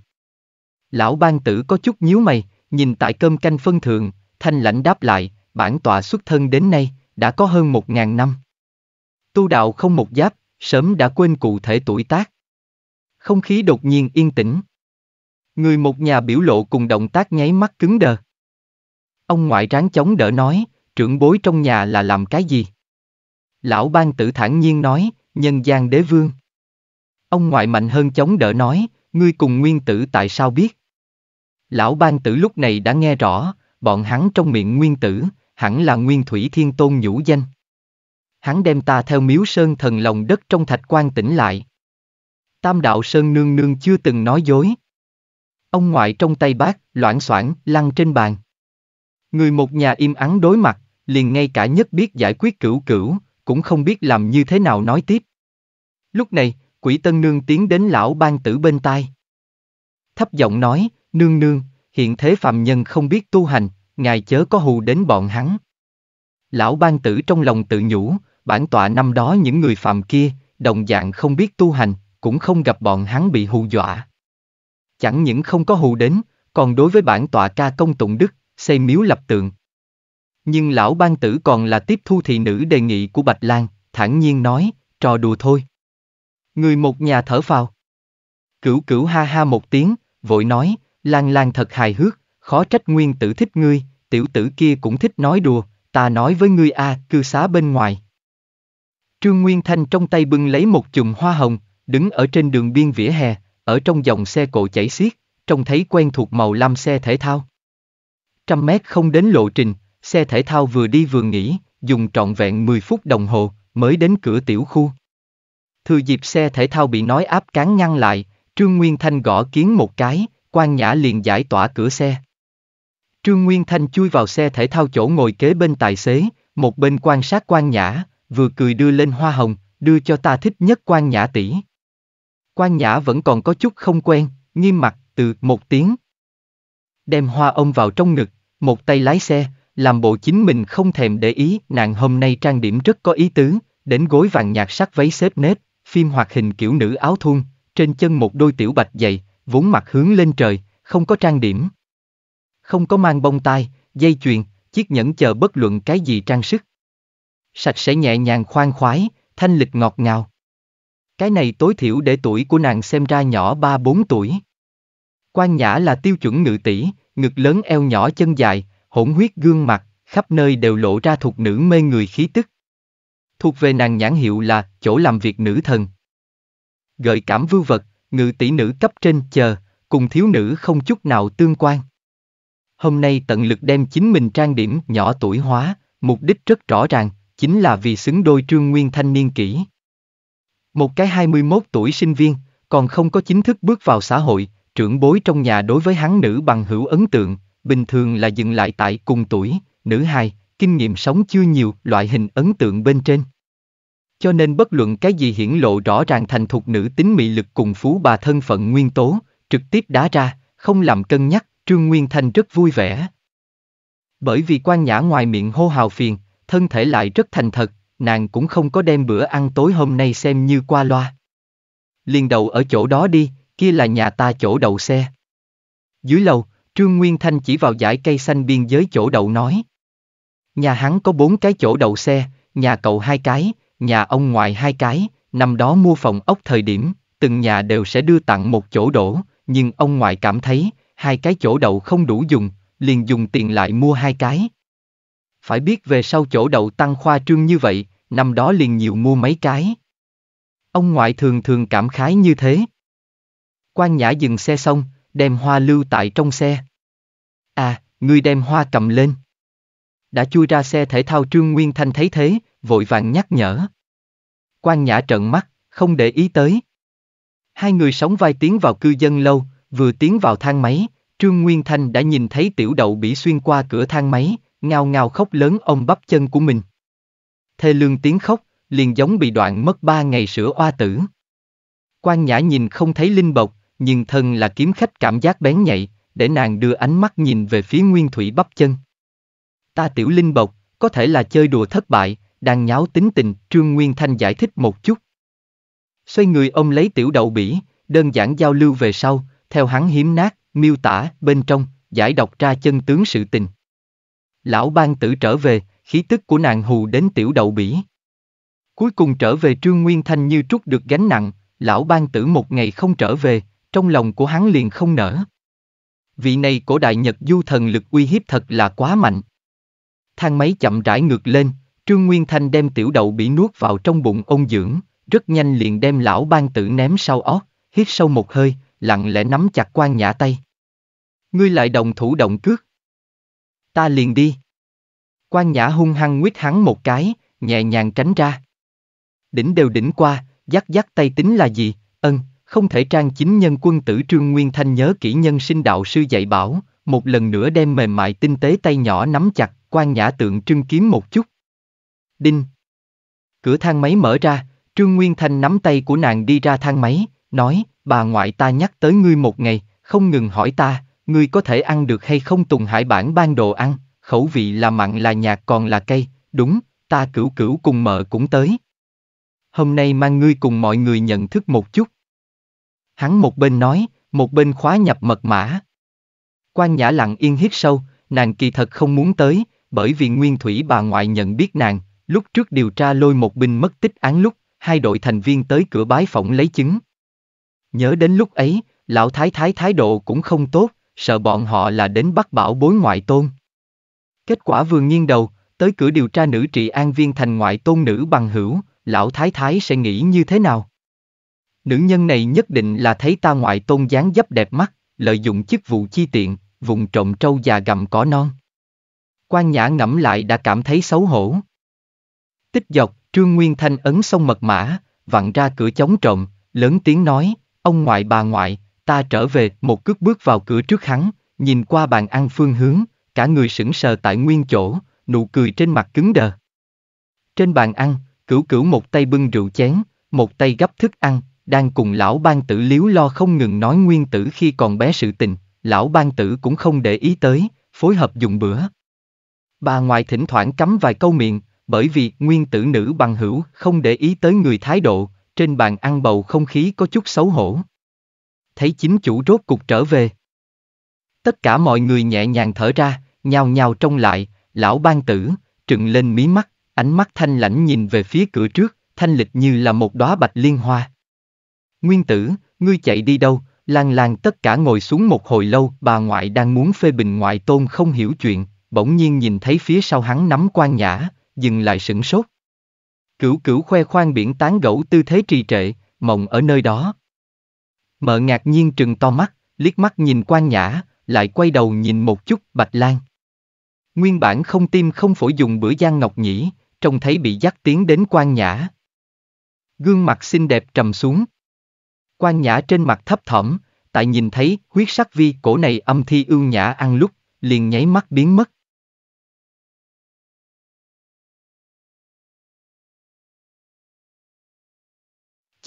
Lão ban tử có chút nhíu mày, nhìn tại cơm canh phân thượng, thanh lãnh đáp lại, bản tọa xuất thân đến nay, đã có hơn một ngàn năm. Tu đạo không một giáp, sớm đã quên cụ thể tuổi tác. Không khí đột nhiên yên tĩnh. Người một nhà biểu lộ cùng động tác nháy mắt cứng đờ. Ông ngoại ráng chống đỡ nói, trưởng bối trong nhà là làm cái gì? Lão ban tử thản nhiên nói, nhân gian đế vương. Ông ngoại mạnh hơn chống đỡ nói, ngươi cùng nguyên tử tại sao biết? Lão ban tử lúc này đã nghe rõ, bọn hắn trong miệng nguyên tử, hẳn là nguyên thủy thiên tôn nhũ danh. Hắn đem ta theo miếu sơn thần lòng đất trong thạch quan tỉnh lại. Tam đạo sơn nương nương chưa từng nói dối. Ông ngoại trong tay bác, loãng xoảng, lăn trên bàn. Người một nhà im ắng đối mặt, liền ngay cả nhất biết giải quyết cửu cửu, cũng không biết làm như thế nào nói tiếp. Lúc này, quỷ tân nương tiến đến lão ban tử bên tai. Thấp giọng nói, nương nương, hiện thế phạm nhân không biết tu hành, ngài chớ có hù đến bọn hắn. Lão ban tử trong lòng tự nhủ, bản tọa năm đó những người phạm kia, đồng dạng không biết tu hành, cũng không gặp bọn hắn bị hù dọa. Chẳng những không có hù đến, còn đối với bản tọa ca công tụng đức, xây miếu lập tượng. Nhưng lão ban tử còn là tiếp thu thị nữ đề nghị của Bạch Lan, thản nhiên nói, trò đùa thôi. Người một nhà thở phào. Cửu cửu ha ha một tiếng, vội nói, Lan Lan thật hài hước, khó trách nguyên tử thích ngươi, tiểu tử kia cũng thích nói đùa, ta nói với ngươi a, à, cư xá bên ngoài. Trương Nguyên Thanh trong tay bưng lấy một chùm hoa hồng, đứng ở trên đường biên vỉa hè, ở trong dòng xe cộ chảy xiết, trông thấy quen thuộc màu lam xe thể thao. Trăm mét không đến lộ trình, xe thể thao vừa đi vừa nghỉ, dùng trọn vẹn 10 phút đồng hồ, mới đến cửa tiểu khu. Thừa dịp xe thể thao bị nói áp cán ngăn lại, Trương Nguyên Thanh gõ kiến một cái, quan nhã liền giải tỏa cửa xe. Trương Nguyên Thanh chui vào xe thể thao chỗ ngồi kế bên tài xế, một bên quan sát quan nhã, vừa cười đưa lên hoa hồng, đưa cho ta thích nhất quan nhã tỷ. Quan nhã vẫn còn có chút không quen, nghiêm mặt, từ một tiếng. Đem hoa ông vào trong ngực, một tay lái xe, làm bộ chính mình không thèm để ý, nàng hôm nay trang điểm rất có ý tứ, đến gối vàng nhạt sắc váy xếp nếp, phim hoạt hình kiểu nữ áo thun, trên chân một đôi tiểu bạch giày, vốn mặt hướng lên trời, không có trang điểm, không có mang bông tai, dây chuyền, chiếc nhẫn chờ bất luận cái gì trang sức. Sạch sẽ nhẹ nhàng khoan khoái, thanh lịch ngọt ngào. Cái này tối thiểu để tuổi của nàng xem ra nhỏ 3-4 tuổi. Quan nhã là tiêu chuẩn ngự tỷ, ngực lớn eo nhỏ chân dài, hỗn huyết gương mặt, khắp nơi đều lộ ra thuộc nữ mê người khí tức. Thuộc về nàng nhãn hiệu là chỗ làm việc nữ thần. Gợi cảm vưu vật, ngự tỷ nữ cấp trên chờ, cùng thiếu nữ không chút nào tương quan. Hôm nay tận lực đem chính mình trang điểm nhỏ tuổi hóa, mục đích rất rõ ràng, chính là vì xứng đôi trương nguyên thanh niên kỹ. Một cái 21 tuổi sinh viên, còn không có chính thức bước vào xã hội, trưởng bối trong nhà đối với hắn nữ bằng hữu ấn tượng, bình thường là dừng lại tại cùng tuổi, nữ hài, kinh nghiệm sống chưa nhiều loại hình ấn tượng bên trên. Cho nên bất luận cái gì hiển lộ rõ ràng thành thục nữ tính mị lực cùng phú bà thân phận nguyên tố, trực tiếp đá ra, không làm cân nhắc, Trương Nguyên Thanh rất vui vẻ. Bởi vì quan nhã ngoài miệng hô hào phiền, thân thể lại rất thành thật, nàng cũng không có đem bữa ăn tối hôm nay xem như qua loa. Liền đầu ở chỗ đó đi, kia là nhà ta chỗ đậu xe. Dưới lầu, Trương Nguyên Thanh chỉ vào dải cây xanh biên giới chỗ đậu nói. Nhà hắn có bốn cái chỗ đậu xe, nhà cậu hai cái, nhà ông ngoại hai cái, năm đó mua phòng ốc thời điểm, từng nhà đều sẽ đưa tặng một chỗ đổ, nhưng ông ngoại cảm thấy, hai cái chỗ đậu không đủ dùng, liền dùng tiền lại mua hai cái. Phải biết về sau chỗ đậu tăng khoa trương như vậy, năm đó liền nhiều mua mấy cái. Ông ngoại thường thường cảm khái như thế. Quan Nhã dừng xe xong, đem hoa lưu tại trong xe. À, người đem hoa cầm lên. Đã chui ra xe thể thao Trương Nguyên Thanh thấy thế, vội vàng nhắc nhở. Quan Nhã trợn mắt, không để ý tới. Hai người sóng vai tiến vào cư dân lâu, Vừa tiến vào thang máy, Trương Nguyên Thanh đã nhìn thấy tiểu đậu bị xuyên qua cửa thang máy, ngao ngao khóc lớn ông bắp chân của mình. Thê lương tiếng khóc, liền giống bị đoạn mất ba ngày sữa oa tử. Quan Nhã nhìn không thấy linh bộc, nhưng thân là kiếm khách cảm giác bén nhạy, để nàng đưa ánh mắt nhìn về phía Nguyên Thủy bắp chân. Ta tiểu linh bộc, có thể là chơi đùa thất bại, đang nháo tính tình, Trương Nguyên Thanh giải thích một chút. Xoay người ông lấy tiểu đậu bỉ, đơn giản giao lưu về sau, theo hắn hiếm nát, miêu tả, bên trong, giải đọc ra chân tướng sự tình. Lão ban tử trở về, khí tức của nàng hù đến tiểu đậu bỉ. Cuối cùng trở về Trương Nguyên Thanh như trút được gánh nặng, lão ban tử một ngày không trở về, trong lòng của hắn liền không nở. Vị này cổ đại Nhật du thần lực uy hiếp thật là quá mạnh. Thang máy chậm rãi ngược lên, Trương Nguyên Thanh đem tiểu đậu bỉ nuốt vào trong bụng ông dưỡng, rất nhanh liền đem lão ban tử ném sau ót, hít sâu một hơi, lặng lẽ nắm chặt quan nhã tay. Ngươi lại đồng thủ động cước. Ta liền đi. Quan nhã hung hăng nguyết hắn một cái, nhẹ nhàng tránh ra. Đỉnh đều đỉnh qua, dắt dắt tay tính là gì, ân, không thể trang chính nhân quân tử Trương Nguyên Thanh nhớ kỹ nhân sinh đạo sư dạy bảo, một lần nữa đem mềm mại tinh tế tay nhỏ nắm chặt, quan nhã tượng trưng kiếm một chút. Đinh. Cửa thang máy mở ra, Trương Nguyên Thanh nắm tay của nàng đi ra thang máy, nói, bà ngoại ta nhắc tới ngươi một ngày, không ngừng hỏi ta, ngươi có thể ăn được hay không Tùng Hải bản ban đồ ăn, khẩu vị là mặn là nhạt còn là cây, đúng, ta cửu cửu cùng mợ cũng tới. Hôm nay mang ngươi cùng mọi người nhận thức một chút. Hắn một bên nói, một bên khóa nhập mật mã. Quan Nhã lặng yên hít sâu, nàng kỳ thật không muốn tới, bởi vì Nguyên Thủy bà ngoại nhận biết nàng, lúc trước điều tra lôi một binh mất tích án lúc, hai đội thành viên tới cửa bái phỏng lấy chứng, Nhớ đến lúc ấy, lão thái thái thái độ cũng không tốt, sợ bọn họ là đến bắt bảo bối ngoại tôn. Kết quả vừa nghiêng đầu, tới cửa điều tra nữ trị an viên thành ngoại tôn nữ bằng hữu, lão thái thái sẽ nghĩ như thế nào? Nữ nhân này nhất định là thấy ta ngoại tôn dáng dấp đẹp mắt, lợi dụng chức vụ chi tiện, vùng trộm trâu già gặm cỏ non. Quan Nhã ngẫm lại đã cảm thấy xấu hổ. Tích dọc, Trương Nguyên Thanh ấn xong mật mã, vặn ra cửa chống trộm, lớn tiếng nói, ông ngoại bà ngoại, ta trở về, một cước bước vào cửa trước hắn, nhìn qua bàn ăn phương hướng, cả người sững sờ tại nguyên chỗ, nụ cười trên mặt cứng đờ. Trên bàn ăn, cửu cửu một tay bưng rượu chén, một tay gấp thức ăn, đang cùng lão ban tử liếu lo không ngừng nói nguyên tử khi còn bé sự tình, lão ban tử cũng không để ý tới, phối hợp dùng bữa. Bà ngoại thỉnh thoảng cắm vài câu miệng, bởi vì nguyên tử nữ bằng hữu không để ý tới người thái độ, trên bàn ăn bầu không khí có chút xấu hổ. Thấy chính chủ rốt cục trở về. Tất cả mọi người nhẹ nhàng thở ra, nhào nhào trông lại, lão ban tử, trừng lên mí mắt, ánh mắt thanh lãnh nhìn về phía cửa trước, thanh lịch như là một đóa bạch liên hoa. Nguyên tử, ngươi chạy đi đâu, lan lan tất cả ngồi xuống một hồi lâu, bà ngoại đang muốn phê bình ngoại tôn không hiểu chuyện, bỗng nhiên nhìn thấy phía sau hắn nắm quan nhã, dừng lại sửng sốt. Cửu cửu khoe khoang biển tán gẫu tư thế trì trệ, mộng ở nơi đó. Mợ ngạc nhiên trừng to mắt, liếc mắt nhìn quan nhã, lại quay đầu nhìn một chút Bạch Lan. Nguyên bản không tim không phổi dùng bữa gian ngọc nhĩ, trông thấy bị dắt tiến đến quan nhã. Gương mặt xinh đẹp trầm xuống. Quan nhã trên mặt thấp thỏm, tại nhìn thấy huyết sắc vi cổ này âm thi ưu nhã ăn lúc, liền nháy mắt biến mất.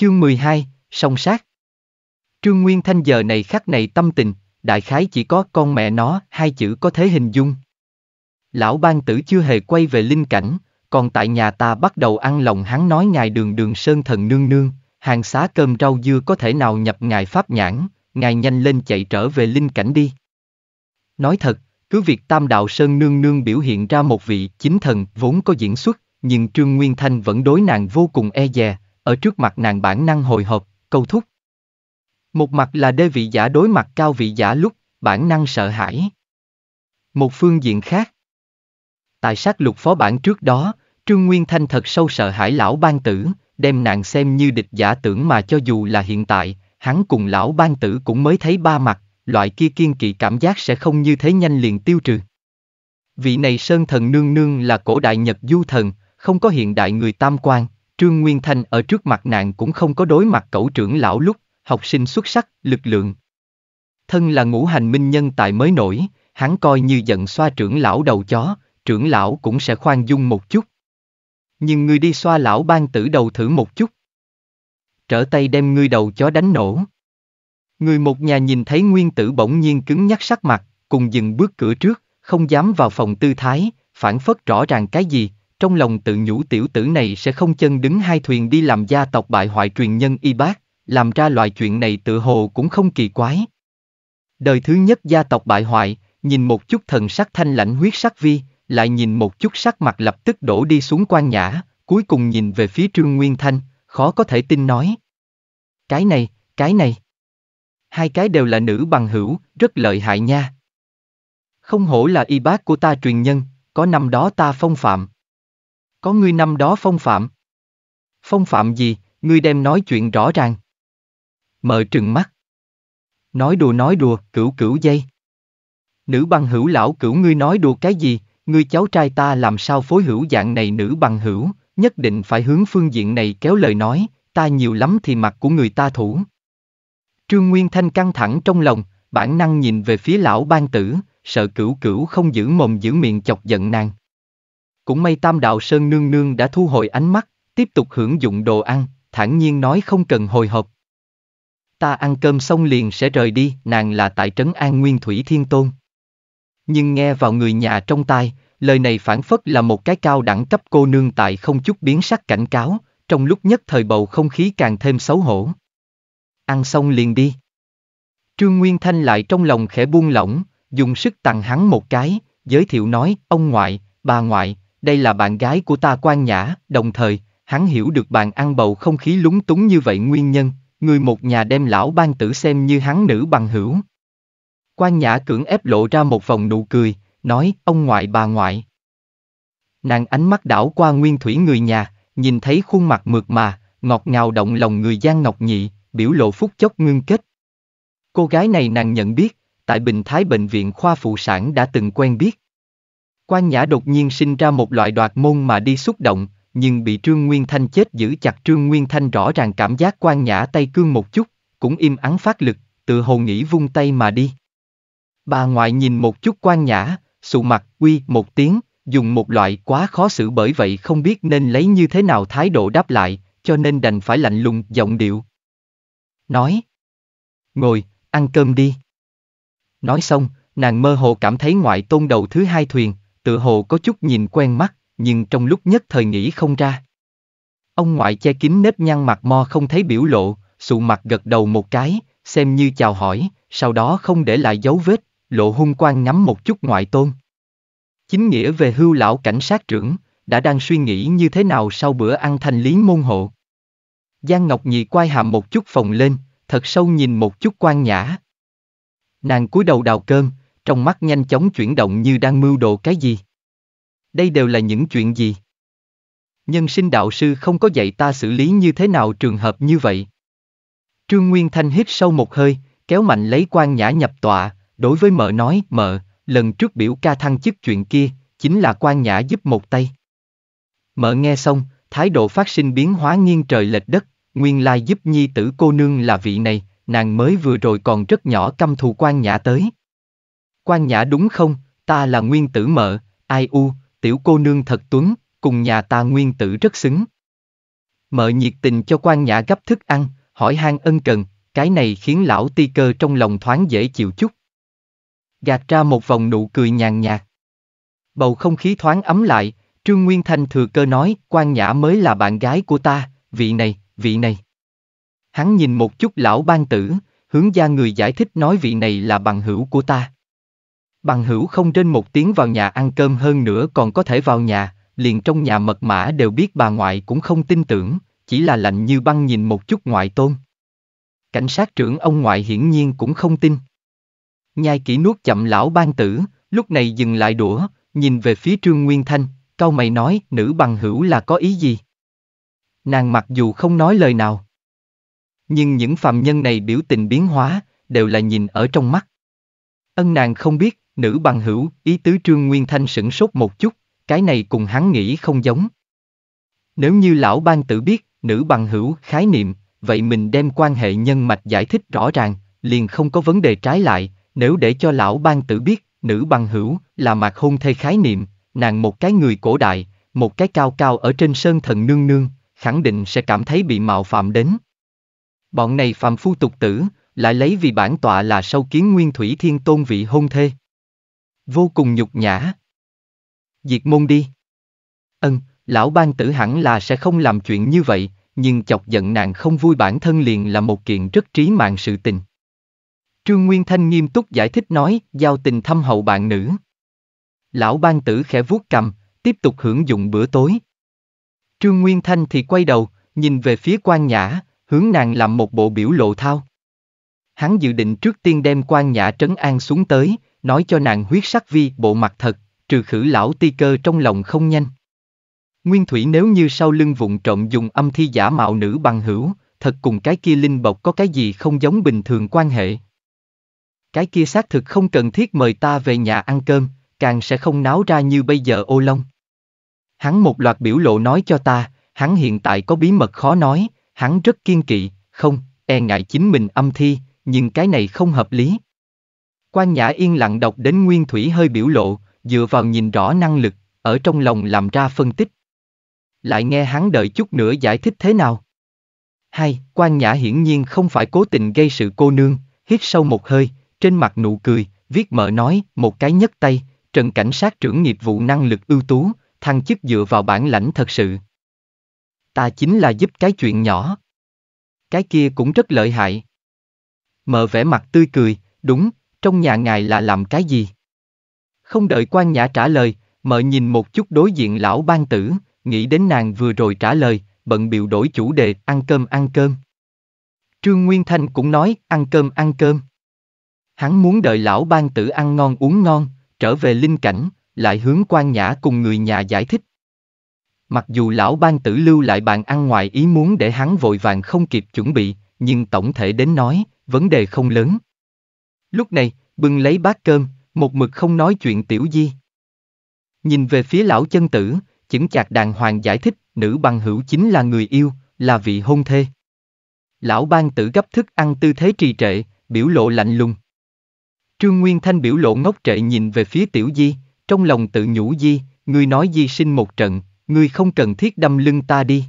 Chương 12, song sát. Trương Nguyên Thanh giờ này khắc này tâm tình, đại khái chỉ có con mẹ nó, hai chữ có thể hình dung. Lão ban tử chưa hề quay về linh cảnh, còn tại nhà ta bắt đầu ăn lòng hắn nói ngài đường đường sơn thần nương nương, hàng xá cơm rau dưa có thể nào nhập ngài pháp nhãn, ngài nhanh lên chạy trở về linh cảnh đi. Nói thật, cứ việc tam đạo sơn nương nương biểu hiện ra một vị chính thần vốn có diễn xuất, nhưng Trương Nguyên Thanh vẫn đối nàng vô cùng e dè, ở trước mặt nàng bản năng hồi hộp, câu thúc. Một mặt là đê vị giả đối mặt cao vị giả lúc, bản năng sợ hãi. Một phương diện khác. Tại sát lục phó bản trước đó, Trương Nguyên Thanh thật sâu sợ hãi lão ban tử, đem nàng xem như địch giả tưởng mà cho dù là hiện tại, hắn cùng lão ban tử cũng mới thấy ba mặt, loại kia kiên kỵ cảm giác sẽ không như thế nhanh liền tiêu trừ. Vị này sơn thần nương nương là cổ đại Nhật du thần, không có hiện đại người tam quan, Trương Nguyên Thanh ở trước mặt nàng cũng không có đối mặt cậu trưởng lão lúc, học sinh xuất sắc, lực lượng. Thân là ngũ hành minh nhân tài mới nổi, hắn coi như giận xoa trưởng lão đầu chó, trưởng lão cũng sẽ khoan dung một chút. Nhưng người đi xoa lão ban tử đầu thử một chút. Trở tay đem ngươi đầu chó đánh nổ. Người một nhà nhìn thấy nguyên tử bỗng nhiên cứng nhắc sắc mặt, cùng dừng bước cửa trước, không dám vào phòng tư thái, phản phất rõ ràng cái gì, trong lòng tự nhủ tiểu tử này sẽ không chân đứng hai thuyền đi làm gia tộc bại hoại truyền nhân y bác, làm ra loại chuyện này tự hồ cũng không kỳ quái. Đời thứ nhất gia tộc bại hoại, nhìn một chút thần sắc thanh lãnh huyết sắc vi, lại nhìn một chút sắc mặt lập tức đổ đi xuống quan nhã, cuối cùng nhìn về phía Trương Nguyên Thanh, khó có thể tin nói. Cái này, cái này. Hai cái đều là nữ bằng hữu, rất lợi hại nha. Không hổ là y bác của ta truyền nhân, có năm đó ta phong phạm. Có ngươi năm đó phong phạm. Phong phạm gì, ngươi đem nói chuyện rõ ràng. Mở trừng mắt. Nói đùa nói đùa, cửu cửu dây. Nữ băng hữu lão cửu ngươi nói đùa cái gì, ngươi cháu trai ta làm sao phối hữu dạng này nữ băng hữu, nhất định phải hướng phương diện này kéo lời nói, ta nhiều lắm thì mặt của người ta thủ. Trương Nguyên Thanh căng thẳng trong lòng, bản năng nhìn về phía lão ban tử, sợ cửu cửu không giữ mồm giữ miệng chọc giận nàng. Cũng may Tam Đạo Sơn Nương Nương đã thu hồi ánh mắt, tiếp tục hưởng dụng đồ ăn, thản nhiên nói không cần hồi hộp. Ta ăn cơm xong liền sẽ rời đi, nàng là tại trấn An Nguyên Thủy Thiên Tôn. Nhưng nghe vào người nhà trong tai, lời này phản phất là một cái cao đẳng cấp cô nương tại không chút biến sắc cảnh cáo, trong lúc nhất thời bầu không khí càng thêm xấu hổ. Ăn xong liền đi. Trương Nguyên Thanh lại trong lòng khẽ buông lỏng, dùng sức tặng hắn một cái, giới thiệu nói, ông ngoại, bà ngoại, đây là bạn gái của ta quan nhã, đồng thời, hắn hiểu được bạn ăn bầu không khí lúng túng như vậy nguyên nhân, người một nhà đem lão ban tử xem như hắn nữ bằng hữu. Quan nhã cưỡng ép lộ ra một vòng nụ cười, nói, ông ngoại bà ngoại. Nàng ánh mắt đảo qua nguyên thủy người nhà, nhìn thấy khuôn mặt mượt mà, ngọt ngào động lòng người gian Ngọc Nhị, biểu lộ phút chốc ngưng kết. Cô gái này nàng nhận biết, tại Bình Thái Bệnh viện khoa phụ sản đã từng quen biết, Quan Nhã đột nhiên sinh ra một loại đoạt môn mà đi xúc động, nhưng bị Trương Nguyên Thanh chết giữ chặt Trương Nguyên Thanh rõ ràng cảm giác Quan Nhã tay cương một chút, cũng im ắng phát lực, tự hồ nghĩ vung tay mà đi. Bà ngoại nhìn một chút Quan Nhã, sụ mặt, uy một tiếng, dùng một loại quá khó xử bởi vậy không biết nên lấy như thế nào thái độ đáp lại, cho nên đành phải lạnh lùng giọng điệu. Nói. Ngồi, ăn cơm đi. Nói xong, nàng mơ hồ cảm thấy ngoại tôn đầu thứ hai thuyền, tự hồ có chút nhìn quen mắt, nhưng trong lúc nhất thời nghĩ không ra. Ông ngoại che kín nếp nhăn mặt mo không thấy biểu lộ, sụ mặt gật đầu một cái, xem như chào hỏi, sau đó không để lại dấu vết, lộ hung quan ngắm một chút ngoại tôn. Chính nghĩa về hưu lão cảnh sát trưởng, đã đang suy nghĩ như thế nào sau bữa ăn thành lý môn hộ. Giang Ngọc Nhị quay hàm một chút phòng lên, thật sâu nhìn một chút quan nhã. Nàng cúi đầu đào cơm, trong mắt nhanh chóng chuyển động như đang mưu đồ cái gì. Đây đều là những chuyện gì? Nhân sinh đạo sư không có dạy ta xử lý như thế nào trường hợp như vậy. Trương Nguyên Thanh hít sâu một hơi, kéo mạnh lấy quan nhã nhập tọa, đối với mợ nói, mợ, lần trước biểu ca thăng chức chuyện kia, chính là quan nhã giúp một tay. Mợ nghe xong, thái độ phát sinh biến hóa nghiêng trời lệch đất, nguyên lai giúp nhi tử cô nương là vị này, nàng mới vừa rồi còn rất nhỏ căm thù quan nhã tới. Quan Nhã đúng không, ta là nguyên tử mợ, ai u, tiểu cô nương thật tuấn, cùng nhà ta nguyên tử rất xứng. Mợ nhiệt tình cho quan nhã gấp thức ăn, hỏi han ân cần, cái này khiến lão ti cơ trong lòng thoáng dễ chịu chút. Gạt ra một vòng nụ cười nhàn nhạt. Bầu không khí thoáng ấm lại, Trương Nguyên Thanh thừa cơ nói, quan nhã mới là bạn gái của ta, vị này, vị này. Hắn nhìn một chút lão ban tử, hướng ra người giải thích nói vị này là bằng hữu của ta. Bằng hữu không trên một tiếng vào nhà ăn cơm hơn nữa còn có thể vào nhà, liền trong nhà mật mã đều biết bà ngoại cũng không tin tưởng, chỉ là lạnh như băng nhìn một chút ngoại tôn. Cảnh sát trưởng ông ngoại hiển nhiên cũng không tin. Nhai kỹ nuốt chậm lão ban tử, lúc này dừng lại đũa, nhìn về phía Trương Nguyên Thanh, câu mày nói nữ bằng hữu là có ý gì? Nàng mặc dù không nói lời nào, nhưng những phàm nhân này biểu tình biến hóa, đều là nhìn ở trong mắt. Ân nàng không biết, Nữ bằng hữu, ý tứ Trương Nguyên Thanh sửng sốt một chút, cái này cùng hắn nghĩ không giống. Nếu như lão ban tử biết, nữ bằng hữu, khái niệm, vậy mình đem quan hệ nhân mạch giải thích rõ ràng, liền không có vấn đề trái lại, nếu để cho lão ban tử biết, nữ bằng hữu, là mạc hôn thê khái niệm, nàng một cái người cổ đại, một cái cao cao ở trên sơn thần nương nương, khẳng định sẽ cảm thấy bị mạo phạm đến. Bọn này phàm phu tục tử, lại lấy vì bản tọa là sâu kiến nguyên thủy thiên tôn vị hôn thê. Vô cùng nhục nhã. Diệt môn đi. Ân, lão ban tử hẳn là sẽ không làm chuyện như vậy, nhưng chọc giận nàng không vui bản thân liền là một kiện rất trí mạng sự tình. Trương Nguyên Thanh nghiêm túc giải thích nói, giao tình thâm hậu bạn nữ. Lão ban tử khẽ vuốt cầm, tiếp tục hưởng dụng bữa tối. Trương Nguyên Thanh thì quay đầu, nhìn về phía quan nhã, hướng nàng làm một bộ biểu lộ thao. Hắn dự định trước tiên đem quan nhã trấn an xuống tới, nói cho nàng huyết sắc vi bộ mặt thật, trừ khử lão ti cơ trong lòng không nhanh. Nguyên thủy nếu như sau lưng vụng trộm dùng âm thi giả mạo nữ bằng hữu, thật cùng cái kia linh bộc có cái gì không giống bình thường quan hệ. Cái kia xác thực không cần thiết mời ta về nhà ăn cơm, càng sẽ không náo ra như bây giờ ô long. Hắn một loạt biểu lộ nói cho ta, hắn hiện tại có bí mật khó nói, hắn rất kiên kỵ, không, e ngại chính mình âm thi, nhưng cái này không hợp lý. Quan Nhã yên lặng đọc đến Nguyên Thủy hơi biểu lộ, dựa vào nhìn rõ năng lực, ở trong lòng làm ra phân tích. Lại nghe hắn đợi chút nữa giải thích thế nào. Hai, Quan Nhã hiển nhiên không phải cố tình gây sự cô nương, hít sâu một hơi, trên mặt nụ cười, viết mở nói, một cái nhấc tay, Trần Cảnh sát trưởng nghiệp vụ năng lực ưu tú, thăng chức dựa vào bản lãnh thật sự. Ta chính là giúp cái chuyện nhỏ. Cái kia cũng rất lợi hại. Mở vẻ mặt tươi cười, đúng, trong nhà ngài là làm cái gì? Không đợi quan nhã trả lời, mợ nhìn một chút đối diện lão ban tử, nghĩ đến nàng vừa rồi trả lời, bận biểu đổi chủ đề ăn cơm ăn cơm. Trương Nguyên Thanh cũng nói ăn cơm ăn cơm. Hắn muốn đợi lão ban tử ăn ngon uống ngon, trở về linh cảnh, lại hướng quan nhã cùng người nhà giải thích. Mặc dù lão ban tử lưu lại bàn ăn ngoài ý muốn để hắn vội vàng không kịp chuẩn bị, nhưng tổng thể đến nói, vấn đề không lớn. Lúc này, bưng lấy bát cơm, một mực không nói chuyện tiểu di. Nhìn về phía lão chân tử, chững chạc đàng hoàng giải thích, nữ bằng hữu chính là người yêu, là vị hôn thê. Lão ban tử gấp thức ăn tư thế trì trệ, biểu lộ lạnh lùng. Trương Nguyên Thanh biểu lộ ngốc trệ nhìn về phía tiểu di, trong lòng tự nhủ di, người nói di sinh một trận, người không cần thiết đâm lưng ta đi.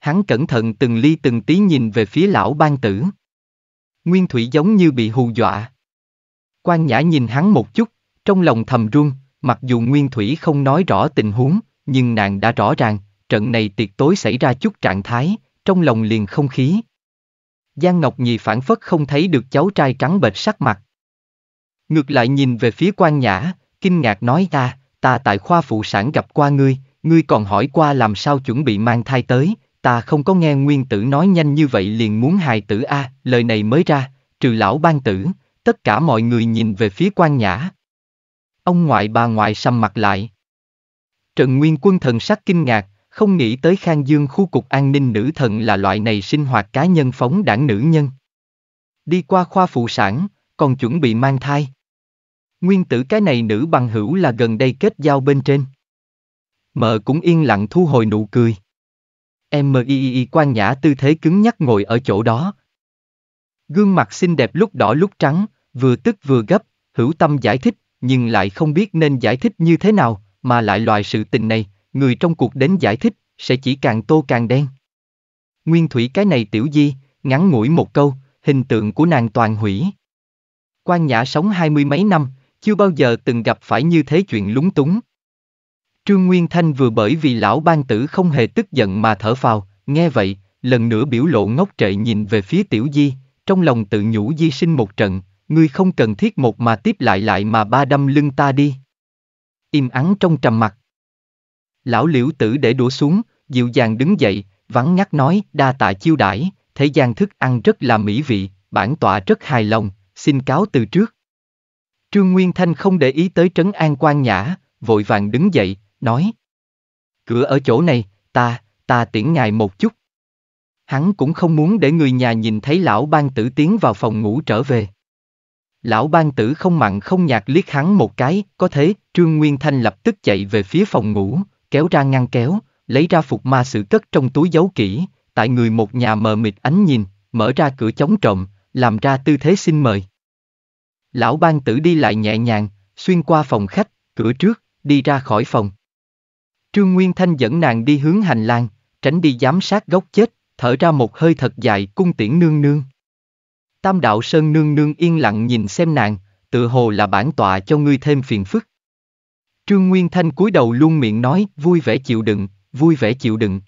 Hắn cẩn thận từng ly từng tí nhìn về phía lão ban tử. Nguyên Thủy giống như bị hù dọa. Quan Nhã nhìn hắn một chút, trong lòng thầm run, mặc dù Nguyên Thủy không nói rõ tình huống, nhưng nàng đã rõ ràng, trận này tiệc tối xảy ra chút trạng thái, trong lòng liền không khí. Giang Ngọc Nhì phản phất không thấy được cháu trai trắng bệch sắc mặt. Ngược lại nhìn về phía quan nhã, kinh ngạc nói ta, ta tại khoa phụ sản gặp qua ngươi, ngươi còn hỏi qua làm sao chuẩn bị mang thai tới, ta không có nghe nguyên tử nói nhanh như vậy liền muốn hài tử a, lời này mới ra, trừ lão ban tử, tất cả mọi người nhìn về phía quan nhã. Ông ngoại bà ngoại sầm mặt lại. Trần Nguyên quân thần sắc kinh ngạc, không nghĩ tới Khang Dương khu cục an ninh nữ thần là loại này sinh hoạt cá nhân phóng đảng nữ nhân. Đi qua khoa phụ sản, còn chuẩn bị mang thai. Nguyên tử cái này nữ bằng hữu là gần đây kết giao bên trên. Mợ cũng yên lặng thu hồi nụ cười. MII quan nhã tư thế cứng nhắc ngồi ở chỗ đó. Gương mặt xinh đẹp lúc đỏ lúc trắng, vừa tức vừa gấp, hữu tâm giải thích, nhưng lại không biết nên giải thích như thế nào, mà lại loại sự tình này, người trong cuộc đến giải thích, sẽ chỉ càng tô càng đen. Nguyên thủy cái này tiểu di, ngắn ngủi một câu, hình tượng của nàng toàn hủy. Quan nhã sống hai mươi mấy năm, chưa bao giờ từng gặp phải như thế chuyện lúng túng. Trương Nguyên Thanh vừa bởi vì lão ban tử không hề tức giận mà thở phào, nghe vậy, lần nữa biểu lộ ngốc trệ nhìn về phía tiểu di, trong lòng tự nhủ di sinh một trận, ngươi không cần thiết một mà tiếp lại lại mà ba đâm lưng ta đi. Im ắng trong trầm mặt. Lão liễu tử để đũa xuống, dịu dàng đứng dậy, vắng nhắc nói, đa tạ chiêu đãi, thế gian thức ăn rất là mỹ vị, bản tọa rất hài lòng, xin cáo từ trước. Trương Nguyên Thanh không để ý tới trấn an quan nhã, vội vàng đứng dậy, nói. Cửa ở chỗ này, ta, ta tiễn ngài một chút. Hắn cũng không muốn để người nhà nhìn thấy lão ban tử tiến vào phòng ngủ trở về. Lão ban tử không mặn không nhạt liếc hắn một cái, có thế, Trương Nguyên Thanh lập tức chạy về phía phòng ngủ, kéo ra ngăn kéo, lấy ra phục ma sự cất trong túi giấu kỹ, tại người một nhà mờ mịt ánh nhìn, mở ra cửa chống trộm, làm ra tư thế xin mời. Lão ban tử đi lại nhẹ nhàng, xuyên qua phòng khách, cửa trước, đi ra khỏi phòng. Trương Nguyên Thanh dẫn nàng đi hướng hành lang, tránh đi giám sát gốc chết, thở ra một hơi thật dài cung tiễn nương nương. Tam đạo sơn nương nương yên lặng nhìn xem nàng, tự hồ là bản tọa cho ngươi thêm phiền phức. Trương Nguyên Thanh cúi đầu luôn miệng nói, vui vẻ chịu đựng, vui vẻ chịu đựng.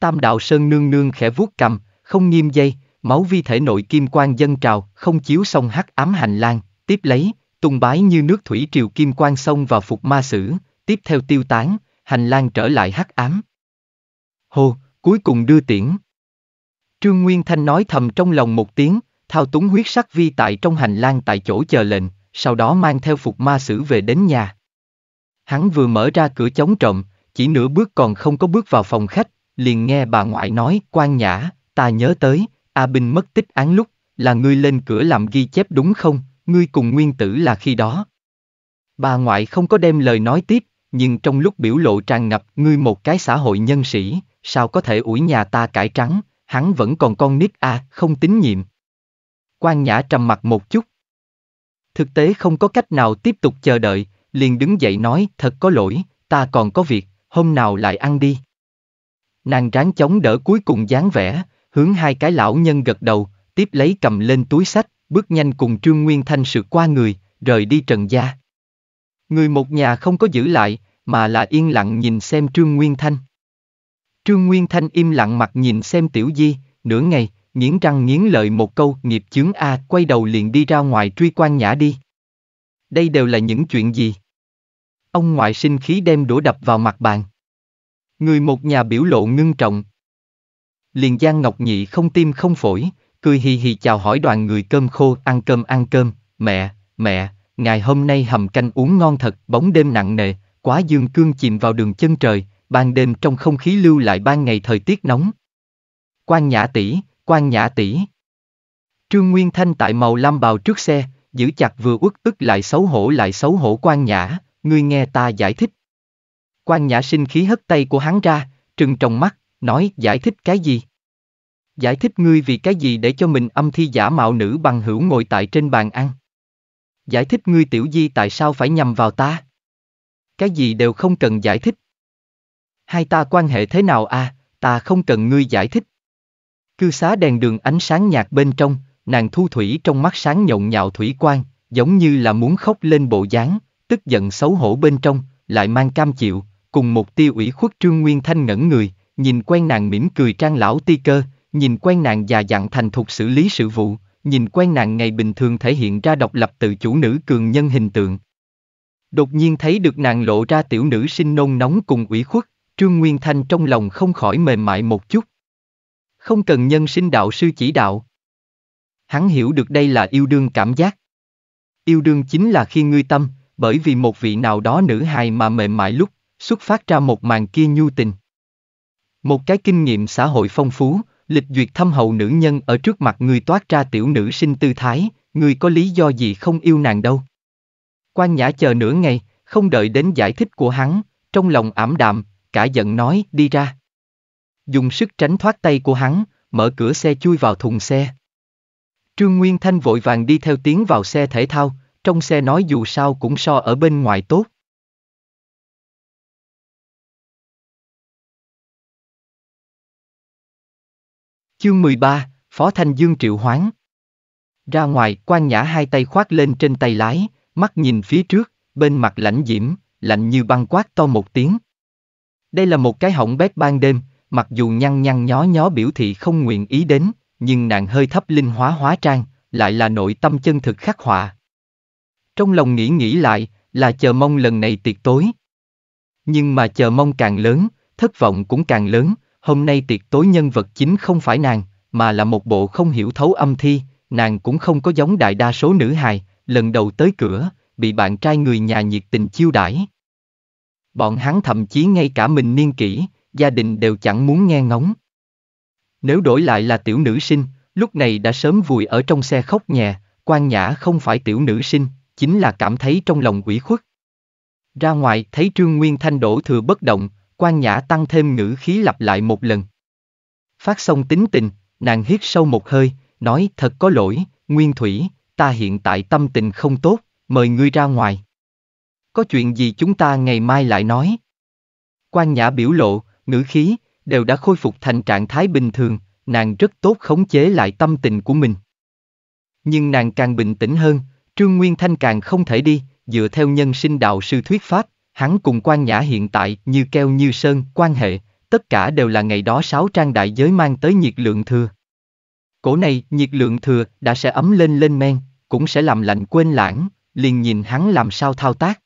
Tam đạo sơn nương nương khẽ vuốt cầm, không nghiêm dây, máu vi thể nội kim quan dân trào, không chiếu sông hắc ám hành lang, tiếp lấy, tung bái như nước thủy triều kim quan sông vào phục ma sử, tiếp theo tiêu tán, hành lang trở lại hắc ám. Hồ, cuối cùng đưa tiễn. Trương Nguyên Thanh nói thầm trong lòng một tiếng, thao túng huyết sắc vi tại trong hành lang tại chỗ chờ lệnh, sau đó mang theo phục ma sử về đến nhà. Hắn vừa mở ra cửa chống trộm, chỉ nửa bước còn không có bước vào phòng khách, liền nghe bà ngoại nói, quan nhã, ta nhớ tới, A Bình mất tích án lúc, là ngươi lên cửa làm ghi chép đúng không, ngươi cùng nguyên tử là khi đó. Bà ngoại không có đem lời nói tiếp, nhưng trong lúc biểu lộ tràn ngập ngươi một cái xã hội nhân sĩ, sao có thể ủi nhà ta cải trắng, hắn vẫn còn con nít à, không tín nhiệm. Quan Nhã trầm mặt một chút. Thực tế không có cách nào tiếp tục chờ đợi, liền đứng dậy nói, thật có lỗi, ta còn có việc, hôm nào lại ăn đi. Nàng ráng chống đỡ cuối cùng dáng vẻ, hướng hai cái lão nhân gật đầu, tiếp lấy cầm lên túi sách, bước nhanh cùng Trương Nguyên Thanh sự qua người, rời đi trần gia. Người một nhà không có giữ lại, mà là yên lặng nhìn xem Trương Nguyên Thanh. Trương Nguyên Thanh im lặng mặt nhìn xem Tiểu Di, nửa ngày, nghiến răng nghiến lợi một câu nghiệp chướng A quay đầu liền đi ra ngoài truy quan nhã đi. Đây đều là những chuyện gì? Ông ngoại sinh khí đem đũa đập vào mặt bàn. Người một nhà biểu lộ ngưng trọng. Liền Giang Ngọc Nhị không tim không phổi, cười hì hì chào hỏi đoàn người cơm khô ăn cơm ăn cơm, mẹ, mẹ, ngày hôm nay hầm canh uống ngon thật, bóng đêm nặng nề, quá dương cương chìm vào đường chân trời, ban đêm trong không khí lưu lại ban ngày thời tiết nóng. Quan Nhã tỷ, Quan Nhã tỷ. Trương Nguyên Thanh tại màu lam bào trước xe, giữ chặt vừa uất ức lại xấu hổ lại xấu hổ Quan Nhã, ngươi nghe ta giải thích. Quan Nhã sinh khí hất tay của hắn ra, trừng trong mắt, nói giải thích cái gì? Giải thích ngươi vì cái gì để cho mình âm thi giả mạo nữ bằng hữu ngồi tại trên bàn ăn giải thích ngươi tiểu di tại sao phải nhằm vào ta. Cái gì đều không cần giải thích. Hai ta quan hệ thế nào à, ta không cần ngươi giải thích. Cư xá đèn đường ánh sáng nhạt bên trong, nàng thu thủy trong mắt sáng nhộn nhạo thủy quan, giống như là muốn khóc lên bộ dáng, tức giận xấu hổ bên trong, lại mang cam chịu, cùng một tiêu ủy khuất trương nguyên thanh ngẩn người, nhìn quen nàng mỉm cười trang lão ti cơ, nhìn quen nàng già dặn thành thục xử lý sự vụ, nhìn quen nàng ngày bình thường thể hiện ra độc lập tự chủ nữ cường nhân hình tượng. Đột nhiên thấy được nàng lộ ra tiểu nữ sinh nôn nóng cùng ủy khuất, Trương Nguyên Thanh trong lòng không khỏi mềm mại một chút. Không cần nhân sinh đạo sư chỉ đạo. Hắn hiểu được đây là yêu đương cảm giác. Yêu đương chính là khi ngươi tâm, bởi vì một vị nào đó nữ hài mà mềm mại lúc, xuất phát ra một màn kia nhu tình. Một cái kinh nghiệm xã hội phong phú, Lịch duyệt thâm hậu nữ nhân ở trước mặt người toát ra tiểu nữ sinh tư thái, người có lý do gì không yêu nàng đâu. Quan nhã chờ nửa ngày, không đợi đến giải thích của hắn, trong lòng ảm đạm, cả giận nói đi ra. Dùng sức tránh thoát tay của hắn, mở cửa xe chui vào thùng xe. Trương Nguyên Thanh vội vàng đi theo tiếng vào xe thể thao, trong xe nói dù sao cũng so ở bên ngoài tốt. Chương 13, Phó Thanh Dương triệu hoán. Ra ngoài, quan nhã hai tay khoác lên trên tay lái, mắt nhìn phía trước, bên mặt lãnh diễm, lạnh như băng quát to một tiếng. Đây là một cái hỏng bét ban đêm, mặc dù nhăn nhăn nhó nhó biểu thị không nguyện ý đến, nhưng nàng hơi thấp linh hóa hóa trang, lại là nội tâm chân thực khắc họa. Trong lòng nghĩ nghĩ lại, là chờ mong lần này tiệc tối. Nhưng mà chờ mong càng lớn, thất vọng cũng càng lớn, Hôm nay tiệc tối nhân vật chính không phải nàng, mà là một bộ không hiểu thấu âm thi, nàng cũng không có giống đại đa số nữ hài, lần đầu tới cửa, bị bạn trai người nhà nhiệt tình chiêu đãi. Bọn hắn thậm chí ngay cả mình niên kỷ, gia đình đều chẳng muốn nghe ngóng. Nếu đổi lại là tiểu nữ sinh, lúc này đã sớm vùi ở trong xe khóc nhẹ, quan nhã không phải tiểu nữ sinh, chính là cảm thấy trong lòng quỷ khuất. Ra ngoài thấy Trương Nguyên Thanh đổ thừa bất động, quan nhã tăng thêm ngữ khí lặp lại một lần. Phát xong tính tình, nàng hít sâu một hơi, nói thật có lỗi, Nguyên Thủy, ta hiện tại tâm tình không tốt, mời ngươi ra ngoài. Có chuyện gì chúng ta ngày mai lại nói? Quan nhã biểu lộ, ngữ khí, đều đã khôi phục thành trạng thái bình thường, nàng rất tốt khống chế lại tâm tình của mình. Nhưng nàng càng bình tĩnh hơn, Trương Nguyên Thanh càng không thể đi, dựa theo nhân sinh đạo sư thuyết pháp, hắn cùng quan nhã hiện tại như keo như sơn, quan hệ, tất cả đều là ngày đó sáu trang đại giới mang tới nhiệt lượng thừa. Cổ này, nhiệt lượng thừa, đã sẽ ấm lên lên men, cũng sẽ làm lạnh quên lãng, liền nhìn hắn làm sao thao tác.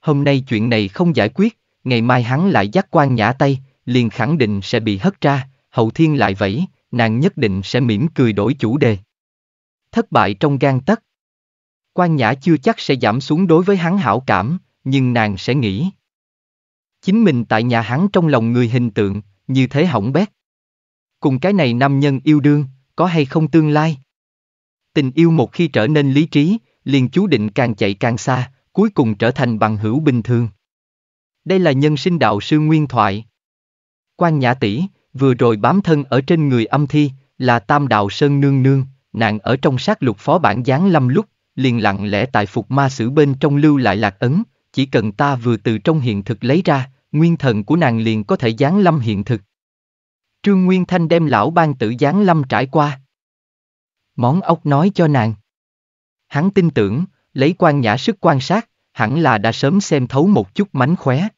Hôm nay chuyện này không giải quyết, ngày mai hắn lại dắt quan nhã tay, liền khẳng định sẽ bị hất ra, hậu thiên lại vẫy, nàng nhất định sẽ mỉm cười đổi chủ đề. Thất bại trong gan tất. Quan nhã chưa chắc sẽ giảm xuống đối với hắn hảo cảm, nhưng nàng sẽ nghĩ. Chính mình tại nhà hắn trong lòng người hình tượng, như thế hỏng bét. Cùng cái này nam nhân yêu đương, có hay không tương lai? Tình yêu một khi trở nên lý trí, liền chú định càng chạy càng xa, cuối cùng trở thành bằng hữu bình thường. Đây là nhân sinh đạo sư nguyên thoại. Quan Nhã tỷ vừa rồi bám thân ở trên người âm thi, là tam đạo sơn nương nương, nàng ở trong sát lục phó bản gián lâm lúc, liền lặng lẽ tại phục ma sử bên trong lưu lại lạc ấn, chỉ cần ta vừa từ trong hiện thực lấy ra, nguyên thần của nàng liền có thể giáng lâm hiện thực. Trương Nguyên Thanh đem lão ban tử giáng lâm trải qua. Món ốc nói cho nàng. Hắn tin tưởng, lấy quan nhã sức quan sát, hẳn là đã sớm xem thấu một chút mánh khóe.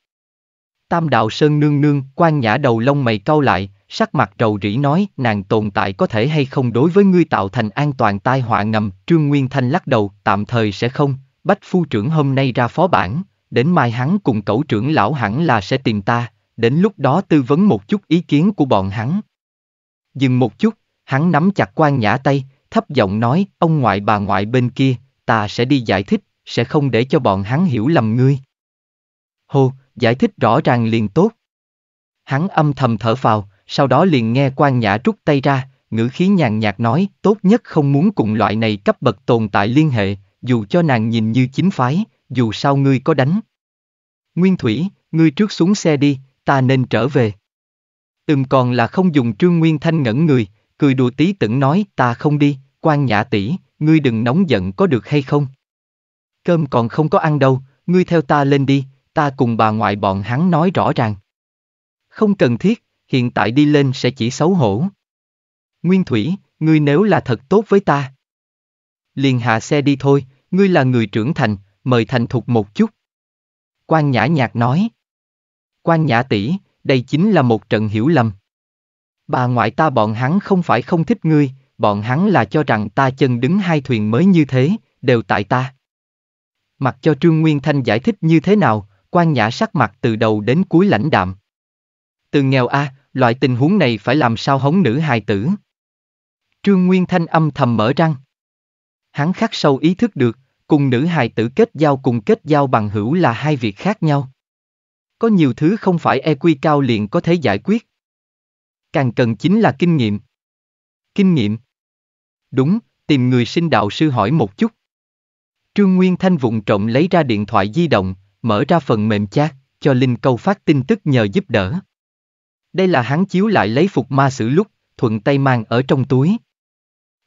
Tam đạo sơn nương nương, quan nhã đầu lông mày cau lại, sắc mặt rầu rĩ nói nàng tồn tại có thể hay không đối với ngươi tạo thành an toàn tai họa ngầm. Trương Nguyên Thanh lắc đầu, tạm thời sẽ không, Bách phu trưởng hôm nay ra phó bản, đến mai hắn cùng cẩu trưởng lão hẳn là sẽ tìm ta, đến lúc đó tư vấn một chút ý kiến của bọn hắn. Dừng một chút, hắn nắm chặt quan nhã tay, thấp giọng nói, ông ngoại bà ngoại bên kia, ta sẽ đi giải thích, sẽ không để cho bọn hắn hiểu lầm ngươi. Hồ, giải thích rõ ràng liền tốt. Hắn âm thầm thở phào, sau đó liền nghe quan nhã rút tay ra, ngữ khí nhàn nhạt nói, tốt nhất không muốn cùng loại này cấp bậc tồn tại liên hệ, dù cho nàng nhìn như chính phái, dù sao ngươi có đánh. Nguyên Thủy, ngươi trước xuống xe đi, ta nên trở về. Từng còn là không dùng trương nguyên thanh ngẩn người, cười đùa tí tửng nói ta không đi, quan nhã tỷ, ngươi đừng nóng giận có được hay không. Cơm còn không có ăn đâu, ngươi theo ta lên đi, ta cùng bà ngoại bọn hắn nói rõ ràng. Không cần thiết, hiện tại đi lên sẽ chỉ xấu hổ. Nguyên Thủy, ngươi nếu là thật tốt với ta. Liền hạ xe đi thôi, ngươi là người trưởng thành, mời thành thục một chút. Quan Nhã Nhạc nói. Quan Nhã tỷ, đây chính là một trận hiểu lầm. Bà ngoại ta bọn hắn không phải không thích ngươi, bọn hắn là cho rằng ta chân đứng hai thuyền mới như thế, đều tại ta. Mặc cho Trương Nguyên Thanh giải thích như thế nào, quan nhã sắc mặt từ đầu đến cuối lãnh đạm. Từ nghèo a, loại tình huống này phải làm sao hống nữ hài tử. Trương Nguyên Thanh âm thầm mở răng. Hắn khắc sâu ý thức được, Cùng nữ hài tử kết giao cùng kết giao bằng hữu là hai việc khác nhau. Có nhiều thứ không phải EQ cao liền có thể giải quyết. Càng cần chính là kinh nghiệm. Kinh nghiệm. Đúng, tìm người sinh đạo sư hỏi một chút. Trương Nguyên Thanh vụng trộm lấy ra điện thoại di động, mở ra phần mềm chat, cho Linh Câu phát tin tức nhờ giúp đỡ. Đây là hắn chiếu lại lấy phục ma sử lúc, thuận tay mang ở trong túi.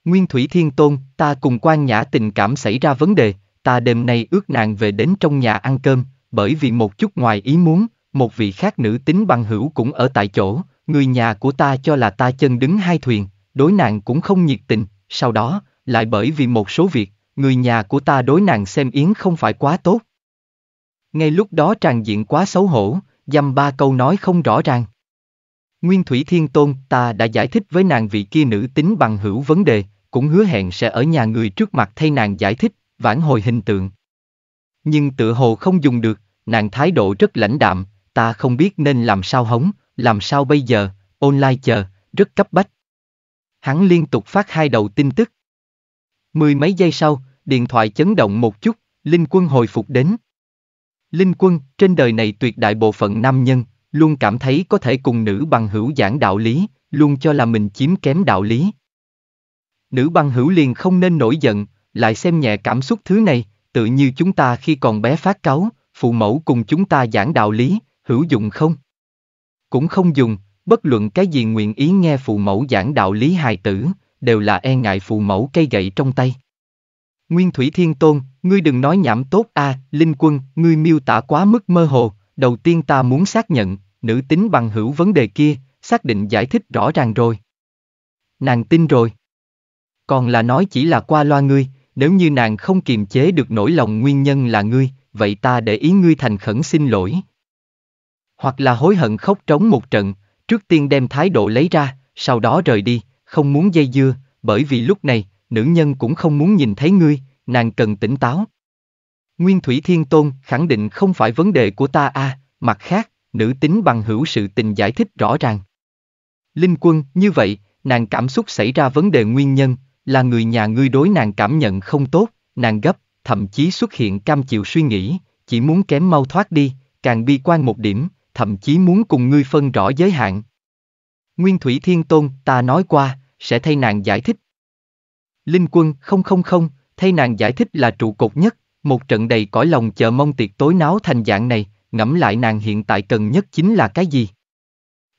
Nguyên Thủy Thiên Tôn, ta cùng quan nhã tình cảm xảy ra vấn đề, ta đêm nay ước nàng về đến trong nhà ăn cơm, bởi vì một chút ngoài ý muốn, một vị khác nữ tính bằng hữu cũng ở tại chỗ, người nhà của ta cho là ta chân đứng hai thuyền, đối nàng cũng không nhiệt tình, sau đó, lại bởi vì một số việc, người nhà của ta đối nàng xem yến không phải quá tốt. Ngay lúc đó tràn diện quá xấu hổ, dăm ba câu nói không rõ ràng. Nguyên Thủy Thiên Tôn ta đã giải thích với nàng vị kia nữ tính bằng hữu vấn đề, cũng hứa hẹn sẽ ở nhà người trước mặt thay nàng giải thích, vãn hồi hình tượng. Nhưng tự hồ không dùng được, nàng thái độ rất lãnh đạm, ta không biết nên làm sao hống, làm sao bây giờ, online chờ, rất cấp bách. Hắn liên tục phát hai đầu tin tức. Mười mấy giây sau, điện thoại chấn động một chút, Linh Quân hồi phục đến. Linh Quân, trên đời này tuyệt đại bộ phận nam nhân, luôn cảm thấy có thể cùng nữ bằng hữu giảng đạo lý, luôn cho là mình chiếm kém đạo lý nữ băng hữu liền không nên nổi giận, lại xem nhẹ cảm xúc thứ này, tự như chúng ta khi còn bé phát cáu, phụ mẫu cùng chúng ta giảng đạo lý, hữu dụng không? Cũng không dùng, bất luận cái gì nguyện ý nghe phụ mẫu giảng đạo lý hài tử, đều là e ngại phụ mẫu cây gậy trong tay. Nguyên Thủy Thiên Tôn, ngươi đừng nói nhảm tốt a, à, Linh Quân, ngươi miêu tả quá mức mơ hồ, đầu tiên ta muốn xác nhận, nữ tính bằng hữu vấn đề kia, xác định giải thích rõ ràng rồi. Nàng tin rồi. Còn là nói chỉ là qua loa ngươi, nếu như nàng không kiềm chế được nỗi lòng nguyên nhân là ngươi, vậy ta để ý ngươi thành khẩn xin lỗi. Hoặc là hối hận khóc trống một trận, trước tiên đem thái độ lấy ra, sau đó rời đi, không muốn dây dưa, bởi vì lúc này, nữ nhân cũng không muốn nhìn thấy ngươi, nàng cần tỉnh táo. Nguyên Thủy Thiên Tôn khẳng định không phải vấn đề của ta a, à, mặt khác, nữ tính bằng hữu sự tình giải thích rõ ràng. Linh quân, như vậy, nàng cảm xúc xảy ra vấn đề nguyên nhân, là người nhà ngươi đối nàng cảm nhận không tốt, nàng gấp, thậm chí xuất hiện cam chịu suy nghĩ, chỉ muốn kém mau thoát đi, càng bi quan một điểm, thậm chí muốn cùng ngươi phân rõ giới hạn. Nguyên Thủy Thiên Tôn, ta nói qua, sẽ thay nàng giải thích. Linh Quân, không không không, thay nàng giải thích là trụ cột nhất, một trận đầy cõi lòng chờ mong tiệc tối náo thành dạng này, ngẫm lại nàng hiện tại cần nhất chính là cái gì?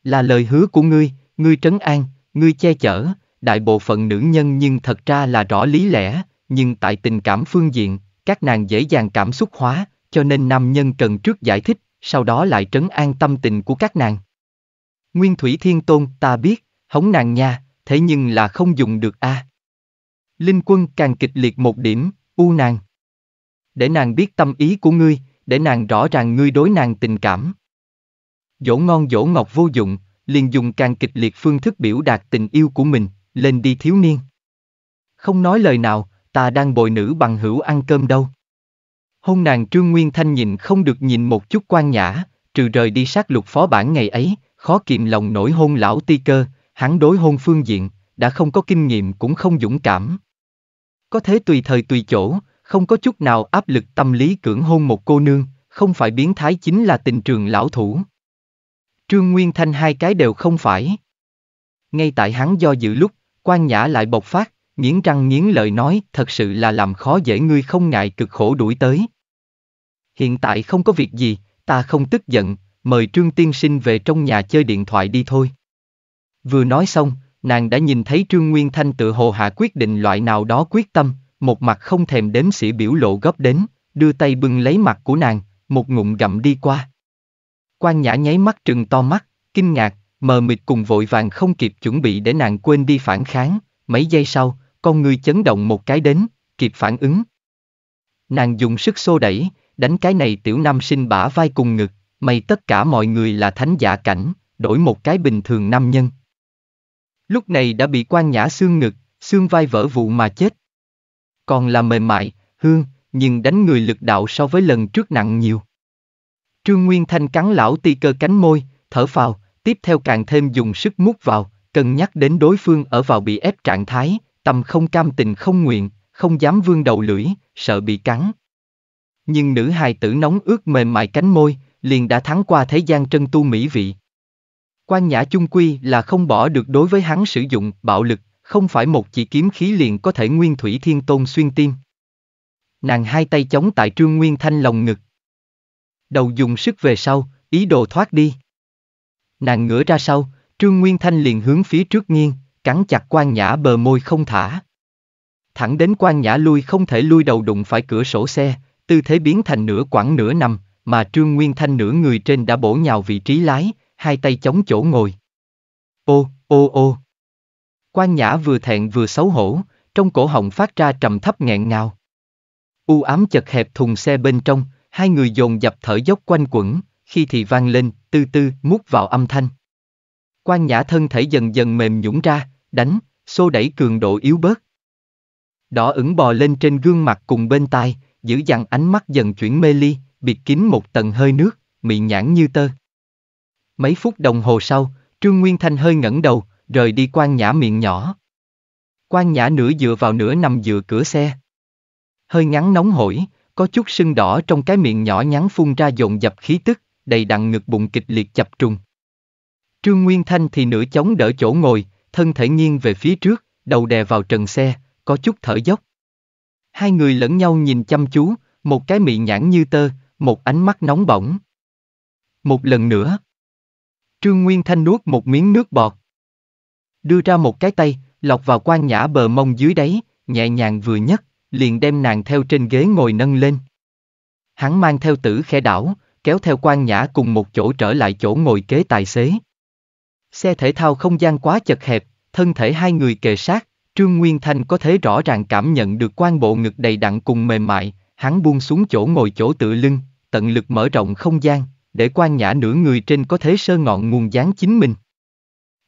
Là lời hứa của ngươi, ngươi trấn an, ngươi che chở, đại bộ phận nữ nhân nhưng thật ra là rõ lý lẽ, nhưng tại tình cảm phương diện, các nàng dễ dàng cảm xúc hóa, cho nên nam nhân cần trước giải thích, sau đó lại trấn an tâm tình của các nàng. Nguyên Thủy Thiên Tôn, ta biết, hống nàng nha, thế nhưng là không dùng được a. À. Linh quân càng kịch liệt một điểm, u nàng. Để nàng biết tâm ý của ngươi, để nàng rõ ràng ngươi đối nàng tình cảm. Dỗ ngon dỗ ngọt vô dụng, liền dùng càng kịch liệt phương thức biểu đạt tình yêu của mình, lên đi thiếu niên. Không nói lời nào, ta đang bồi nữ bằng hữu ăn cơm đâu. Hôn nàng Trương Nguyên Thanh nhìn không được nhìn một chút quan nhã, trừ rời đi sát lục phó bản ngày ấy, khó kiềm lòng nổi hôn lão ti cơ, hắn đối hôn phương diện, đã không có kinh nghiệm cũng không dũng cảm. Có thế tùy thời tùy chỗ, không có chút nào áp lực tâm lý cưỡng hôn một cô nương, không phải biến thái chính là tình trường lão thủ. Trương Nguyên Thanh hai cái đều không phải. Ngay tại hắn do dự lúc, quan nhã lại bộc phát, nghiến răng nghiến lợi nói, thật sự là làm khó dễ ngươi không ngại cực khổ đuổi tới. Hiện tại không có việc gì, ta không tức giận, mời Trương Tiên Sinh về trong nhà chơi điện thoại đi thôi. Vừa nói xong, nàng đã nhìn thấy Trương Nguyên Thanh tự hồ hạ quyết định loại nào đó quyết tâm, một mặt không thèm đếm xỉa biểu lộ gấp đến, đưa tay bưng lấy mặt của nàng, một ngụm gặm đi qua. Quan nhã nháy mắt trừng to mắt, kinh ngạc, mờ mịt cùng vội vàng không kịp chuẩn bị để nàng quên đi phản kháng, mấy giây sau, con người chấn động một cái đến, kịp phản ứng. Nàng dùng sức xô đẩy, đánh cái này tiểu nam sinh bả vai cùng ngực, mày tất cả mọi người là thánh giả cảnh, đổi một cái bình thường nam nhân. Lúc này đã bị quan nhã xương ngực, xương vai vỡ vụ mà chết. Còn là mềm mại, hương, nhưng đánh người lực đạo so với lần trước nặng nhiều. Trương Nguyên Thanh cắn lão ti cơ cánh môi, thở phào, tiếp theo càng thêm dùng sức mút vào, cần nhắc đến đối phương ở vào bị ép trạng thái, tâm không cam tình không nguyện, không dám vương đầu lưỡi, sợ bị cắn. Nhưng nữ hài tử nóng ướt mềm mại cánh môi, liền đã thắng qua thế gian trân tu mỹ vị. Quan nhã chung quy là không bỏ được đối với hắn sử dụng bạo lực, không phải một chỉ kiếm khí liền có thể nguyên thủy thiên tôn xuyên tim. Nàng hai tay chống tại trương nguyên thanh lòng ngực. Đầu dùng sức về sau, ý đồ thoát đi. Nàng ngửa ra sau, Trương Nguyên Thanh liền hướng phía trước nghiêng, cắn chặt quan nhã bờ môi không thả. Thẳng đến quan nhã lui không thể lui đầu đụng phải cửa sổ xe, tư thế biến thành nửa quãng nửa nằm, mà Trương Nguyên Thanh nửa người trên đã bổ nhào vị trí lái, hai tay chống chỗ ngồi. Ô, ô ô. Quan nhã vừa thẹn vừa xấu hổ, trong cổ họng phát ra trầm thấp nghẹn ngào. U ám chật hẹp thùng xe bên trong, hai người dồn dập thở dốc quanh quẩn, khi thì vang lên, từ từ mút vào âm thanh. Quan nhã thân thể dần dần mềm nhũng ra, đánh, xô đẩy cường độ yếu bớt. Đỏ ửng bò lên trên gương mặt cùng bên tai, giữ dằn ánh mắt dần chuyển mê ly, biệt kín một tầng hơi nước, miệng nhãn như tơ. Mấy phút đồng hồ sau, Trương Nguyên Thanh hơi ngẩng đầu, rời đi quan nhã miệng nhỏ. Quan nhã nửa dựa vào nửa nằm dựa cửa xe. Hơi ngắn nóng hổi, có chút sưng đỏ trong cái miệng nhỏ nhắn phun ra dồn dập khí tức đầy đặn ngực bụng kịch liệt chập trùng. Trương Nguyên Thanh thì nửa chống đỡ chỗ ngồi, thân thể nghiêng về phía trước, đầu đè vào trần xe, có chút thở dốc. Hai người lẫn nhau nhìn chăm chú, một cái miệng nhãn như tơ, một ánh mắt nóng bỏng. Một lần nữa. Trương Nguyên Thanh nuốt một miếng nước bọt. Đưa ra một cái tay, lọc vào quan nhã bờ mông dưới đáy, nhẹ nhàng vừa nhất, liền đem nàng theo trên ghế ngồi nâng lên. Hắn mang theo tử khẽ đảo, kéo theo quan nhã cùng một chỗ trở lại chỗ ngồi kế tài xế. Xe thể thao không gian quá chật hẹp, thân thể hai người kề sát, Trương Nguyên Thanh có thể rõ ràng cảm nhận được quan bộ ngực đầy đặn cùng mềm mại, hắn buông xuống chỗ ngồi chỗ tựa lưng, tận lực mở rộng không gian, để quan nhã nửa người trên có thể sơ ngọn nguồn dáng chính mình.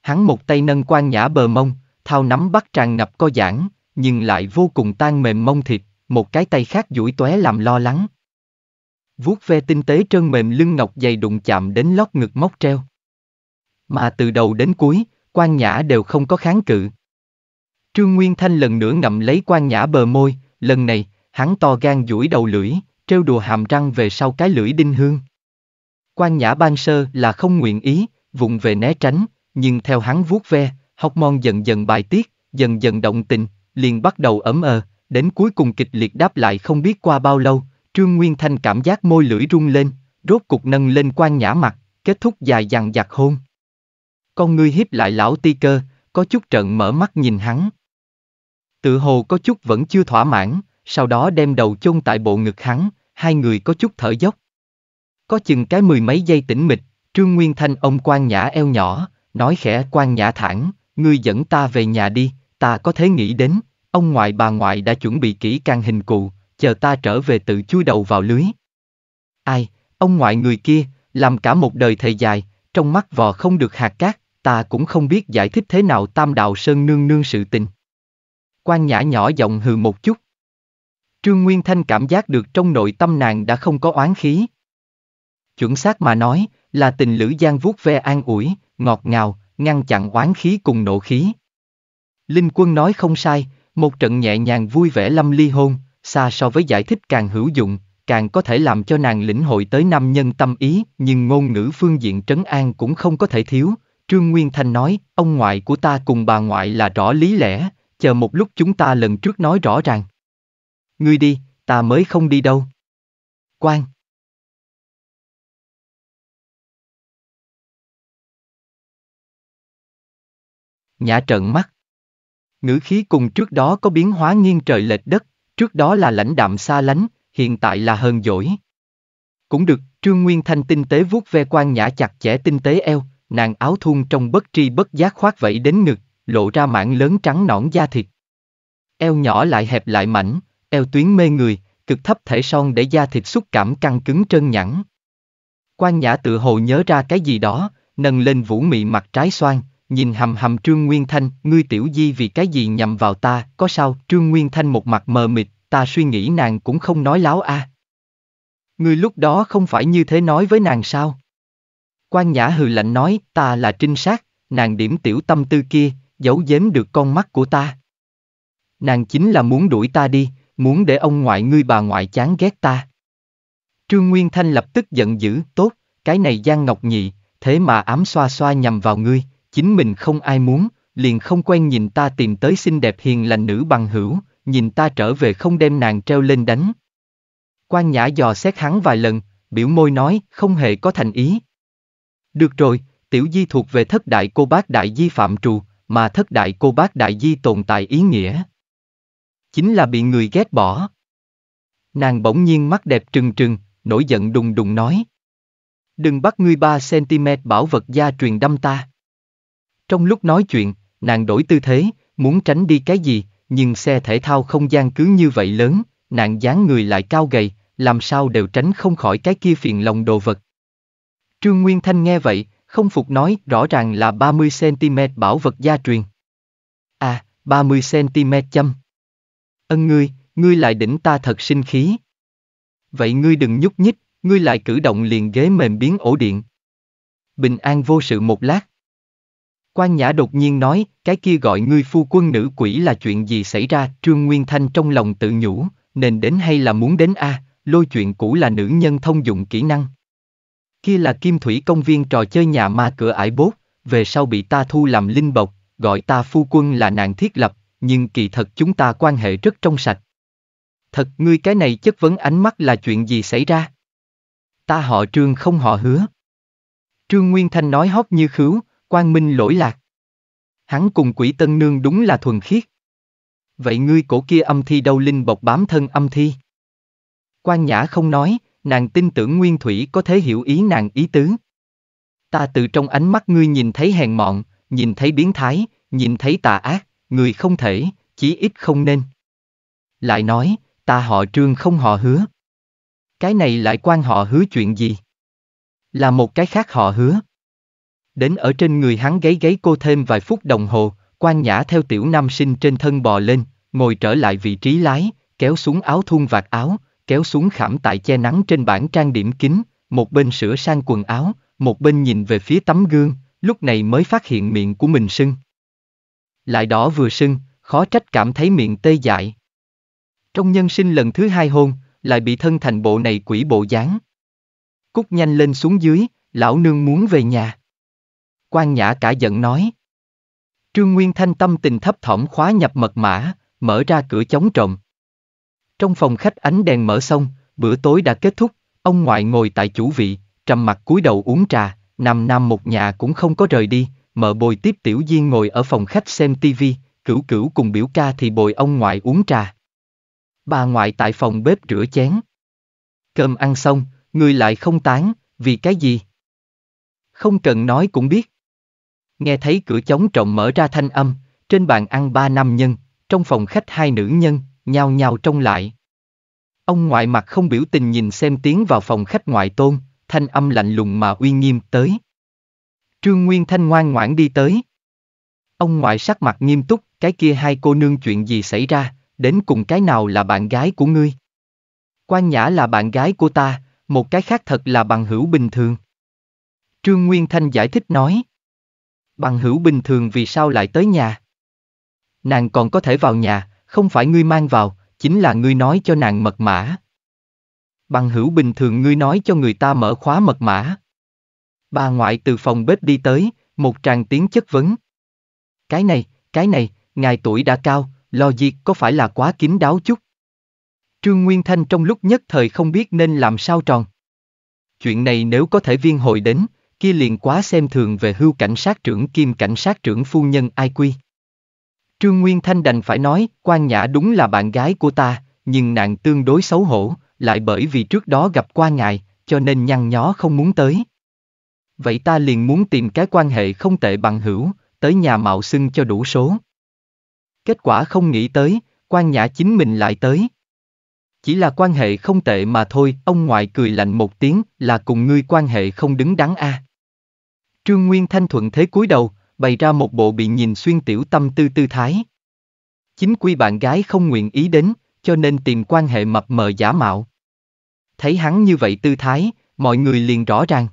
Hắn một tay nâng quan nhã bờ mông, thao nắm bắt tràn ngập co giãn, nhưng lại vô cùng tan mềm mông thịt, một cái tay khác duỗi tóe làm lo lắng, vuốt ve tinh tế trơn mềm lưng ngọc dày đụng chạm đến lót ngực móc treo. Mà từ đầu đến cuối, quan nhã đều không có kháng cự. Trương Nguyên Thanh lần nữa ngậm lấy quan nhã bờ môi, lần này, hắn to gan duỗi đầu lưỡi, trêu đùa hàm răng về sau cái lưỡi đinh hương. Quan nhã ban sơ là không nguyện ý, vụng về né tránh, nhưng theo hắn vuốt ve, học mòn dần dần bài tiết, dần dần động tình, liền bắt đầu ấm ờ, đến cuối cùng kịch liệt đáp lại không biết qua bao lâu, Trương Nguyên Thanh cảm giác môi lưỡi rung lên, rốt cục nâng lên quan nhã mặt, kết thúc dài dằng dặc hôn. Con ngươi hiếp lại lão ti cơ, có chút trận mở mắt nhìn hắn. Tự hồ có chút vẫn chưa thỏa mãn, sau đó đem đầu chôn tại bộ ngực hắn, hai người có chút thở dốc. Có chừng cái mười mấy giây tĩnh mịch, Trương Nguyên Thanh ông quan nhã eo nhỏ, nói khẽ quan nhã thẳng, ngươi dẫn ta về nhà đi, ta có thể nghĩ đến, ông ngoại bà ngoại đã chuẩn bị kỹ càng hình cụ, chờ ta trở về tự chui đầu vào lưới. Ai, ông ngoại người kia, làm cả một đời thầy dài, trong mắt vò không được hạt cát, ta cũng không biết giải thích thế nào tam đạo sơn nương nương sự tình. Quan nhã nhỏ giọng hừ một chút. Trương Nguyên Thanh cảm giác được trong nội tâm nàng đã không có oán khí. Chuẩn xác mà nói, là tình lữ gian vuốt ve an ủi, ngọt ngào, ngăn chặn oán khí cùng nộ khí. Linh quân nói không sai, một trận nhẹ nhàng vui vẻ lâm ly hôn, xa so với giải thích càng hữu dụng, càng có thể làm cho nàng lĩnh hội tới năm nhân tâm ý, nhưng ngôn ngữ phương diện trấn an cũng không có thể thiếu. Trương Nguyên Thanh nói, ông ngoại của ta cùng bà ngoại là rõ lý lẽ, chờ một lúc chúng ta lần trước nói rõ ràng. Ngươi đi, ta mới không đi đâu. Quang. Nhã trợn mắt. Ngữ khí cùng trước đó có biến hóa nghiêng trời lệch đất, Trước đó là lãnh đạm xa lánh, hiện tại là hơn dỗi. Cũng được, Trương Nguyên Thanh tinh tế vuốt ve quan nhã chặt chẽ tinh tế eo, nàng áo thun trong bất tri bất giác khoác vẫy đến ngực, lộ ra mảng lớn trắng nõn da thịt. Eo nhỏ lại hẹp lại mảnh, eo tuyến mê người, cực thấp thể son để da thịt xúc cảm căng cứng trơn nhẵn. Quan nhã tự hồ nhớ ra cái gì đó, nâng lên vũ mị mặt trái xoan, nhìn hầm hầm Trương Nguyên Thanh, ngươi tiểu di vì cái gì nhầm vào ta, có sao, Trương Nguyên Thanh một mặt mờ mịt, ta suy nghĩ nàng cũng không nói láo a. À. Ngươi lúc đó không phải như thế nói với nàng sao? Quan Nhã hừ lạnh nói, ta là trinh sát, nàng điểm tiểu tâm tư kia, giấu giếm được con mắt của ta. Nàng chính là muốn đuổi ta đi, muốn để ông ngoại ngươi bà ngoại chán ghét ta. Trương Nguyên Thanh lập tức giận dữ, tốt, cái này Giang Ngọc Nhị, thế mà ám xoa xoa nhằm vào ngươi, chính mình không ai muốn, liền không quen nhìn ta tìm tới xinh đẹp hiền lành nữ bằng hữu, nhìn ta trở về không đem nàng treo lên đánh. Quan Nhã dò xét hắn vài lần, biểu môi nói, không hề có thành ý. Được rồi, tiểu di thuộc về thất đại cô bác đại di phạm trù, mà thất đại cô bác đại di tồn tại ý nghĩa. Chính là bị người ghét bỏ. Nàng bỗng nhiên mắt đẹp trừng trừng, nổi giận đùng đùng nói. Đừng bắt ngươi 3cm bảo vật gia truyền đâm ta. Trong lúc nói chuyện, nàng đổi tư thế, muốn tránh đi cái gì, nhưng xe thể thao không gian cứ như vậy lớn, nàng dáng người lại cao gầy, làm sao đều tránh không khỏi cái kia phiền lòng đồ vật. Trương Nguyên Thanh nghe vậy, không phục nói rõ ràng là 30cm bảo vật gia truyền. À, 30cm châm. Ân ngươi, ngươi lại đỉnh ta thật sinh khí. Vậy ngươi đừng nhúc nhích, ngươi lại cử động liền ghế mềm biến ổ điện. Bình an vô sự một lát. Quan Nhã đột nhiên nói, cái kia gọi ngươi phu quân nữ quỷ là chuyện gì xảy ra, Trương Nguyên Thanh trong lòng tự nhủ, nên đến hay là muốn đến a à, lôi chuyện cũ là nữ nhân thông dụng kỹ năng. Kia là kim thủy công viên trò chơi nhà ma cửa ải bốt, về sau bị ta thu làm linh bộc, gọi ta phu quân là nàng thiết lập, nhưng kỳ thật chúng ta quan hệ rất trong sạch. Thật ngươi cái này chất vấn ánh mắt là chuyện gì xảy ra? Ta họ trương không họ hứa. Trương Nguyên Thanh nói hót như khứu, Quang minh lỗi lạc. Hắn cùng quỷ tân nương đúng là thuần khiết. Vậy ngươi cổ kia âm thi đâu linh bộc bám thân âm thi? Quan Nhã không nói, nàng tin tưởng Nguyên Thủy có thể hiểu ý nàng ý tứ. Ta từ trong ánh mắt ngươi nhìn thấy hèn mọn, nhìn thấy biến thái, nhìn thấy tà ác, người không thể, chí ít không nên. Lại nói, ta họ trương không họ hứa. Cái này lại quan họ hứa chuyện gì? Là một cái khác họ hứa đến ở trên người hắn gáy gáy cô thêm vài phút đồng hồ, quan nhã theo tiểu nam sinh trên thân bò lên, ngồi trở lại vị trí lái, kéo xuống áo thun vạt áo, kéo xuống khảm tại che nắng trên bảng trang điểm kính, một bên sửa sang quần áo, một bên nhìn về phía tấm gương, lúc này mới phát hiện miệng của mình sưng. Lại đỏ vừa sưng, khó trách cảm thấy miệng tê dại. Trong nhân sinh lần thứ hai hôn, lại bị thân thành bộ này quỷ bộ dáng. Cúc nhanh lên xuống dưới, lão nương muốn về nhà. Quan Nhã cả giận nói. Trương Nguyên Thanh tâm tình thấp thỏm khóa nhập mật mã, mở ra cửa chống trộm. Trong phòng khách ánh đèn mở xong, bữa tối đã kết thúc, ông ngoại ngồi tại chủ vị, trầm mặt cúi đầu uống trà, nằm nam một nhà cũng không có rời đi, mở bồi tiếp tiểu diên ngồi ở phòng khách xem tivi, cửu cửu cùng biểu ca thì bồi ông ngoại uống trà. Bà ngoại tại phòng bếp rửa chén. Cơm ăn xong, người lại không tán, vì cái gì? Không cần nói cũng biết. Nghe thấy cửa chống trọng mở ra thanh âm, trên bàn ăn ba nam nhân, trong phòng khách hai nữ nhân, nhao nhao trông lại. Ông ngoại mặt không biểu tình nhìn xem tiến vào phòng khách ngoại tôn, thanh âm lạnh lùng mà uy nghiêm tới. Trương Nguyên Thanh ngoan ngoãn đi tới. Ông ngoại sắc mặt nghiêm túc, cái kia hai cô nương chuyện gì xảy ra, đến cùng cái nào là bạn gái của ngươi? Quan Nhã là bạn gái của ta, một cái khác thật là bằng hữu bình thường. Trương Nguyên Thanh giải thích nói bằng hữu bình thường vì sao lại tới nhà? Nàng còn có thể vào nhà, không phải ngươi mang vào, chính là ngươi nói cho nàng mật mã. Bằng hữu bình thường ngươi nói cho người ta mở khóa mật mã. Bà ngoại từ phòng bếp đi tới, một tràng tiếng chất vấn. Cái này, cái này, ngài tuổi đã cao, lo gì có phải là quá kín đáo chút? Trương Nguyên Thanh trong lúc nhất thời không biết nên làm sao tròn. Chuyện này nếu có thể viên hội đến, kia liền quá xem thường về hưu cảnh sát trưởng kim cảnh sát trưởng phu nhân ai quy. Trương Nguyên Thanh đành phải nói, quan nhã đúng là bạn gái của ta, nhưng nàng tương đối xấu hổ, lại bởi vì trước đó gặp qua ngài, cho nên nhăn nhó không muốn tới. Vậy ta liền muốn tìm cái quan hệ không tệ bằng hữu, tới nhà mạo xưng cho đủ số. Kết quả không nghĩ tới, quan nhã chính mình lại tới. Chỉ là quan hệ không tệ mà thôi, ông ngoại cười lạnh một tiếng, là cùng ngươi quan hệ không đứng đắn a. À. Trương Nguyên Thanh thuận thế cúi đầu, bày ra một bộ bị nhìn xuyên tiểu tâm tư tư thái. Chính quy bạn gái không nguyện ý đến, cho nên tìm quan hệ mập mờ giả mạo. Thấy hắn như vậy tư thái, mọi người liền rõ ràng.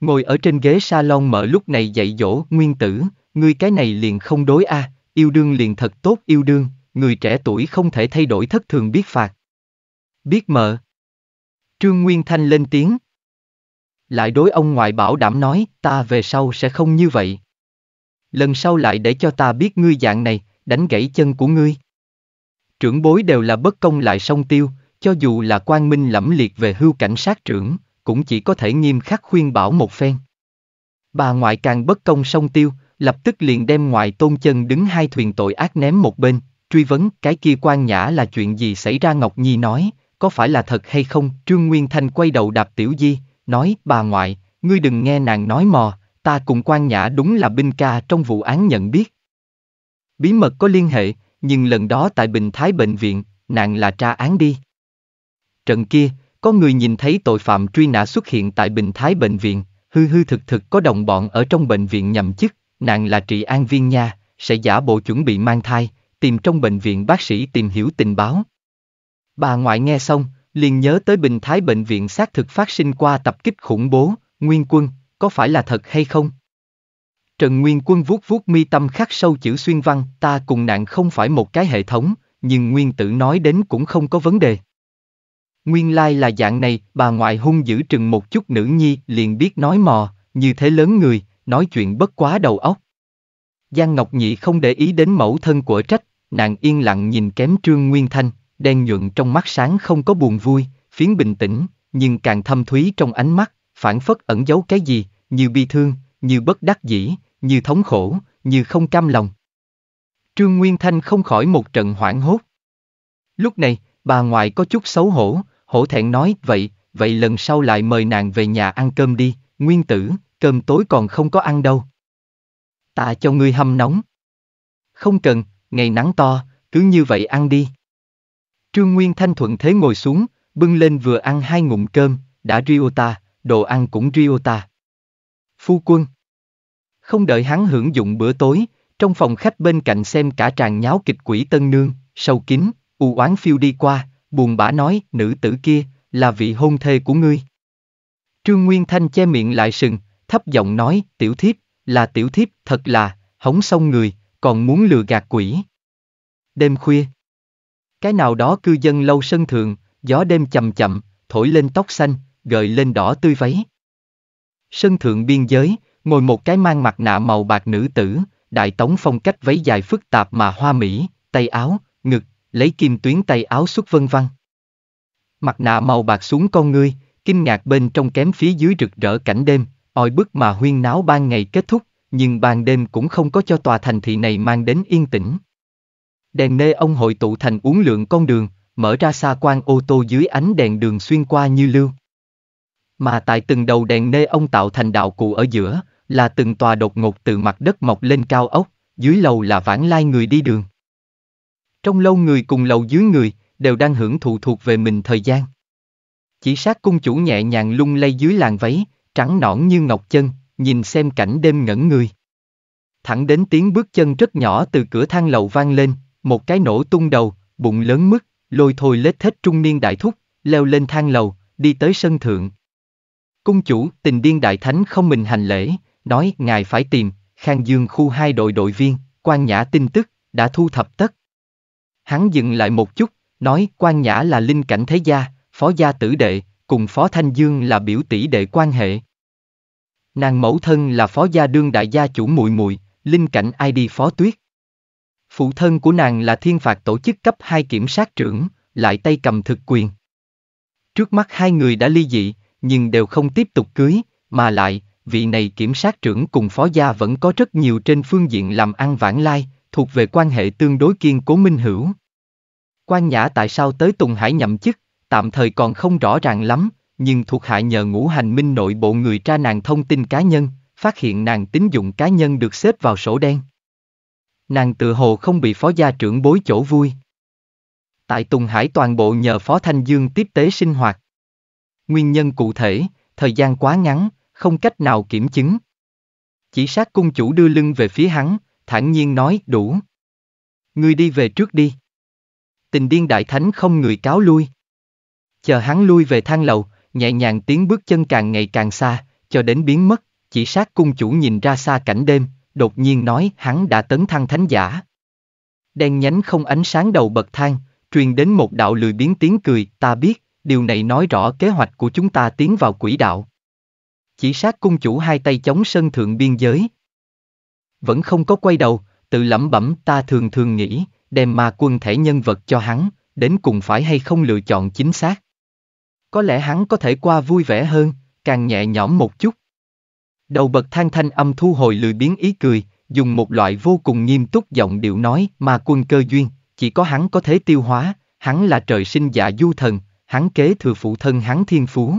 Ngồi ở trên ghế salon mở lúc này dạy dỗ, nguyên tử, ngươi cái này liền không đối a, à, yêu đương liền thật tốt yêu đương, người trẻ tuổi không thể thay đổi thất thường biết phạt. Biết mờ. Trương Nguyên Thanh lên tiếng, lại đối ông ngoại bảo đảm nói, ta về sau sẽ không như vậy. Lần sau lại để cho ta biết ngươi dạng này, đánh gãy chân của ngươi. Trưởng bối đều là bất công lại song tiêu, cho dù là quan minh lẫm liệt về hưu cảnh sát trưởng, cũng chỉ có thể nghiêm khắc khuyên bảo một phen. Bà ngoại càng bất công song tiêu, lập tức liền đem ngoại tôn chân đứng hai thuyền tội ác ném một bên, truy vấn cái kia quan nhã là chuyện gì xảy ra Ngọc Nhi nói, có phải là thật hay không? Trương Nguyên Thanh quay đầu đạp Tiểu Di, nói, bà ngoại, ngươi đừng nghe nàng nói mò, ta cùng quan nhã đúng là binh ca trong vụ án nhận biết. Bí mật có liên hệ, nhưng lần đó tại Bình Thái Bệnh viện, nàng là tra án đi. Trận kia, có người nhìn thấy tội phạm truy nã xuất hiện tại Bình Thái Bệnh viện, hư hư thực thực có đồng bọn ở trong bệnh viện nhậm chức, nàng là trị an viên nha, sẽ giả bộ chuẩn bị mang thai, tìm trong bệnh viện bác sĩ tìm hiểu tình báo. Bà ngoại nghe xong, liền nhớ tới Bình Thái Bệnh viện xác thực phát sinh qua tập kích khủng bố, Nguyên Quân, có phải là thật hay không? Trần Nguyên Quân vuốt vuốt mi tâm khắc sâu chữ xuyên văn, ta cùng nạn không phải một cái hệ thống, nhưng Nguyên Tử nói đến cũng không có vấn đề. Nguyên lai là dạng này, bà ngoại hung dữ trừng một chút nữ nhi liền biết nói mò, như thế lớn người, nói chuyện bất quá đầu óc. Giang Ngọc Nhị không để ý đến mẫu thân của trách, nàng yên lặng nhìn kém Trương Nguyên Thanh, đen nhuận trong mắt sáng không có buồn vui, phiến bình tĩnh, nhưng càng thâm thúy trong ánh mắt, phản phất ẩn giấu cái gì, như bi thương, như bất đắc dĩ, như thống khổ, như không cam lòng. Trương Nguyên Thanh không khỏi một trận hoảng hốt. Lúc này, bà ngoại có chút xấu hổ, hổ thẹn nói vậy, vậy lần sau lại mời nàng về nhà ăn cơm đi, Nguyên tử, cơm tối còn không có ăn đâu. Ta cho ngươi hâm nóng. Không cần, ngày nắng to, cứ như vậy ăn đi. Trương Nguyên Thanh thuận thế ngồi xuống, bưng lên vừa ăn hai ngụm cơm, đã riêu ta, đồ ăn cũng riêu ta. Phu quân. Không đợi hắn hưởng dụng bữa tối, trong phòng khách bên cạnh xem cả tràng nháo kịch quỷ tân nương, sâu kín, u oán phiêu đi qua, buồn bã nói, nữ tử kia, là vị hôn thê của ngươi. Trương Nguyên Thanh che miệng lại sừng, thấp giọng nói, tiểu thiếp, là tiểu thiếp, thật là, hống xong người, còn muốn lừa gạt quỷ. Đêm khuya, cái nào đó cư dân lâu sân thượng, gió đêm chậm chậm, thổi lên tóc xanh, gợi lên đỏ tươi váy. Sân thượng biên giới, ngồi một cái mang mặt nạ màu bạc nữ tử, đại tống phong cách váy dài phức tạp mà hoa mỹ, tay áo, ngực, lấy kim tuyến tay áo xuất vân vân Mặt nạ màu bạc xuống con ngươi, kinh ngạc bên trong kém phía dưới rực rỡ cảnh đêm, oi bức mà huyên náo ban ngày kết thúc, nhưng ban đêm cũng không có cho tòa thành thị này mang đến yên tĩnh đèn nê ông hội tụ thành uốn lượn con đường, mở ra xa quan ô tô dưới ánh đèn đường xuyên qua như lưu. Mà tại từng đầu đèn nê ông tạo thành đạo cụ ở giữa, là từng tòa đột ngột từ mặt đất mọc lên cao ốc, dưới lầu là vãng lai người đi đường. Trong lâu người cùng lầu dưới người, đều đang hưởng thụ thuộc về mình thời gian. Chỉ sát cung chủ nhẹ nhàng lung lay dưới làn váy, trắng nõn như ngọc chân, nhìn xem cảnh đêm ngẩn người. Thẳng đến tiếng bước chân rất nhỏ từ cửa thang lầu vang lên, một cái nổ tung đầu, bụng lớn mức, lôi thôi lết thết trung niên đại thúc, leo lên thang lầu, đi tới sân thượng. Cung chủ, tình điên đại thánh không mình hành lễ, nói ngài phải tìm, Khang Dương khu hai đội đội viên, quan nhã tin tức, đã thu thập tất. Hắn dừng lại một chút, nói quan nhã là linh cảnh thế gia, phó gia tử đệ, cùng phó Thanh Dương là biểu tỷ đệ quan hệ. Nàng mẫu thân là phó gia đương đại gia chủ muội muội, linh cảnh ID phó tuyết. Phụ thân của nàng là thiên phạt tổ chức cấp hai kiểm sát trưởng, lại tay cầm thực quyền. Trước mắt hai người đã ly dị, nhưng đều không tiếp tục cưới, mà lại, vị này kiểm sát trưởng cùng phó gia vẫn có rất nhiều trên phương diện làm ăn vãng lai, thuộc về quan hệ tương đối kiên cố minh hữu. Quan Nhã tại sao tới Tùng Hải nhậm chức, tạm thời còn không rõ ràng lắm, nhưng thuộc hạ nhờ ngũ hành minh nội bộ người tra nàng thông tin cá nhân, phát hiện nàng tín dụng cá nhân được xếp vào sổ đen nàng tự hồ không bị phó gia trưởng bối chỗ vui. Tại Tùng Hải toàn bộ nhờ Phó Thanh Dương tiếp tế sinh hoạt. Nguyên nhân cụ thể, thời gian quá ngắn, không cách nào kiểm chứng. Chỉ sát cung chủ đưa lưng về phía hắn, thản nhiên nói đủ. Ngươi đi về trước đi. Tình điên đại thánh không người cáo lui. Chờ hắn lui về thang lầu, nhẹ nhàng tiến bước chân càng ngày càng xa, cho đến biến mất, chỉ sát cung chủ nhìn ra xa cảnh đêm, đột nhiên nói hắn đã tấn thăng thánh giả. Đen nhánh không ánh sáng đầu bậc thang, truyền đến một đạo lười biến tiếng cười, ta biết, điều này nói rõ kế hoạch của chúng ta tiến vào quỷ đạo. Chỉ sát cung chủ hai tay chống sân thượng biên giới. Vẫn không có quay đầu, tự lẩm bẩm ta thường thường nghĩ, đem ma quân thể nhân vật cho hắn, đến cùng phải hay không lựa chọn chính xác. Có lẽ hắn có thể qua vui vẻ hơn, càng nhẹ nhõm một chút. Đầu bậc thang thanh âm thu hồi lười biến ý cười, dùng một loại vô cùng nghiêm túc giọng điệu nói mà quân cơ duyên, chỉ có hắn có thể tiêu hóa, hắn là trời sinh dạ du thần, hắn kế thừa phụ thân hắn thiên phú.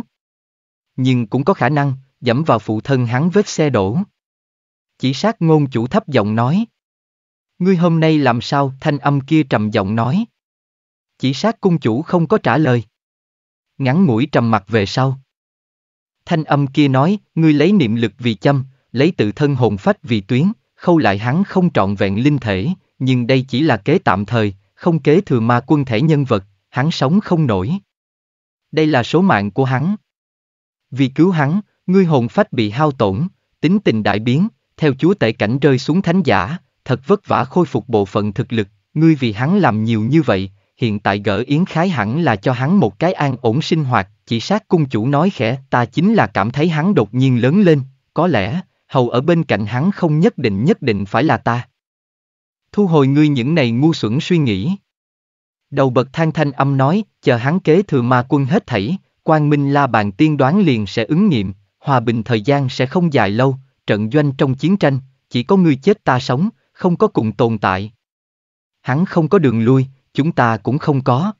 Nhưng cũng có khả năng, dẫm vào phụ thân hắn vết xe đổ. Chỉ sát ngôn chủ thấp giọng nói. Ngươi hôm nay làm sao thanh âm kia trầm giọng nói. Chỉ sát cung chủ không có trả lời. Ngắn mũi trầm mặt về sau, Thanh âm kia nói, ngươi lấy niệm lực vì châm, lấy tự thân hồn phách vì tuyến, khâu lại hắn không trọn vẹn linh thể, nhưng đây chỉ là kế tạm thời, không kế thừa ma quân thể nhân vật, hắn sống không nổi. Đây là số mạng của hắn. Vì cứu hắn, ngươi hồn phách bị hao tổn, tính tình đại biến, theo chúa tể cảnh rơi xuống thánh giả, thật vất vả khôi phục bộ phận thực lực, ngươi vì hắn làm nhiều như vậy, hiện tại gỡ yến khái hẳn là cho hắn một cái an ổn sinh hoạt, chỉ sát cung chủ nói khẽ, ta chính là cảm thấy hắn đột nhiên lớn lên, có lẽ, hầu ở bên cạnh hắn không nhất định nhất định phải là ta. Thu hồi ngươi những này ngu xuẩn suy nghĩ. Đầu bậc thang thanh âm nói, chờ hắn kế thừa ma quân hết thảy, quang minh la bàn tiên đoán liền sẽ ứng nghiệm, hòa bình thời gian sẽ không dài lâu, trận doanh trong chiến tranh, chỉ có ngươi chết ta sống, không có cùng tồn tại. Hắn không có đường lui, chúng ta cũng không có.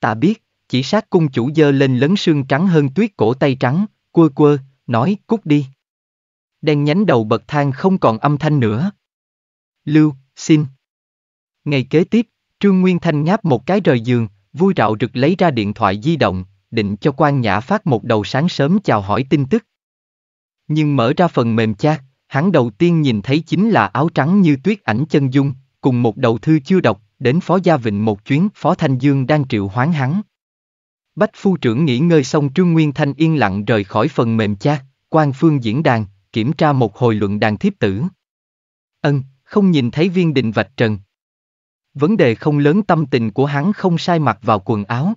Ta biết, chỉ sát cung chủ dơ lên lấn xương trắng hơn tuyết cổ tay trắng, quơ quơ, nói cút đi. Đen nhánh đầu bậc thang không còn âm thanh nữa. Lưu, xin. Ngày kế tiếp, Trương Nguyên Thanh ngáp một cái rời giường, vui rạo rực lấy ra điện thoại di động, định cho quan nhã phát một đầu sáng sớm chào hỏi tin tức. Nhưng mở ra phần mềm chat, hắn đầu tiên nhìn thấy chính là áo trắng như tuyết ảnh chân dung, cùng một đầu thư chưa đọc, đến Phó Gia Vịnh một chuyến Phó Thanh Dương đang triệu hoán hắn. Bách phu trưởng nghỉ ngơi xong Trương Nguyên Thanh yên lặng rời khỏi phần mềm chat, quan phương diễn đàn, kiểm tra một hồi luận đàn thiếp tử. Ân, không nhìn thấy viên định vạch trần. Vấn đề không lớn tâm tình của hắn không sai mặt vào quần áo.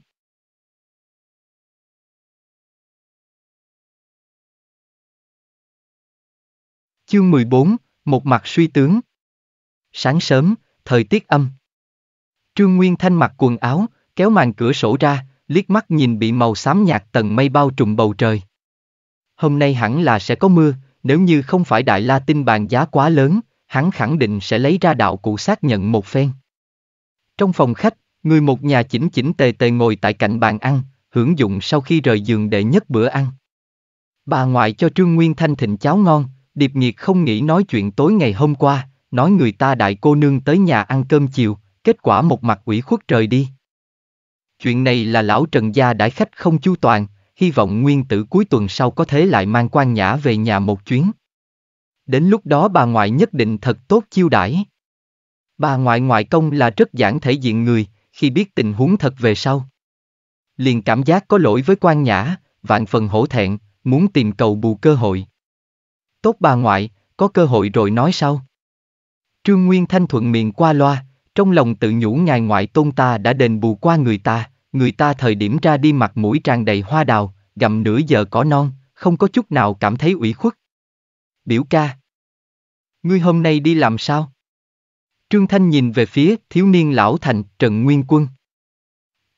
Chương 14, một mặt suy tướng. Sáng sớm, thời tiết âm. Trương Nguyên Thanh mặc quần áo, kéo màn cửa sổ ra, liếc mắt nhìn bị màu xám nhạt tầng mây bao trùm bầu trời. Hôm nay hẳn là sẽ có mưa, nếu như không phải Đại La Tinh bàn giá quá lớn, hắn khẳng định sẽ lấy ra đạo cụ xác nhận một phen. Trong phòng khách, người một nhà chỉnh chỉnh tề tề ngồi tại cạnh bàn ăn, hưởng dụng sau khi rời giường đệ nhất bữa ăn. Bà ngoại cho Trương Nguyên Thanh thịnh cháo ngon, Điệp Nhiệt không nghĩ nói chuyện tối ngày hôm qua, nói người ta đại cô nương tới nhà ăn cơm chiều, kết quả một mặt ủy khuất trời đi. Chuyện này là lão Trần gia đãi khách không chu toàn, hy vọng nguyên tử cuối tuần sau có thể lại mang quan nhã về nhà một chuyến. Đến lúc đó bà ngoại nhất định thật tốt chiêu đãi. Bà ngoại ngoại công là rất giản thể diện người, khi biết tình huống thật về sau. Liền cảm giác có lỗi với quan nhã, vạn phần hổ thẹn, muốn tìm cầu bù cơ hội. Tốt bà ngoại, có cơ hội rồi nói sau. Trương Nguyên Thanh thuận miệng qua loa, trong lòng tự nhủ ngài ngoại tôn ta đã đền bù qua người ta, người ta thời điểm ra đi mặt mũi tràn đầy hoa đào, gặm nửa giờ cỏ non, không có chút nào cảm thấy ủy khuất. Biểu ca. Ngươi hôm nay đi làm sao? Trương Thanh nhìn về phía thiếu niên lão thành Trần Nguyên Quân.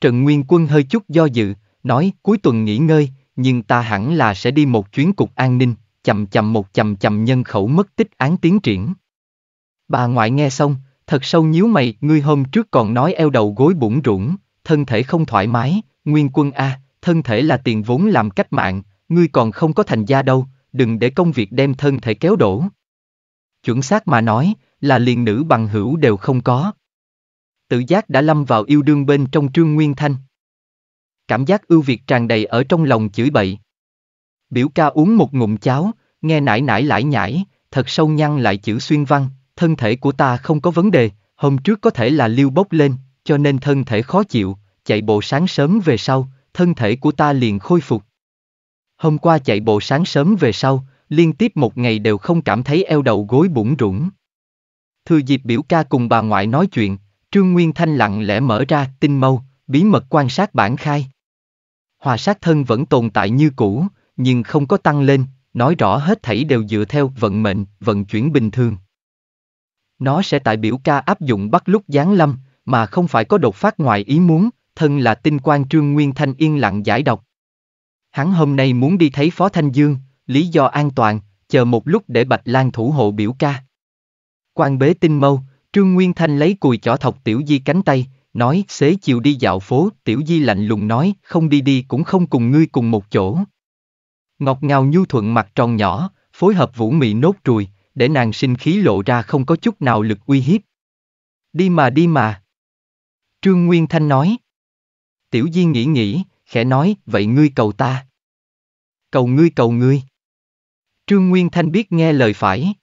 Trần Nguyên Quân hơi chút do dự, nói cuối tuần nghỉ ngơi, nhưng ta hẳn là sẽ đi một chuyến cục an ninh, chậm chậm một chậm chậm nhân khẩu mất tích án tiến triển. Bà ngoại nghe xong, thật sâu nhíu mày, ngươi hôm trước còn nói eo đầu gối bủng rủng, thân thể không thoải mái, nguyên quân A, thân thể là tiền vốn làm cách mạng, ngươi còn không có thành gia đâu, đừng để công việc đem thân thể kéo đổ. Chuẩn xác mà nói, là liền nữ bằng hữu đều không có. Tự giác đã lâm vào yêu đương bên trong trương nguyên thanh. Cảm giác ưu việt tràn đầy ở trong lòng chửi bậy. Biểu ca uống một ngụm cháo, nghe nải nải lại nhải, thật sâu nhăn lại chữ xuyên văn, thân thể của ta không có vấn đề, hôm trước có thể là lưu bốc lên, cho nên thân thể khó chịu, chạy bộ sáng sớm về sau, thân thể của ta liền khôi phục. Hôm qua chạy bộ sáng sớm về sau, liên tiếp một ngày đều không cảm thấy eo đầu gối bủng rủng. Thừa dịp biểu ca cùng bà ngoại nói chuyện, Trương Nguyên Thanh lặng lẽ mở ra tinh mâu, bí mật quan sát bản khai. Hòa sát thân vẫn tồn tại như cũ, nhưng không có tăng lên, nói rõ hết thảy đều dựa theo vận mệnh, vận chuyển bình thường nó sẽ tại biểu ca áp dụng bắt lúc giáng lâm, mà không phải có đột phát ngoài ý muốn, thân là tinh quan Trương Nguyên Thanh yên lặng giải độc. Hắn hôm nay muốn đi thấy Phó Thanh Dương, lý do an toàn, chờ một lúc để Bạch Lan thủ hộ biểu ca. Quan bế tinh mâu, Trương Nguyên Thanh lấy cùi chỏ thọc Tiểu Di cánh tay, nói xế chiều đi dạo phố, Tiểu Di lạnh lùng nói không đi đi cũng không cùng ngươi cùng một chỗ. ngọt ngào nhu thuận mặt tròn nhỏ, phối hợp vũ mị nốt ruồi, để nàng sinh khí lộ ra không có chút nào lực uy hiếp. Đi mà đi mà. Trương Nguyên Thanh nói. Tiểu Di nghĩ nghĩ, khẽ nói, vậy ngươi cầu ta. Cầu ngươi cầu ngươi. Trương Nguyên Thanh biết nghe lời phải.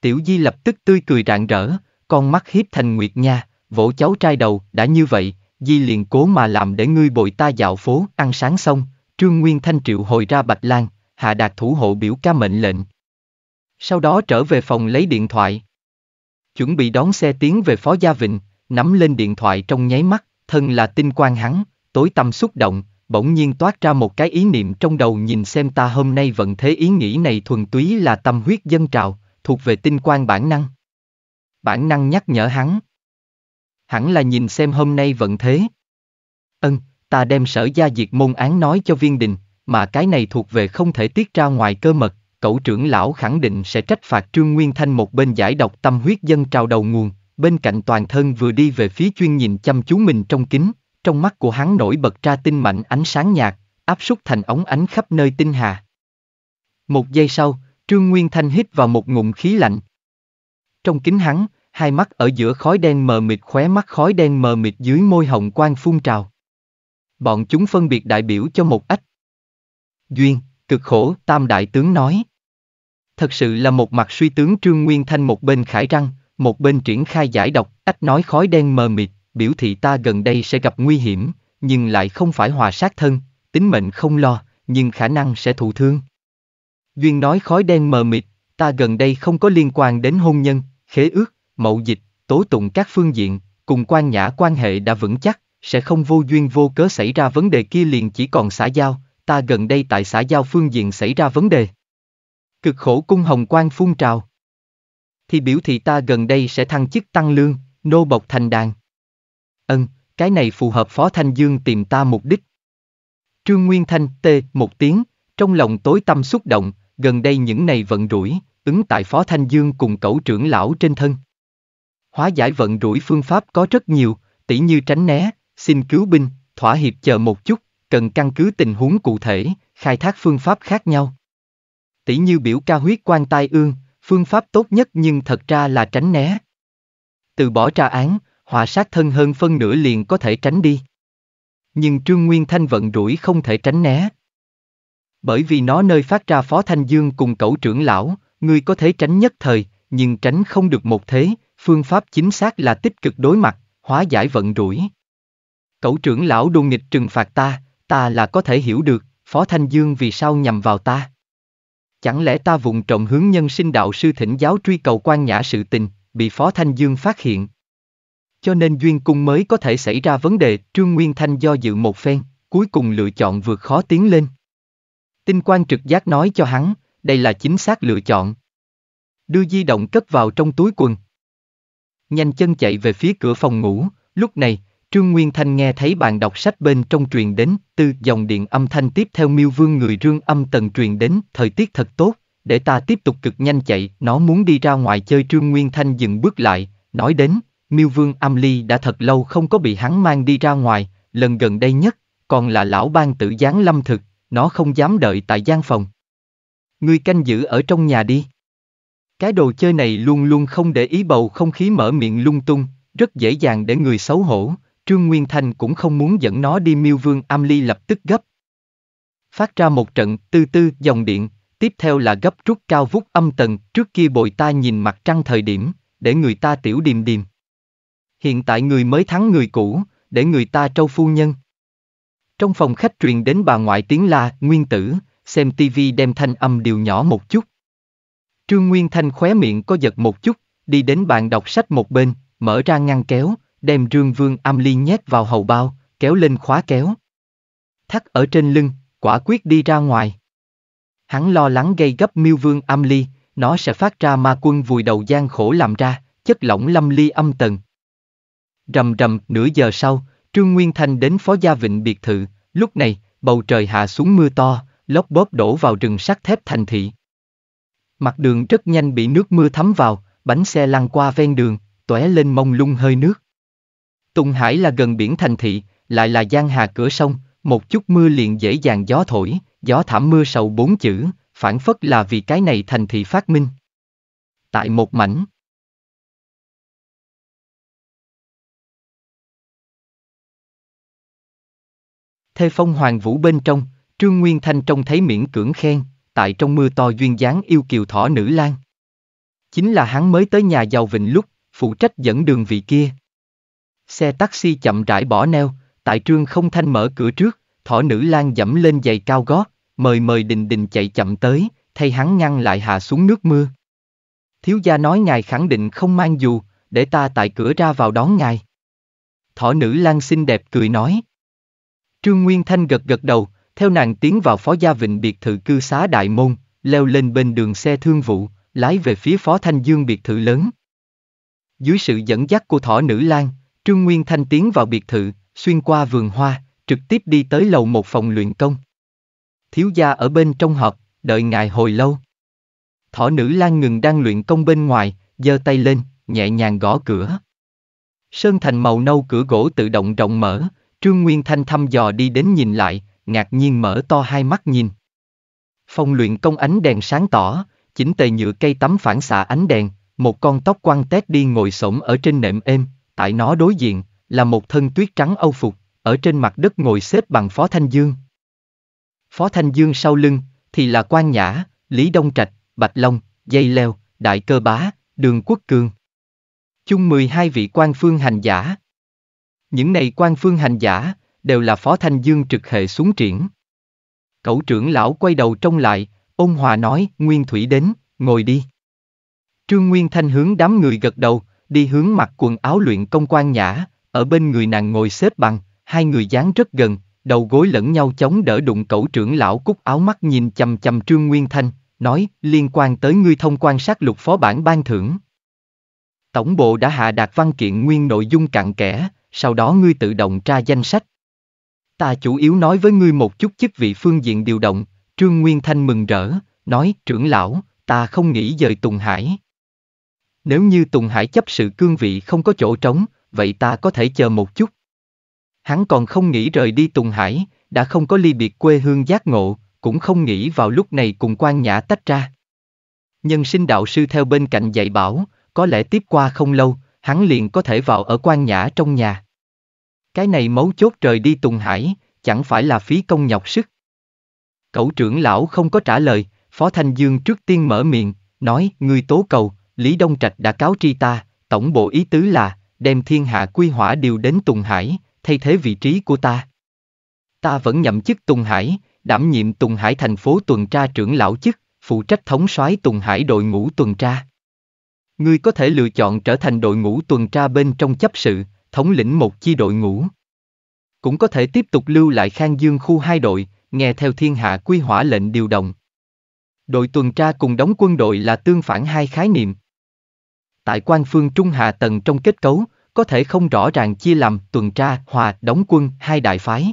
Tiểu Di lập tức tươi cười rạng rỡ, con mắt hiếp thành nguyệt nha, vỗ cháu trai đầu, đã như vậy, Di liền cố mà làm để ngươi bội ta dạo phố, ăn sáng xong, Trương Nguyên Thanh triệu hồi ra Bạch Lan, hạ đạt thủ hộ biểu ca mệnh lệnh. Sau đó trở về phòng lấy điện thoại. Chuẩn bị đón xe tiến về Phó Gia Vịnh, nắm lên điện thoại trong nháy mắt, thân là tinh quan hắn, tối tâm xúc động, bỗng nhiên toát ra một cái ý niệm trong đầu nhìn xem ta hôm nay vận thế ý nghĩ này thuần túy là tâm huyết dân trào, thuộc về tinh quan bản năng. Bản năng nhắc nhở hắn. Hẳn là nhìn xem hôm nay vận thế. Ân, ta đem sở gia diệt môn án nói cho viên đình, mà cái này thuộc về không thể tiết ra ngoài cơ mật, cậu trưởng lão khẳng định sẽ trách phạt Trương Nguyên Thanh một bên giải độc tâm huyết dân trào đầu nguồn, bên cạnh toàn thân vừa đi về phía chuyên nhìn chăm chú mình trong kính, trong mắt của hắn nổi bật ra tinh mạnh ánh sáng nhạt, áp súc thành ống ánh khắp nơi tinh hà. Một giây sau, Trương Nguyên Thanh hít vào một ngụm khí lạnh. Trong kính hắn, hai mắt ở giữa khói đen mờ mịt khóe mắt khói đen mờ mịt dưới môi hồng quang phun trào. Bọn chúng phân biệt đại biểu cho một ách. Duyên, cực khổ, tam đại tướng nói thật sự là một mặt suy tướng Trương Nguyên Thanh một bên khải răng, một bên triển khai giải độc, ách nói khói đen mờ mịt, biểu thị ta gần đây sẽ gặp nguy hiểm, nhưng lại không phải hòa sát thân, tính mệnh không lo, nhưng khả năng sẽ thụ thương. Duyên nói khói đen mờ mịt, ta gần đây không có liên quan đến hôn nhân, khế ước, mậu dịch, tố tụng các phương diện, cùng quan nhã quan hệ đã vững chắc, sẽ không vô duyên vô cớ xảy ra vấn đề kia liền chỉ còn xã giao, ta gần đây tại xã giao phương diện xảy ra vấn đề. Cực khổ cung hồng quang phun trào. Thì biểu thị ta gần đây sẽ thăng chức tăng lương, nô bộc thành đàn. Ân, cái này phù hợp Phó Thanh Dương tìm ta mục đích. Trương Nguyên Thanh tê một tiếng, trong lòng tối tâm xúc động, gần đây những này vận rủi, ứng tại Phó Thanh Dương cùng cẩu trưởng lão trên thân. Hóa giải vận rủi phương pháp có rất nhiều, tỉ như tránh né, xin cứu binh, thỏa hiệp chờ một chút, cần căn cứ tình huống cụ thể, khai thác phương pháp khác nhau tỷ như biểu ca huyết quan tai ương, phương pháp tốt nhất nhưng thật ra là tránh né. Từ bỏ tra án, họa sát thân hơn phân nửa liền có thể tránh đi. Nhưng Trương Nguyên Thanh vận rủi không thể tránh né. Bởi vì nó nơi phát ra Phó Thanh Dương cùng cậu trưởng lão, ngươi có thể tránh nhất thời, nhưng tránh không được một thế, phương pháp chính xác là tích cực đối mặt, hóa giải vận rủi. Cậu trưởng lão đôn nghịch trừng phạt ta, ta là có thể hiểu được, Phó Thanh Dương vì sao nhầm vào ta. Chẳng lẽ ta vùng trộm hướng nhân sinh đạo sư thỉnh giáo truy cầu quan nhã sự tình, bị Phó Thanh Dương phát hiện. Cho nên duyên cung mới có thể xảy ra vấn đề, Trương Nguyên Thanh do dự một phen, cuối cùng lựa chọn vượt khó tiến lên. Tinh quan trực giác nói cho hắn, đây là chính xác lựa chọn. Đưa di động cất vào trong túi quần. Nhanh chân chạy về phía cửa phòng ngủ, lúc này, Trương Nguyên Thanh nghe thấy bạn đọc sách bên trong truyền đến, từ dòng điện âm thanh tiếp theo miêu vương người rương âm tần truyền đến, thời tiết thật tốt, để ta tiếp tục cực nhanh chạy, nó muốn đi ra ngoài chơi Trương Nguyên Thanh dừng bước lại, nói đến, miêu vương âm ly đã thật lâu không có bị hắn mang đi ra ngoài, lần gần đây nhất, còn là lão ban tử giáng lâm thực, nó không dám đợi tại gian phòng. Ngươi canh giữ ở trong nhà đi. Cái đồ chơi này luôn luôn không để ý bầu không khí mở miệng lung tung, rất dễ dàng để người xấu hổ, Trương Nguyên Thanh cũng không muốn dẫn nó đi miêu vương âm ly lập tức gấp. Phát ra một trận tư tư dòng điện, tiếp theo là gấp rút cao vút âm tần, trước kia bồi ta nhìn mặt trăng thời điểm, để người ta tiểu điềm điềm. Hiện tại người mới thắng người cũ, để người ta trâu phu nhân. Trong phòng khách truyền đến bà ngoại tiếng la, nguyên tử, xem tivi đem thanh âm điều nhỏ một chút. Trương Nguyên Thanh khóe miệng có giật một chút, đi đến bàn đọc sách một bên, mở ra ngăn kéo, đem rương vương âm ly nhét vào hầu bao, kéo lên khóa kéo. Thắt ở trên lưng, quả quyết đi ra ngoài. Hắn lo lắng gây gấp miêu vương âm ly, nó sẽ phát ra ma quân vùi đầu gian khổ làm ra, chất lỏng lâm ly âm tần. Rầm rầm, nửa giờ sau, Trương Nguyên Thanh đến phó gia vịnh biệt thự, lúc này, bầu trời hạ xuống mưa to, lốc bóp đổ vào rừng sắt thép thành thị. Mặt đường rất nhanh bị nước mưa thấm vào, bánh xe lăn qua ven đường, tóe lên mông lung hơi nước. Tùng Hải là gần biển thành thị, lại là giang hà cửa sông, một chút mưa liền dễ dàng gió thổi, gió thảm mưa sầu bốn chữ, phản phất là vì cái này thành thị phát minh. Tại một mảnh. Thê phong hoàng vũ bên trong, Trương Nguyên Thanh trông thấy miễn cưỡng khen, tại trong mưa to duyên dáng yêu kiều thỏ nữ lang. Chính là hắn mới tới nhà giàu vịnh lúc, phụ trách dẫn đường vị kia. Xe taxi chậm rãi bỏ neo, tại trương không thanh mở cửa trước, thỏ nữ lan dẫm lên giày cao gót, mời mời đình đình chạy chậm tới, thay hắn ngăn lại hạ xuống nước mưa. Thiếu gia nói ngài khẳng định không mang dù, để ta tại cửa ra vào đón ngài. Thỏ nữ lan xinh đẹp cười nói. Trương Nguyên Thanh gật gật đầu, theo nàng tiến vào phó gia vịnh biệt thự cư xá Đại Môn, leo lên bên đường xe thương vụ, lái về phía phó Thanh Dương biệt thự lớn. Dưới sự dẫn dắt của thỏ nữ lan, Trương Nguyên Thanh tiến vào biệt thự, xuyên qua vườn hoa, trực tiếp đi tới lầu một phòng luyện công. Thiếu gia ở bên trong họp, đợi ngài hồi lâu. Thỏ nữ lan ngừng đang luyện công bên ngoài, giơ tay lên, nhẹ nhàng gõ cửa. Sơn thành màu nâu cửa gỗ tự động rộng mở, Trương Nguyên Thanh thăm dò đi đến nhìn lại, ngạc nhiên mở to hai mắt nhìn. Phòng luyện công ánh đèn sáng tỏ, chỉnh tề nhựa cây tắm phản xạ ánh đèn, một con tóc quăng tét đi ngồi xổm ở trên nệm êm, tại nó đối diện, là một thân tuyết trắng âu phục, ở trên mặt đất ngồi xếp bằng Phó Thanh Dương. Phó Thanh Dương sau lưng, thì là quan Nhã, Lý Đông Trạch, Bạch Long, Dây Leo, Đại Cơ Bá, Đường Quốc Cường. Chung 12 vị quan phương hành giả. Những này quan phương hành giả, đều là Phó Thanh Dương trực hệ xuống triển. Cậu trưởng lão quay đầu trông lại, ôn hòa nói, Nguyên Thủy đến, ngồi đi. Trương Nguyên Thanh hướng đám người gật đầu, đi hướng mặc quần áo luyện công quan nhã, ở bên người nàng ngồi xếp bằng, hai người dán rất gần, đầu gối lẫn nhau chống đỡ đụng cẩu trưởng lão cúc áo mắt nhìn chầm chầm Trương Nguyên Thanh, nói liên quan tới ngươi thông quan sát lục phó bản ban thưởng. Tổng bộ đã hạ đạt văn kiện nguyên nội dung cặn kẽ, sau đó ngươi tự động tra danh sách. Ta chủ yếu nói với ngươi một chút chức vị phương diện điều động, Trương Nguyên Thanh mừng rỡ, nói trưởng lão, ta không nghĩ dời Tùng Hải. Nếu như Tùng Hải chấp sự cương vị không có chỗ trống, vậy ta có thể chờ một chút. Hắn còn không nghĩ rời đi Tùng Hải, đã không có ly biệt quê hương giác ngộ, cũng không nghĩ vào lúc này cùng quan nhã tách ra. Nhân sinh đạo sư theo bên cạnh dạy bảo, có lẽ tiếp qua không lâu, hắn liền có thể vào ở quan nhã trong nhà. Cái này mấu chốt rời đi Tùng Hải, chẳng phải là phí công nhọc sức. Cậu trưởng lão không có trả lời, Phó Thanh Dương trước tiên mở miệng, nói, người tố cầu, Lý Đông Trạch đã cáo tri ta, tổng bộ ý tứ là, đem thiên hạ quy hỏa điều đến Tùng Hải, thay thế vị trí của ta. Ta vẫn nhậm chức Tùng Hải, đảm nhiệm Tùng Hải thành phố tuần tra trưởng lão chức, phụ trách thống soái Tùng Hải đội ngũ tuần tra. Ngươi có thể lựa chọn trở thành đội ngũ tuần tra bên trong chấp sự, thống lĩnh một chi đội ngũ. Cũng có thể tiếp tục lưu lại Khang Dương khu hai đội, nghe theo thiên hạ quy hỏa lệnh điều động. Đội tuần tra cùng đóng quân đội là tương phản hai khái niệm tại quan phương Trung Hạ tầng trong kết cấu, có thể không rõ ràng chia làm tuần tra, hòa, đóng quân, hai đại phái.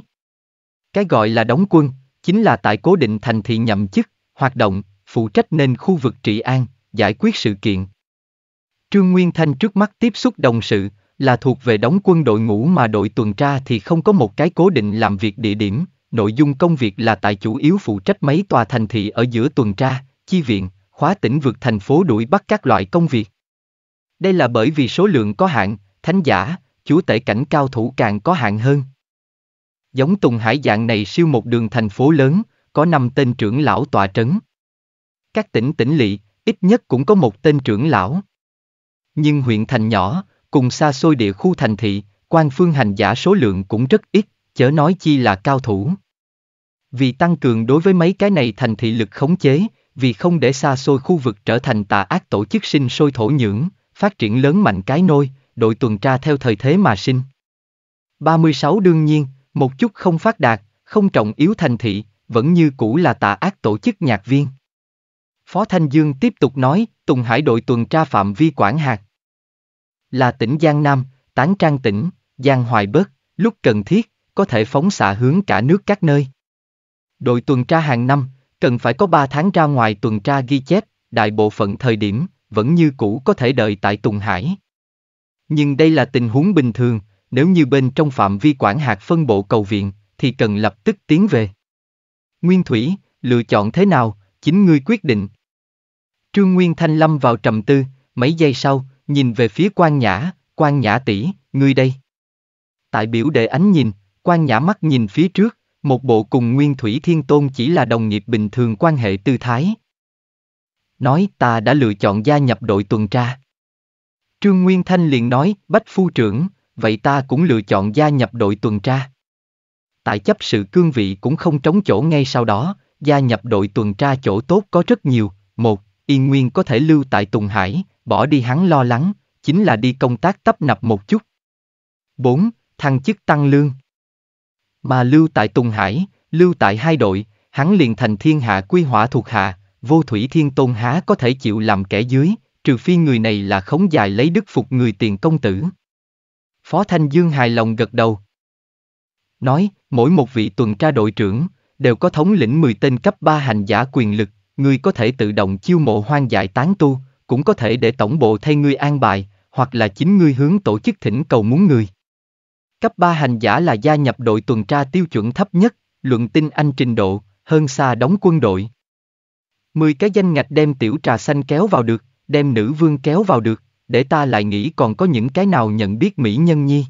Cái gọi là đóng quân, chính là tại cố định thành thị nhậm chức, hoạt động, phụ trách nên khu vực trị an, giải quyết sự kiện. Trương Nguyên Thanh trước mắt tiếp xúc đồng sự, là thuộc về đóng quân đội ngũ mà đội tuần tra thì không có một cái cố định làm việc địa điểm, nội dung công việc là tại chủ yếu phụ trách mấy tòa thành thị ở giữa tuần tra, chi viện, khóa tỉnh vượt thành phố đuổi bắt các loại công việc. Đây là bởi vì số lượng có hạn, thánh giả, chúa tể cảnh cao thủ càng có hạn hơn. Giống Tùng Hải dạng này siêu một đường thành phố lớn, có năm tên trưởng lão tòa trấn. Các tỉnh tỉnh lỵ, ít nhất cũng có một tên trưởng lão. Nhưng huyện thành nhỏ, cùng xa xôi địa khu thành thị, quan phương hành giả số lượng cũng rất ít, chớ nói chi là cao thủ. Vì tăng cường đối với mấy cái này thành thị lực khống chế, vì không để xa xôi khu vực trở thành tà ác tổ chức sinh sôi thổ nhưỡng, Phát triển lớn mạnh cái nôi, đội tuần tra theo thời thế mà sinh. 36 đương nhiên, một chút không phát đạt, không trọng yếu thành thị, vẫn như cũ là tà ác tổ chức nhạc viên. Phó Thanh Dương tiếp tục nói, Tùng Hải đội tuần tra phạm vi quản hạt. Là tỉnh Giang Nam, Tán Trang tỉnh, Giang Hoài Bớt, lúc cần thiết, có thể phóng xạ hướng cả nước các nơi. Đội tuần tra hàng năm, cần phải có 3 tháng ra ngoài tuần tra ghi chép, đại bộ phận thời điểm, vẫn như cũ có thể đợi tại Tùng Hải. Nhưng đây là tình huống bình thường, nếu như bên trong phạm vi quản hạt phân bộ cầu viện, thì cần lập tức tiến về. Nguyên Thủy, lựa chọn thế nào, chính ngươi quyết định. Trương Nguyên Thanh Lâm vào trầm tư, mấy giây sau, nhìn về phía quan nhã, quan nhã tỷ, ngươi đây. Tại biểu đệ ánh nhìn, quan nhã mắt nhìn phía trước, một bộ cùng Nguyên Thủy Thiên Tôn chỉ là đồng nghiệp bình thường quan hệ tư thái, nói ta đã lựa chọn gia nhập đội tuần tra. Trương Nguyên Thanh liền nói, Bách Phu trưởng, vậy ta cũng lựa chọn gia nhập đội tuần tra. Tại chấp sự cương vị cũng không trống chỗ ngay sau đó, gia nhập đội tuần tra chỗ tốt có rất nhiều, một, yên nguyên có thể lưu tại Tùng Hải, bỏ đi hắn lo lắng, chính là đi công tác tấp nập một chút. Bốn, Thăng chức tăng lương Mà lưu tại Tùng Hải, lưu tại hai đội, hắn liền thành thiên hạ quy hỏa thuộc hạ, vô thủy thiên tôn há có thể chịu làm kẻ dưới, trừ phi người này là khống dài lấy đức phục người tiền công tử. Phó Thanh Dương hài lòng gật đầu. Nói, mỗi một vị tuần tra đội trưởng, đều có thống lĩnh 10 tên cấp 3 hành giả quyền lực, ngươi có thể tự động chiêu mộ hoang dại tán tu, cũng có thể để tổng bộ thay ngươi an bài, hoặc là chính ngươi hướng tổ chức thỉnh cầu muốn người. Cấp 3 hành giả là gia nhập đội tuần tra tiêu chuẩn thấp nhất, luận tin anh trình độ, hơn xa đóng quân đội. Mười cái danh ngạch đem tiểu trà xanh kéo vào được, đem nữ vương kéo vào được, để ta lại nghĩ còn có những cái nào nhận biết mỹ nhân nhi.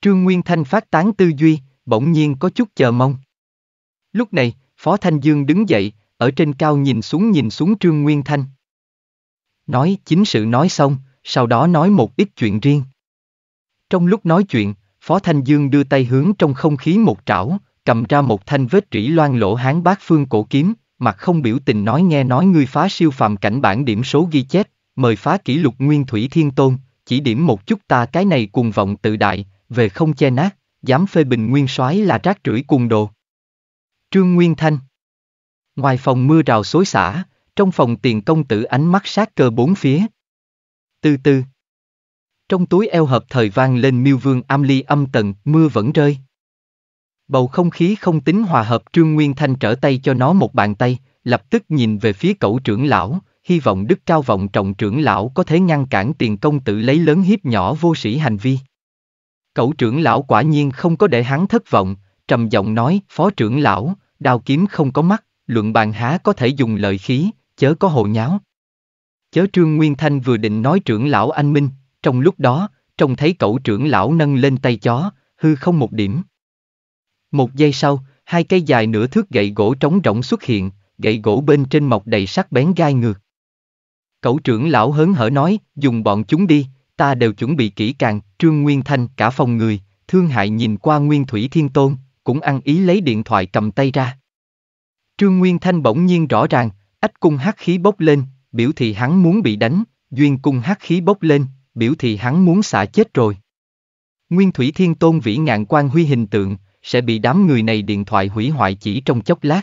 Trương Nguyên Thanh phát tán tư duy, bỗng nhiên có chút chờ mong. Lúc này, Phó Thanh Dương đứng dậy, ở trên cao nhìn xuống nhìn xuống Trương Nguyên Thanh. Nói chính sự nói xong, sau đó nói một ít chuyện riêng. Trong lúc nói chuyện, Phó Thanh Dương đưa tay hướng trong không khí một trảo, cầm ra một thanh vết rỉ loan lỗ hán bát phương cổ kiếm, mặt không biểu tình nói nghe nói ngươi phá siêu phàm cảnh bản điểm số ghi chép, mời phá kỷ lục nguyên thủy thiên tôn, chỉ điểm một chút ta cái này cùng vọng tự đại, về không che nát, dám phê bình nguyên soái là rác rưởi cùng đồ. Trương Nguyên Thanh Ngoài phòng mưa rào xối xả, trong phòng tiền công tử ánh mắt sát cơ bốn phía. Từ từ. Trong túi eo hợp thời vang lên miêu vương am ly âm tần, mưa vẫn rơi. Bầu không khí không tính hòa hợp Trương Nguyên Thanh trở tay cho nó một bàn tay, lập tức nhìn về phía cậu trưởng lão, hy vọng đức cao vọng trọng trưởng lão có thể ngăn cản tiền công tử lấy lớn hiếp nhỏ vô sĩ hành vi. Cậu trưởng lão quả nhiên không có để hắn thất vọng, trầm giọng nói, phó trưởng lão, đao kiếm không có mắt, luận bàn há có thể dùng lợi khí, chớ có hồ nháo. Chớ Trương Nguyên Thanh vừa định nói trưởng lão anh Minh, trong lúc đó, trông thấy cậu trưởng lão nâng lên tay chó, hư không một điểm. Một giây sau, hai cây dài nửa thước gậy gỗ trống rỗng xuất hiện, gậy gỗ bên trên mọc đầy sắc bén gai ngược. Cậu trưởng lão hớn hở nói, dùng bọn chúng đi, ta đều chuẩn bị kỹ càng, Trương Nguyên Thanh cả phòng người, thương hại nhìn qua Nguyên Thủy Thiên Tôn, cũng ăn ý lấy điện thoại cầm tay ra. Trương Nguyên Thanh bỗng nhiên rõ ràng, ách cung hắc khí bốc lên, biểu thị hắn muốn bị đánh, duyên cung hắc khí bốc lên, biểu thị hắn muốn xả chết rồi. Nguyên Thủy Thiên Tôn vĩ ngạn quan huy hình tượng, sẽ bị đám người này điện thoại hủy hoại chỉ trong chốc lát.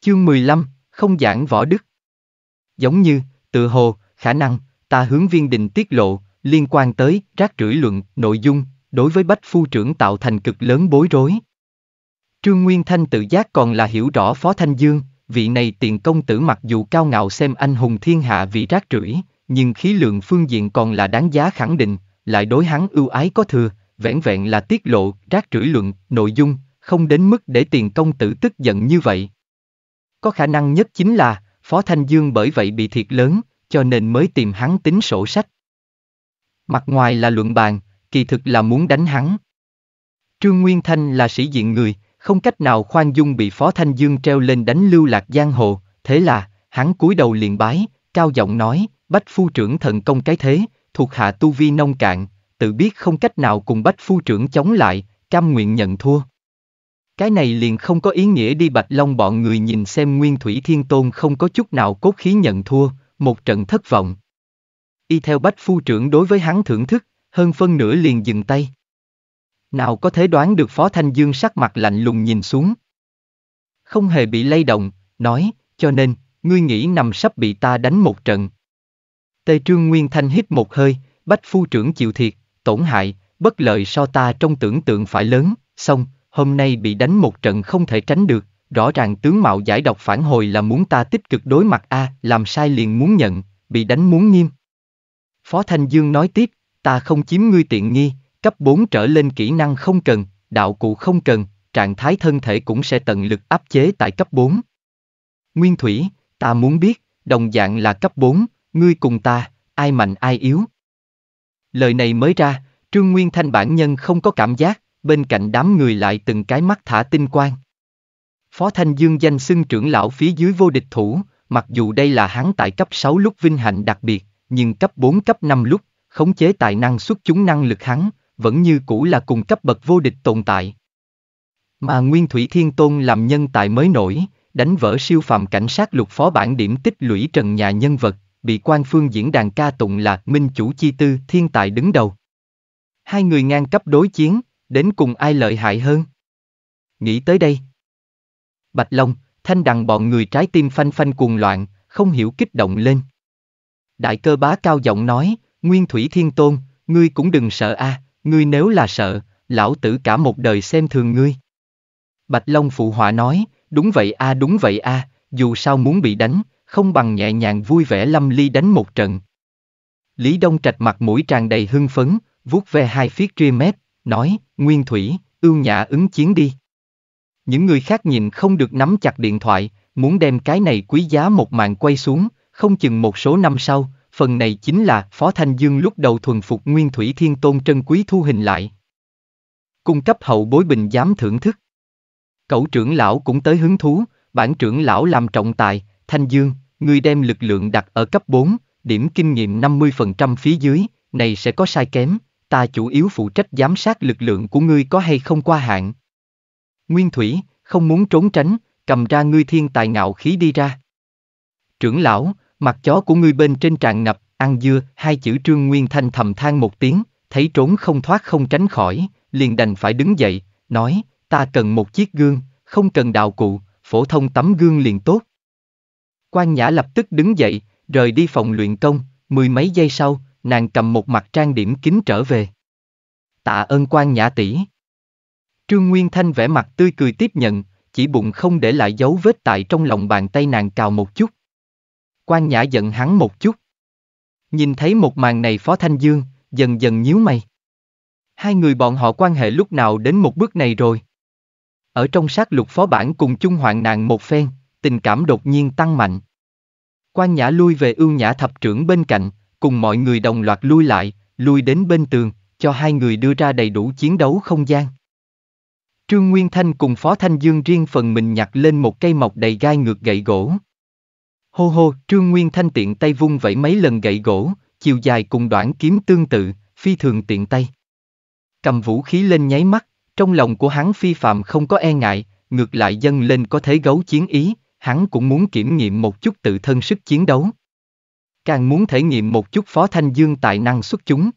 Chương 15, không giảng võ đức. Giống như, tự hồ, khả năng, ta hướng viên đình tiết lộ, liên quan tới rác rưởi luận, nội dung, đối với bách phu trưởng tạo thành cực lớn bối rối. Trương Nguyên Thanh tự giác còn là hiểu rõ Phó Thanh Dương, vị này tiền công tử mặc dù cao ngạo xem anh hùng thiên hạ vị rác rưởi, nhưng khí lượng phương diện còn là đáng giá khẳng định, lại đối hắn ưu ái có thừa, vẻn vẹn là tiết lộ, rác rưởi luận, nội dung, không đến mức để tiền công tử tức giận như vậy. Có khả năng nhất chính là, Phó Thanh Dương bởi vậy bị thiệt lớn, cho nên mới tìm hắn tính sổ sách. Mặt ngoài là luận bàn, kỳ thực là muốn đánh hắn. Trương Nguyên Thanh là sĩ diện người, không cách nào khoan dung bị Phó Thanh Dương treo lên đánh lưu lạc giang hồ, thế là, hắn cúi đầu liền bái, cao giọng nói, Bách phu trưởng thần công cái thế, thuộc hạ tu vi nông cạn, tự biết không cách nào cùng bách phu trưởng chống lại, cam nguyện nhận thua. Cái này liền không có ý nghĩa đi bạch long bọn người nhìn xem nguyên thủy thiên tôn không có chút nào cốt khí nhận thua, một trận thất vọng. Y theo bách phu trưởng đối với hắn thưởng thức, hơn phân nửa liền dừng tay. Nào có thể đoán được Phó Thanh Dương sắc mặt lạnh lùng nhìn xuống. Không hề bị lay động, nói, cho nên, ngươi nghĩ nằm sắp bị ta đánh một trận, Tề Trương Nguyên Thanh hít một hơi, bách phu trưởng chịu thiệt, tổn hại, bất lợi so ta trong tưởng tượng phải lớn, xong, hôm nay bị đánh một trận không thể tránh được, rõ ràng tướng mạo giải độc phản hồi là muốn ta tích cực đối mặt a, làm sai liền muốn nhận, bị đánh muốn nghiêm. Phó Thanh Dương nói tiếp, ta không chiếm ngươi tiện nghi, cấp 4 trở lên kỹ năng không cần, đạo cụ không cần, trạng thái thân thể cũng sẽ tận lực áp chế tại cấp 4. Nguyên Thủy, ta muốn biết, đồng dạng là cấp 4, ngươi cùng ta, ai mạnh ai yếu. Lời này mới ra, Trương Nguyên Thanh bản nhân không có cảm giác, bên cạnh đám người lại từng cái mắt thả tinh quang. Phó Thanh Dương danh xưng trưởng lão phía dưới vô địch thủ, mặc dù đây là hắn tại cấp 6 lúc vinh hạnh đặc biệt, nhưng cấp 4 cấp 5 lúc, khống chế tài năng xuất chúng năng lực hắn, vẫn như cũ là cùng cấp bậc vô địch tồn tại. Mà Nguyên Thủy Thiên Tôn làm nhân tài mới nổi, đánh vỡ siêu phàm cảnh sát lục phó bản điểm tích lũy trần nhà nhân vật, bị quan phương diễn đàn ca tụng là minh chủ chi tư thiên tài đứng đầu. Hai người ngang cấp đối chiến, đến cùng ai lợi hại hơn? Nghĩ tới đây. Bạch Long, thanh đằng bọn người trái tim phanh phanh cuồng loạn, không hiểu kích động lên. Đại cơ bá cao giọng nói, Nguyên Thủy Thiên Tôn, ngươi cũng đừng sợ a, à, ngươi nếu là sợ, lão tử cả một đời xem thường ngươi. Bạch Long phụ họa nói, đúng vậy a à, đúng vậy a, à, dù sao muốn bị đánh, không bằng nhẹ nhàng vui vẻ lâm ly đánh một trận. Lý Đông Trạch mặt mũi tràn đầy hưng phấn, vuốt ve hai phiết ria mép, nói, Nguyên Thủy, ương nhã ứng chiến đi. Những người khác nhìn không được nắm chặt điện thoại, muốn đem cái này quý giá một mạng quay xuống, không chừng một số năm sau, phần này chính là Phó Thanh Dương lúc đầu thuần phục Nguyên Thủy Thiên Tôn trân quý thu hình lại. Cung cấp hậu bối bình giám thưởng thức. Cậu trưởng lão cũng tới hứng thú, bản trưởng lão làm trọng tài, Thanh Dương, ngươi đem lực lượng đặt ở cấp 4, điểm kinh nghiệm 50% phía dưới, này sẽ có sai kém, ta chủ yếu phụ trách giám sát lực lượng của ngươi có hay không qua hạn. Nguyên Thủy, không muốn trốn tránh, cầm ra ngươi thiên tài ngạo khí đi ra. Trưởng lão, mặt chó của ngươi bên trên tràn ngập, ăn dưa, hai chữ trương nguyên thanh thầm than một tiếng, thấy trốn không thoát không tránh khỏi, liền đành phải đứng dậy, nói, ta cần một chiếc gương, không cần đạo cụ, phổ thông tấm gương liền tốt. Quan Nhã lập tức đứng dậy, rời đi phòng luyện công, mười mấy giây sau, nàng cầm một mặt trang điểm kính trở về. Tạ ơn Quan Nhã tỷ. Trương Nguyên Thanh vẻ mặt tươi cười tiếp nhận, chỉ bụng không để lại dấu vết tại trong lòng bàn tay nàng cào một chút. Quan Nhã giận hắn một chút. Nhìn thấy một màn này Phó Thanh Dương, dần dần nhíu mày. Hai người bọn họ quan hệ lúc nào đến một bước này rồi. Ở trong sát lục phó bản cùng chung hoạn nàng một phen, tình cảm đột nhiên tăng mạnh. Quan Nhã lui về ưu nhã thập trưởng bên cạnh, cùng mọi người đồng loạt lui lại, lui đến bên tường, cho hai người đưa ra đầy đủ chiến đấu không gian. Trương Nguyên Thanh cùng Phó Thanh Dương riêng phần mình nhặt lên một cây mọc đầy gai ngược gậy gỗ. Hô hô, Trương Nguyên Thanh tiện tay vung vẩy mấy lần gậy gỗ, chiều dài cùng đoạn kiếm tương tự, phi thường tiện tay. Cầm vũ khí lên nháy mắt, trong lòng của hắn phi phạm không có e ngại, ngược lại dâng lên có thế gấu chiến ý, hắn cũng muốn kiểm nghiệm một chút tự thân sức chiến đấu. Càng muốn thể nghiệm một chút Phó Thanh Dương tài năng xuất chúng.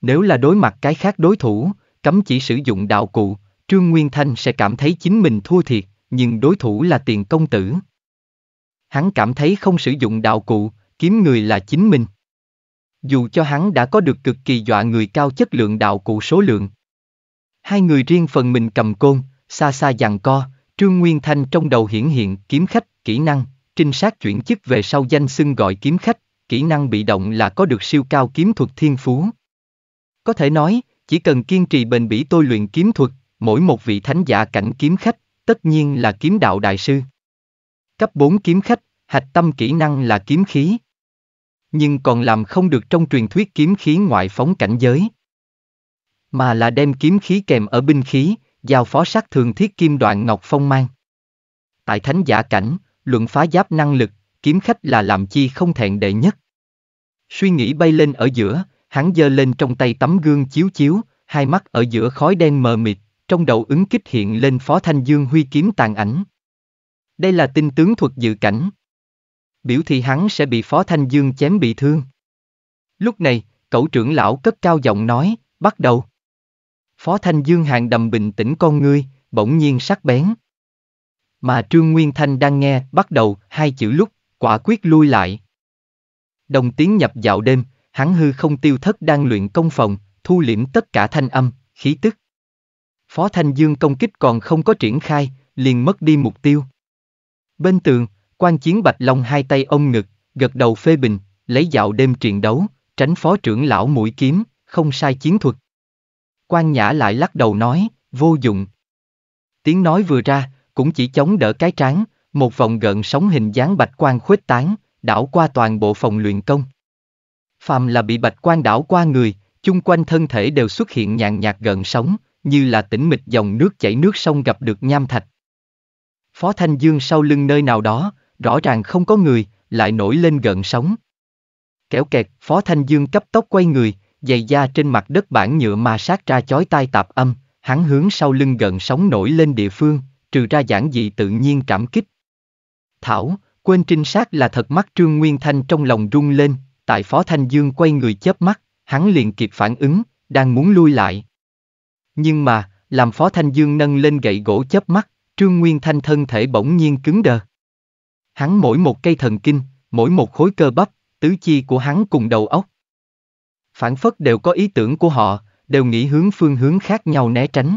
Nếu là đối mặt cái khác đối thủ, cấm chỉ sử dụng đạo cụ, Trương Nguyên Thanh sẽ cảm thấy chính mình thua thiệt, nhưng đối thủ là tiền công tử. Hắn cảm thấy không sử dụng đạo cụ, kiếm người là chính mình. Dù cho hắn đã có được cực kỳ dọa người cao chất lượng đạo cụ số lượng. Hai người riêng phần mình cầm côn, xa xa dằn co, Trương Nguyên Thanh trong đầu hiển hiện kiếm khách, kỹ năng, trinh sát chuyển chức về sau danh xưng gọi kiếm khách, kỹ năng bị động là có được siêu cao kiếm thuật thiên phú. Có thể nói, chỉ cần kiên trì bền bỉ tôi luyện kiếm thuật, mỗi một vị thánh giả cảnh kiếm khách, tất nhiên là kiếm đạo đại sư. Cấp 4 kiếm khách, hạch tâm kỹ năng là kiếm khí. Nhưng còn làm không được trong truyền thuyết kiếm khí ngoại phóng cảnh giới. Mà là đem kiếm khí kèm ở binh khí, giao phó sát thường thiết kim đoạn ngọc phong mang. Tại thánh giả cảnh, luận phá giáp năng lực, kiếm khách là làm chi không thẹn đệ nhất. Suy nghĩ bay lên ở giữa, hắn giơ lên trong tay tấm gương chiếu chiếu, hai mắt ở giữa khói đen mờ mịt, trong đầu ứng kích hiện lên phó thanh dương huy kiếm tàn ảnh. Đây là tinh tướng thuật dự cảnh. Biểu thị hắn sẽ bị phó thanh dương chém bị thương. Lúc này, cậu trưởng lão cất cao giọng nói, bắt đầu. Phó Thanh Dương hàng đầm bình tĩnh con ngươi, bỗng nhiên sắc bén. Mà Trương Nguyên Thanh đang nghe, bắt đầu, hai chữ lúc, quả quyết lui lại. Đồng tiếng nhập dạo đêm, hắn hư không tiêu thất đang luyện công phòng, thu liễm tất cả thanh âm, khí tức. Phó Thanh Dương công kích còn không có triển khai, liền mất đi mục tiêu. Bên tường, quan chiến Bạch Long hai tay ông ngực, gật đầu phê bình, lấy dạo đêm triền đấu, tránh phó trưởng lão mũi kiếm, không sai chiến thuật. Quan Nhã lại lắc đầu nói, vô dụng. Tiếng nói vừa ra, cũng chỉ chống đỡ cái tráng. một vòng gợn sóng hình dáng bạch quan khuếch tán, đảo qua toàn bộ phòng luyện công. Phàm là bị bạch quan đảo qua người, chung quanh thân thể đều xuất hiện nhàn nhạt gợn sóng, như là tĩnh mịch dòng nước chảy nước sông gặp được nham thạch. Phó Thanh Dương sau lưng nơi nào đó, rõ ràng không có người, lại nổi lên gợn sóng. Kéo kẹt, Phó Thanh Dương cấp tốc quay người, dày da trên mặt đất bản nhựa ma sát ra chói tai tạp âm, hắn hướng sau lưng gần sóng nổi lên địa phương, trừ ra giản dị tự nhiên trảm kích. Thảo, quên trinh sát là thật mắt Trương Nguyên Thanh trong lòng rung lên, tại Phó Thanh Dương quay người chớp mắt, hắn liền kịp phản ứng, đang muốn lui lại. Nhưng mà, làm Phó Thanh Dương nâng lên gậy gỗ chớp mắt, Trương Nguyên Thanh thân thể bỗng nhiên cứng đờ. Hắn mỗi một cây thần kinh, mỗi một khối cơ bắp, tứ chi của hắn cùng đầu óc, phản phất đều có ý tưởng của họ, đều nghĩ hướng phương hướng khác nhau né tránh.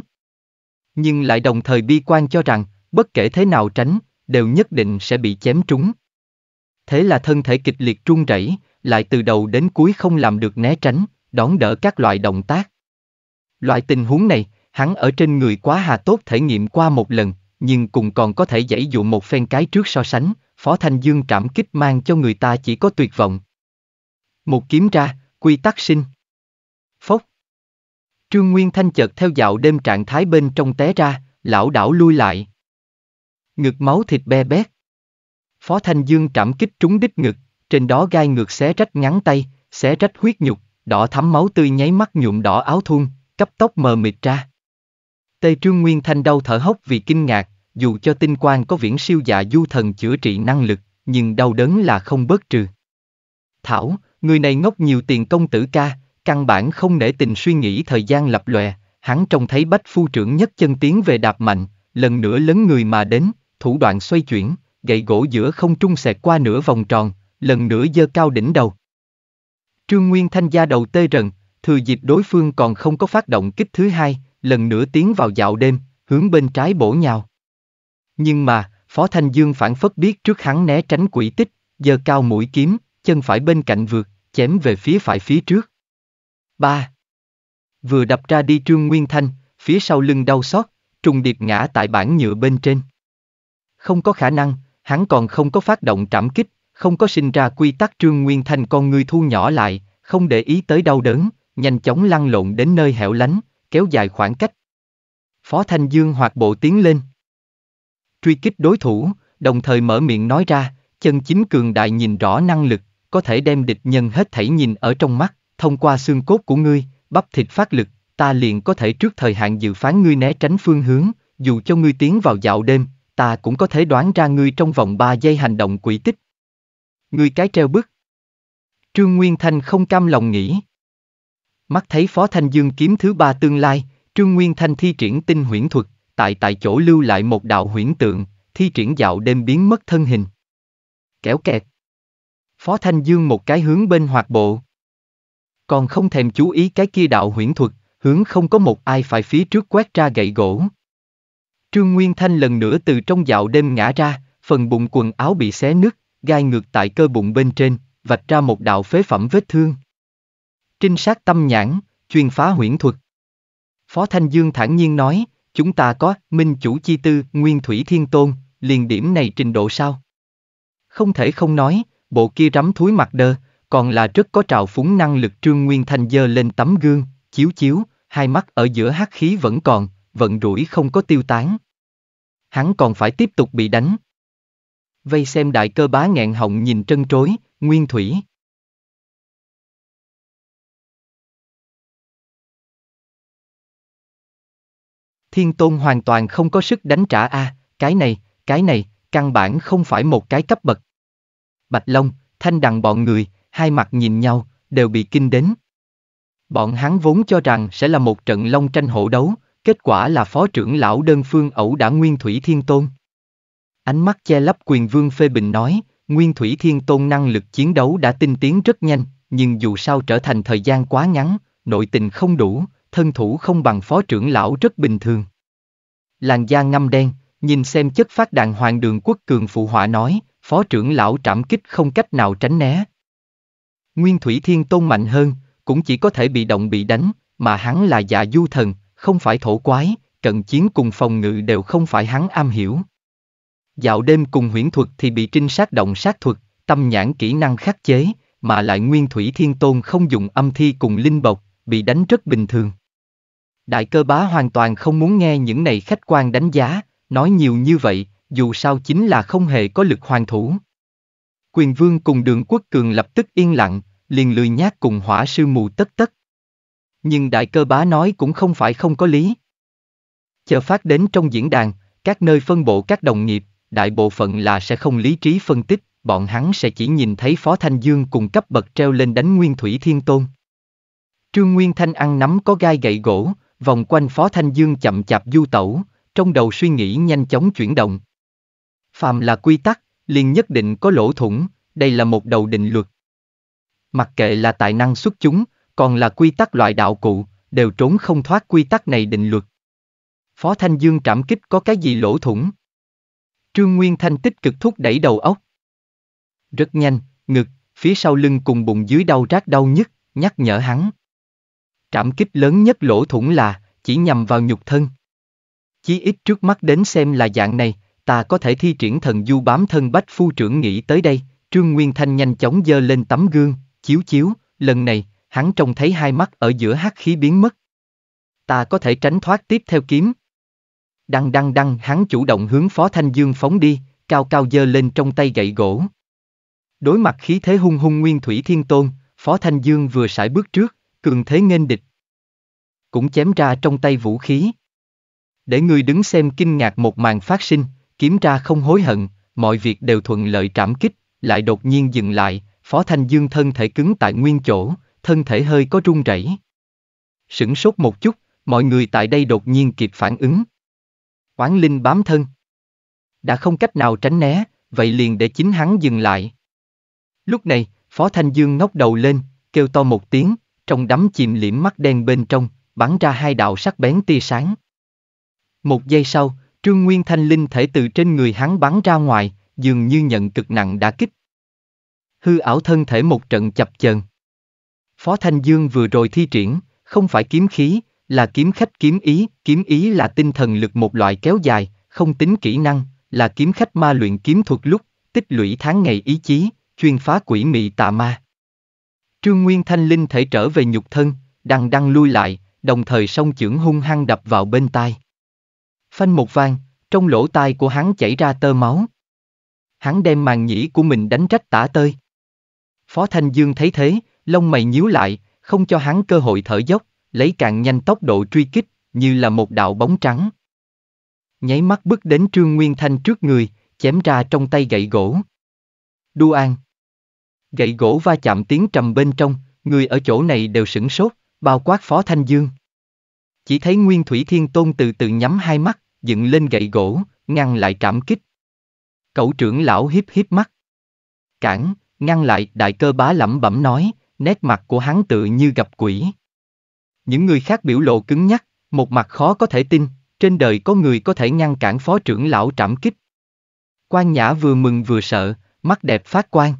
Nhưng lại đồng thời bi quan cho rằng, bất kể thế nào tránh, đều nhất định sẽ bị chém trúng. Thế là thân thể kịch liệt trung rẩy, lại từ đầu đến cuối không làm được né tránh, đón đỡ các loại động tác. Loại tình huống này, hắn ở trên người quá hà tốt thể nghiệm qua một lần, nhưng cùng còn có thể dãy dụ một phen cái trước so sánh, Phó Thanh Dương trảm kích mang cho người ta chỉ có tuyệt vọng. Một kiếm ra, Quy tắc sinh. Phốc. Trương Nguyên Thanh chợt theo dạo đêm trạng thái bên trong té ra, lão đảo lui lại. Ngực máu thịt be bét. Phó Thanh Dương trảm kích trúng đích ngực, trên đó gai ngược xé rách ngắn tay, xé rách huyết nhục, đỏ thắm máu tươi nháy mắt nhuộm đỏ áo thun, cấp tóc mờ mịt ra. Tê Trương Nguyên Thanh đau thở hốc vì kinh ngạc, dù cho tinh quan có viễn siêu dạ du thần chữa trị năng lực, nhưng đau đớn là không bớt trừ. Thảo, người này ngốc nhiều tiền công tử ca, căn bản không nể tình suy nghĩ thời gian lập lòe, hắn trông thấy bách phu trưởng nhất chân tiến về đạp mạnh, lần nữa lấn người mà đến, thủ đoạn xoay chuyển, gậy gỗ giữa không trung xẹt qua nửa vòng tròn, lần nữa dơ cao đỉnh đầu. Trương Nguyên Thanh gia đầu tê rần, thừa dịp đối phương còn không có phát động kích thứ hai, lần nữa tiến vào dạo đêm, hướng bên trái bổ nhào. Nhưng mà, Phó Thanh Dương phản phất biết trước hắn né tránh quỷ tích, giơ cao mũi kiếm, chân phải bên cạnh vượt, chém về phía phải phía trước. 3. Vừa đập ra đi Trương Nguyên Thanh, phía sau lưng đau xót, trùng điệp ngã tại bản nhựa bên trên. Không có khả năng, hắn còn không có phát động trảm kích, không có sinh ra quy tắc Trương Nguyên Thanh con người thu nhỏ lại, không để ý tới đau đớn, nhanh chóng lăn lộn đến nơi hẻo lánh, kéo dài khoảng cách. Phó Thanh Dương hoạt bộ tiến lên. Truy kích đối thủ, đồng thời mở miệng nói ra, chân chính cường đại nhìn rõ năng lực, có thể đem địch nhân hết thảy nhìn ở trong mắt, thông qua xương cốt của ngươi, bắp thịt phát lực, ta liền có thể trước thời hạn dự phán ngươi né tránh phương hướng, dù cho ngươi tiến vào dạo đêm, ta cũng có thể đoán ra ngươi trong vòng 3 giây hành động quỷ tích. Ngươi cái treo bức. Trương Nguyên Thanh không cam lòng nghĩ. Mắt thấy Phó Thanh Dương kiếm thứ ba tương lai, Trương Nguyên Thanh thi triển tinh huyễn thuật, tại tại chỗ lưu lại một đạo huyễn tượng, thi triển dạo đêm biến mất thân hình. Kéo kẹt. Phó Thanh Dương một cái hướng bên hoạt bộ. Còn không thèm chú ý cái kia đạo huyễn thuật, hướng không có một ai phải phía trước quét ra gậy gỗ. Trương Nguyên Thanh lần nữa từ trong dạo đêm ngã ra, phần bụng quần áo bị xé nứt, gai ngược tại cơ bụng bên trên, vạch ra một đạo phế phẩm vết thương. Trinh sát tâm nhãn, chuyên phá huyễn thuật. Phó Thanh Dương thản nhiên nói, chúng ta có minh chủ chi tư, nguyên thủy thiên tôn, liền điểm này trình độ sao? Không thể không nói, bộ kia rắm thúi mặt đơ, còn là rất có trào phúng năng lực trương nguyên thanh dơ lên tấm gương, chiếu chiếu, hai mắt ở giữa hắc khí vẫn còn, vận rủi không có tiêu tán. Hắn còn phải tiếp tục bị đánh. Vây xem đại cơ bá nghẹn họng nhìn trân trối, nguyên thủy. Thiên tôn hoàn toàn không có sức đánh trả a, à, cái này, cái này, căn bản không phải một cái cấp bậc. Bạch Long, Thanh Đằng bọn người, hai mặt nhìn nhau, đều bị kinh đến. Bọn hắn vốn cho rằng sẽ là một trận long tranh Hổ đấu, kết quả là phó trưởng lão đơn phương ẩu đã Nguyên Thủy Thiên Tôn. Ánh mắt che lấp quyền vương phê bình nói, Nguyên Thủy Thiên Tôn năng lực chiến đấu đã tinh tiến rất nhanh, nhưng dù sao trở thành thời gian quá ngắn, nội tình không đủ, thân thủ không bằng phó trưởng lão rất bình thường. Làn da ngâm đen, nhìn xem chất phát đàng hoàng đường quốc cường phụ họa nói, phó trưởng lão trảm kích không cách nào tránh né. Nguyên Thủy Thiên Tôn mạnh hơn, cũng chỉ có thể bị động bị đánh, mà hắn là dạ du thần, không phải thổ quái, cận chiến cùng phòng ngự đều không phải hắn am hiểu. Dạo đêm cùng huyễn thuật thì bị trinh sát động sát thuật, tâm nhãn kỹ năng khắc chế, mà lại Nguyên Thủy Thiên Tôn không dùng âm thi cùng linh bộc, bị đánh rất bình thường. Đại cơ bá hoàn toàn không muốn nghe những này khách quan đánh giá, nói nhiều như vậy, dù sao chính là không hề có lực hoàn thủ. Quyền vương cùng đường quốc cường lập tức yên lặng, liền lười nhát cùng hỏa sư mù tất tất. Nhưng đại cơ bá nói cũng không phải không có lý. Chờ phát đến trong diễn đàn, các nơi phân bộ các đồng nghiệp, đại bộ phận là sẽ không lý trí phân tích, bọn hắn sẽ chỉ nhìn thấy Phó Thanh Dương cùng cấp bậc treo lên đánh Nguyên Thủy Thiên Tôn. Trương Nguyên Thanh ăn nắm có gai gậy gỗ, vòng quanh Phó Thanh Dương chậm chạp du tẩu, trong đầu suy nghĩ nhanh chóng chuyển động. Phàm là quy tắc, liền nhất định có lỗ thủng, đây là một đầu định luật. Mặc kệ là tài năng xuất chúng, còn là quy tắc loại đạo cụ, đều trốn không thoát quy tắc này định luật. Phó Thanh Dương trảm kích có cái gì lỗ thủng? Trương Nguyên Thanh tích cực thúc đẩy đầu óc. Rất nhanh, ngực, phía sau lưng cùng bụng dưới đau rát đau nhất, nhắc nhở hắn. Trảm kích lớn nhất lỗ thủng là, chỉ nhằm vào nhục thân. Chí ít trước mắt đến xem là dạng này, ta có thể thi triển thần du bám thân bách phu trưởng nghĩ tới đây, Trương Nguyên Thanh nhanh chóng dơ lên tấm gương, chiếu chiếu, lần này, hắn trông thấy hai mắt ở giữa hắc khí biến mất. Ta có thể tránh thoát tiếp theo kiếm. Đăng đăng đăng hắn chủ động hướng Phó Thanh Dương phóng đi, cao cao dơ lên trong tay gậy gỗ. Đối mặt khí thế hung hung Nguyên Thủy Thiên Tôn, Phó Thanh Dương vừa sải bước trước, cường thế nghênh địch. Cũng chém ra trong tay vũ khí. Để người đứng xem kinh ngạc một màn phát sinh, Kiếm ra không hối hận, mọi việc đều thuận lợi trảm kích, lại đột nhiên dừng lại, Phó Thanh Dương thân thể cứng tại nguyên chỗ, thân thể hơi có run rẩy. Sửng sốt một chút, mọi người tại đây đột nhiên kịp phản ứng. quán Linh bám thân. Đã không cách nào tránh né, vậy liền để chính hắn dừng lại. Lúc này, Phó Thanh Dương ngóc đầu lên, kêu to một tiếng, trong đắm chìm liễm mắt đen bên trong, bắn ra hai đạo sắc bén tia sáng. Một giây sau, Trương Nguyên Thanh linh thể từ trên người hắn bắn ra ngoài, dường như nhận cực nặng đã kích. Hư ảo thân thể một trận chập chờn. Phó Thanh Dương vừa rồi thi triển, không phải kiếm khí, là kiếm khách kiếm ý, kiếm ý là tinh thần lực một loại kéo dài, không tính kỹ năng, là kiếm khách ma luyện kiếm thuật lúc, tích lũy tháng ngày ý chí, chuyên phá quỷ mị tà ma. Trương Nguyên Thanh Linh thể trở về nhục thân, đằng đăng lui lại, đồng thời song chưởng hung hăng đập vào bên tai. Phanh một vang, trong lỗ tai của hắn chảy ra tơ máu. Hắn đem màn nhĩ của mình đánh trách tả tơi. Phó Thanh Dương thấy thế, lông mày nhíu lại, không cho hắn cơ hội thở dốc, lấy càng nhanh tốc độ truy kích, như là một đạo bóng trắng. Nháy mắt bước đến Trương Nguyên Thanh trước người, chém ra trong tay gậy gỗ. Đu an. Gậy gỗ va chạm tiếng trầm bên trong, người ở chỗ này đều sửng sốt, bao quát Phó Thanh Dương. Chỉ thấy Nguyên Thủy Thiên Tôn từ từ nhắm hai mắt, dựng lên gậy gỗ, ngăn lại trảm kích. Cậu trưởng lão híp híp mắt. Cản, ngăn lại đại cơ bá lẩm bẩm nói, nét mặt của hắn tự như gặp quỷ. Những người khác biểu lộ cứng nhắc, một mặt khó có thể tin, trên đời có người có thể ngăn cản phó trưởng lão trảm kích. Quan Nhã vừa mừng vừa sợ, mắt đẹp phát quang.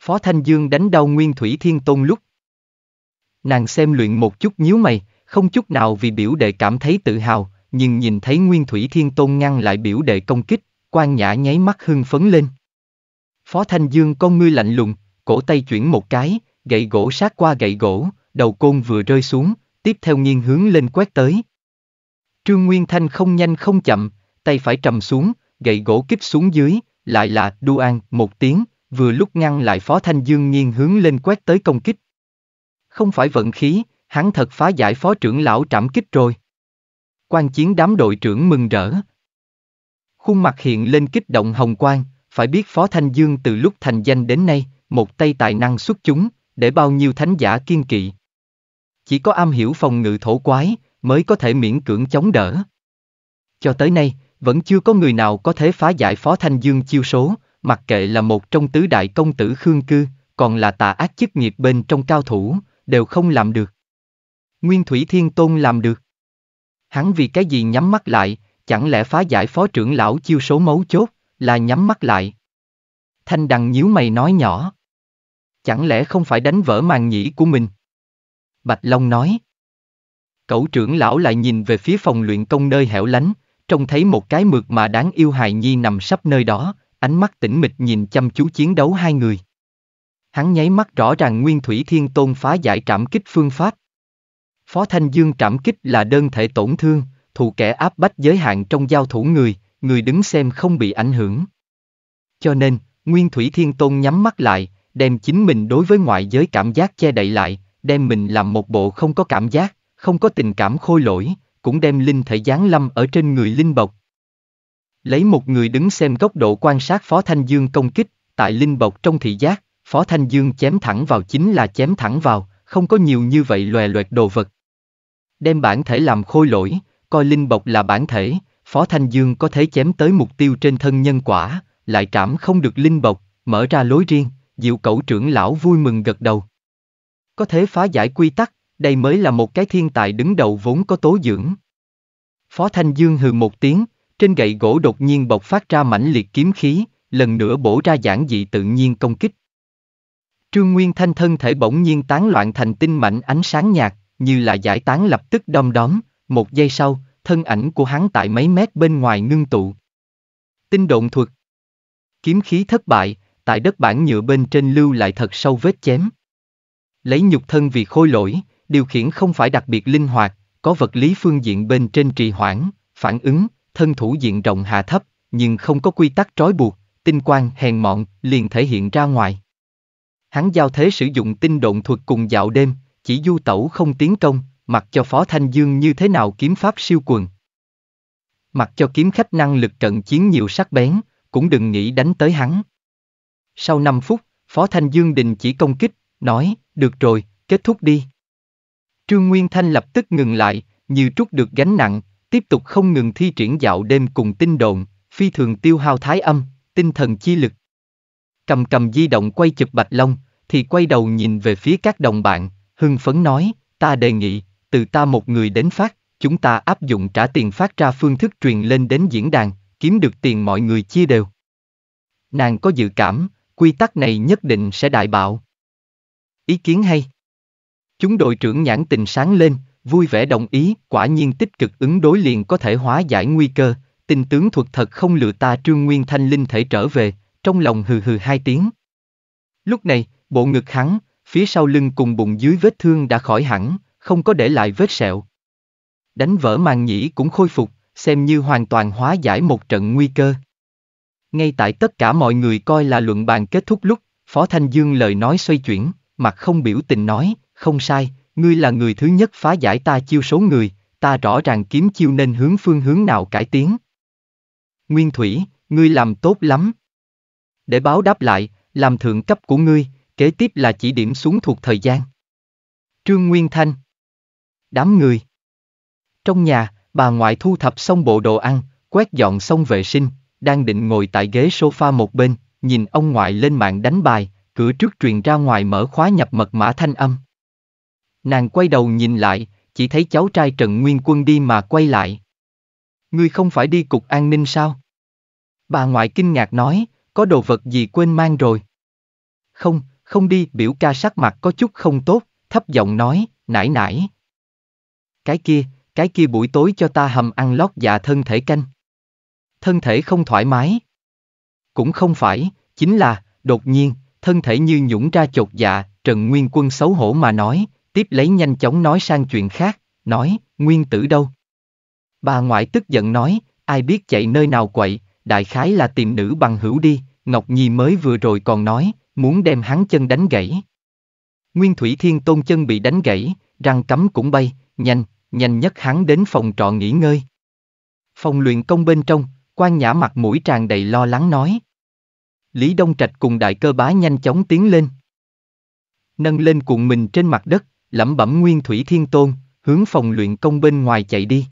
Phó Thanh Dương đánh đau Nguyên Thủy Thiên Tôn lúc. Nàng xem luyện một chút nhíu mày, không chút nào vì biểu đệ cảm thấy tự hào, nhưng nhìn thấy Nguyên Thủy Thiên Tôn ngăn lại biểu đệ công kích, quan nhã nháy mắt hưng phấn lên. Phó Thanh Dương con ngươi lạnh lùng, cổ tay chuyển một cái, gậy gỗ sát qua gậy gỗ, đầu côn vừa rơi xuống, tiếp theo nghiêng hướng lên quét tới. Trương Nguyên Thanh không nhanh không chậm, tay phải trầm xuống, gậy gỗ kích xuống dưới, lại là đu an một tiếng, vừa lúc ngăn lại Phó Thanh Dương nghiêng hướng lên quét tới công kích. Không phải vận khí, hắn thật phá giải Phó trưởng lão trảm kích rồi. Quan chiến đám đội trưởng mừng rỡ. Khuôn mặt hiện lên kích động hồng quang, phải biết Phó Thanh Dương từ lúc thành danh đến nay, một tay tài năng xuất chúng, để bao nhiêu thánh giả kiên kỵ. Chỉ có am hiểu phòng ngự thổ quái, mới có thể miễn cưỡng chống đỡ. Cho tới nay, vẫn chưa có người nào có thể phá giải Phó Thanh Dương chiêu số, mặc kệ là một trong tứ đại công tử Khương Cư, còn là tà ác chức nghiệp bên trong cao thủ, đều không làm được. Nguyên Thủy Thiên Tôn làm được. Hắn vì cái gì nhắm mắt lại, chẳng lẽ phá giải phó trưởng lão chiêu số mấu chốt, là nhắm mắt lại. Thanh đằng nhíu mày nói nhỏ. Chẳng lẽ không phải đánh vỡ màn nhĩ của mình? Bạch Long nói. Cậu trưởng lão lại nhìn về phía phòng luyện công nơi hẻo lánh, trông thấy một cái mượt mà đáng yêu hài nhi nằm sắp nơi đó, ánh mắt tĩnh mịch nhìn chăm chú chiến đấu hai người. Hắn nháy mắt rõ ràng Nguyên Thủy Thiên Tôn phá giải trảm kích phương pháp. Phó Thanh Dương trảm kích là đơn thể tổn thương, thụ kẻ áp bách giới hạn trong giao thủ người, người đứng xem không bị ảnh hưởng. Cho nên, Nguyên Thủy Thiên Tôn nhắm mắt lại, đem chính mình đối với ngoại giới cảm giác che đậy lại, đem mình làm một bộ không có cảm giác, không có tình cảm khôi lỗi, cũng đem linh thể giáng lâm ở trên người linh bộc. Lấy một người đứng xem góc độ quan sát Phó Thanh Dương công kích, tại linh bộc trong thị giác, Phó Thanh Dương chém thẳng vào chính là chém thẳng vào, không có nhiều như vậy lòe loẹt đồ vật, Đem bản thể làm khôi lỗi, coi linh bộc là bản thể, Phó Thanh Dương có thể chém tới mục tiêu trên thân nhân quả, lại trảm không được linh bộc, mở ra lối riêng, diệu cẩu trưởng lão vui mừng gật đầu. Có thể phá giải quy tắc, đây mới là một cái thiên tài đứng đầu vốn có tố dưỡng. Phó Thanh Dương hừ một tiếng, trên gậy gỗ đột nhiên bộc phát ra mãnh liệt kiếm khí, lần nữa bổ ra giản dị tự nhiên công kích. Trương Nguyên Thanh thân thể bỗng nhiên tán loạn thành tinh mạnh ánh sáng nhạt, như là giải tán lập tức đom đóm, một giây sau, thân ảnh của hắn tại mấy mét bên ngoài ngưng tụ. Tinh độn thuật Kiếm khí thất bại, tại đất bản nhựa bên trên lưu lại thật sâu vết chém. Lấy nhục thân vì khôi lỗi, điều khiển không phải đặc biệt linh hoạt, có vật lý phương diện bên trên trì hoãn, phản ứng, thân thủ diện rộng hạ thấp, nhưng không có quy tắc trói buộc, tinh quang hèn mọn liền thể hiện ra ngoài. Hắn giao thế sử dụng tinh độn thuật cùng dạo đêm, chỉ du tẩu không tiến công, mặc cho Phó Thanh Dương như thế nào kiếm pháp siêu quần. Mặc cho kiếm khách năng lực trận chiến nhiều sắc bén, cũng đừng nghĩ đánh tới hắn. Sau 5 phút, Phó Thanh Dương đình chỉ công kích, nói, được rồi, kết thúc đi. Trương Nguyên Thanh lập tức ngừng lại, như trút được gánh nặng, tiếp tục không ngừng thi triển dạo đêm cùng tinh đồn, phi thường tiêu hao thái âm, tinh thần chi lực. Cầm cầm di động quay chụp Bạch Long, thì quay đầu nhìn về phía các đồng bạn, hưng phấn nói, ta đề nghị, từ ta một người đến phát, chúng ta áp dụng trả tiền phát ra phương thức truyền lên đến diễn đàn, kiếm được tiền mọi người chia đều. Nàng có dự cảm, quy tắc này nhất định sẽ đại bạo. Ý kiến hay. Chúng đội trưởng nhãn tình sáng lên, vui vẻ đồng ý, quả nhiên tích cực ứng đối liền có thể hóa giải nguy cơ, tình tướng thuật thật không lừa ta trương nguyên thanh linh thể trở về, trong lòng hừ hừ hai tiếng. Lúc này, bộ ngực hắn, phía sau lưng cùng bụng dưới vết thương đã khỏi hẳn, không có để lại vết sẹo. Đánh vỡ màng nhĩ cũng khôi phục, xem như hoàn toàn hóa giải một trận nguy cơ. Ngay tại tất cả mọi người coi là luận bàn kết thúc lúc, Phó Thanh Dương lời nói xoay chuyển, mặt không biểu tình nói, không sai, ngươi là người thứ nhất phá giải ta chiêu số người, ta rõ ràng kiếm chiêu nên hướng phương hướng nào cải tiến. Nguyên Thủy, ngươi làm tốt lắm. Để báo đáp lại, làm thượng cấp của ngươi, Kế tiếp là chỉ điểm xuống thuộc thời gian. Trương Nguyên Thanh Đám người Trong nhà, bà ngoại thu thập xong bộ đồ ăn, quét dọn xong vệ sinh, đang định ngồi tại ghế sofa một bên, nhìn ông ngoại lên mạng đánh bài, cửa trước truyền ra ngoài mở khóa nhập mật mã thanh âm. Nàng quay đầu nhìn lại, chỉ thấy cháu trai Trần Nguyên Quân đi mà quay lại. Ngươi không phải đi cục an ninh sao? Bà ngoại kinh ngạc nói, có đồ vật gì quên mang rồi? Không, không đi, biểu ca sắc mặt có chút không tốt, thấp giọng nói, nải nải. Cái kia, cái kia buổi tối cho ta hầm ăn lót dạ thân thể canh. Thân thể không thoải mái. Cũng không phải, chính là, đột nhiên, thân thể như nhũng ra chột dạ, Trần Nguyên Quân xấu hổ mà nói, tiếp lấy nhanh chóng nói sang chuyện khác, nói, Nguyên tử đâu? Bà ngoại tức giận nói, ai biết chạy nơi nào quậy, đại khái là tìm nữ bằng hữu đi, Ngọc Nhi mới vừa rồi còn nói, muốn đem hắn chân đánh gãy. Nguyên Thủy Thiên Tôn chân bị đánh gãy, răng cắm cũng bay, nhanh, nhanh nhất hắn đến phòng trọ nghỉ ngơi. Phòng luyện công bên trong, quan nhã mặt mũi tràn đầy lo lắng nói. Lý Đông Trạch cùng đại cơ bá nhanh chóng tiến lên. Nâng lên cùng mình trên mặt đất, lẩm bẩm Nguyên Thủy Thiên Tôn, hướng phòng luyện công bên ngoài chạy đi.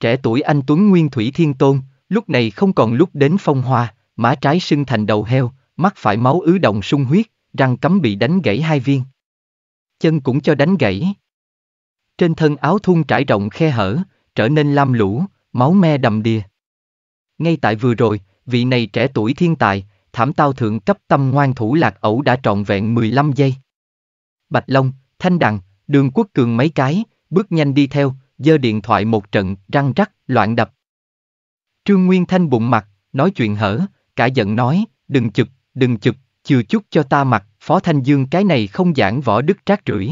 Trẻ tuổi anh Tuấn Nguyên Thủy Thiên Tôn, lúc này không còn lúc đến phong hoa, má trái sưng thành đầu heo, mắt phải máu ứ động sung huyết, răng cấm bị đánh gãy hai viên. Chân cũng cho đánh gãy. Trên thân áo thun trải rộng khe hở, trở nên lam lũ, máu me đầm đìa. Ngay tại vừa rồi, vị này trẻ tuổi thiên tài, thảm tao thượng cấp tâm ngoan thủ lạc ẩu đã trọn vẹn 15 giây. Bạch Long, Thanh Đằng, Đường Quốc Cường mấy cái, bước nhanh đi theo, giơ điện thoại một trận, răng rắc, loạn đập. Trương Nguyên Thanh bụng mặt, nói chuyện hở, cả giận nói, đừng chụp, đừng chụp, chừa chút cho ta mặc Phó Thanh Dương cái này không giảng võ đức trác rưỡi.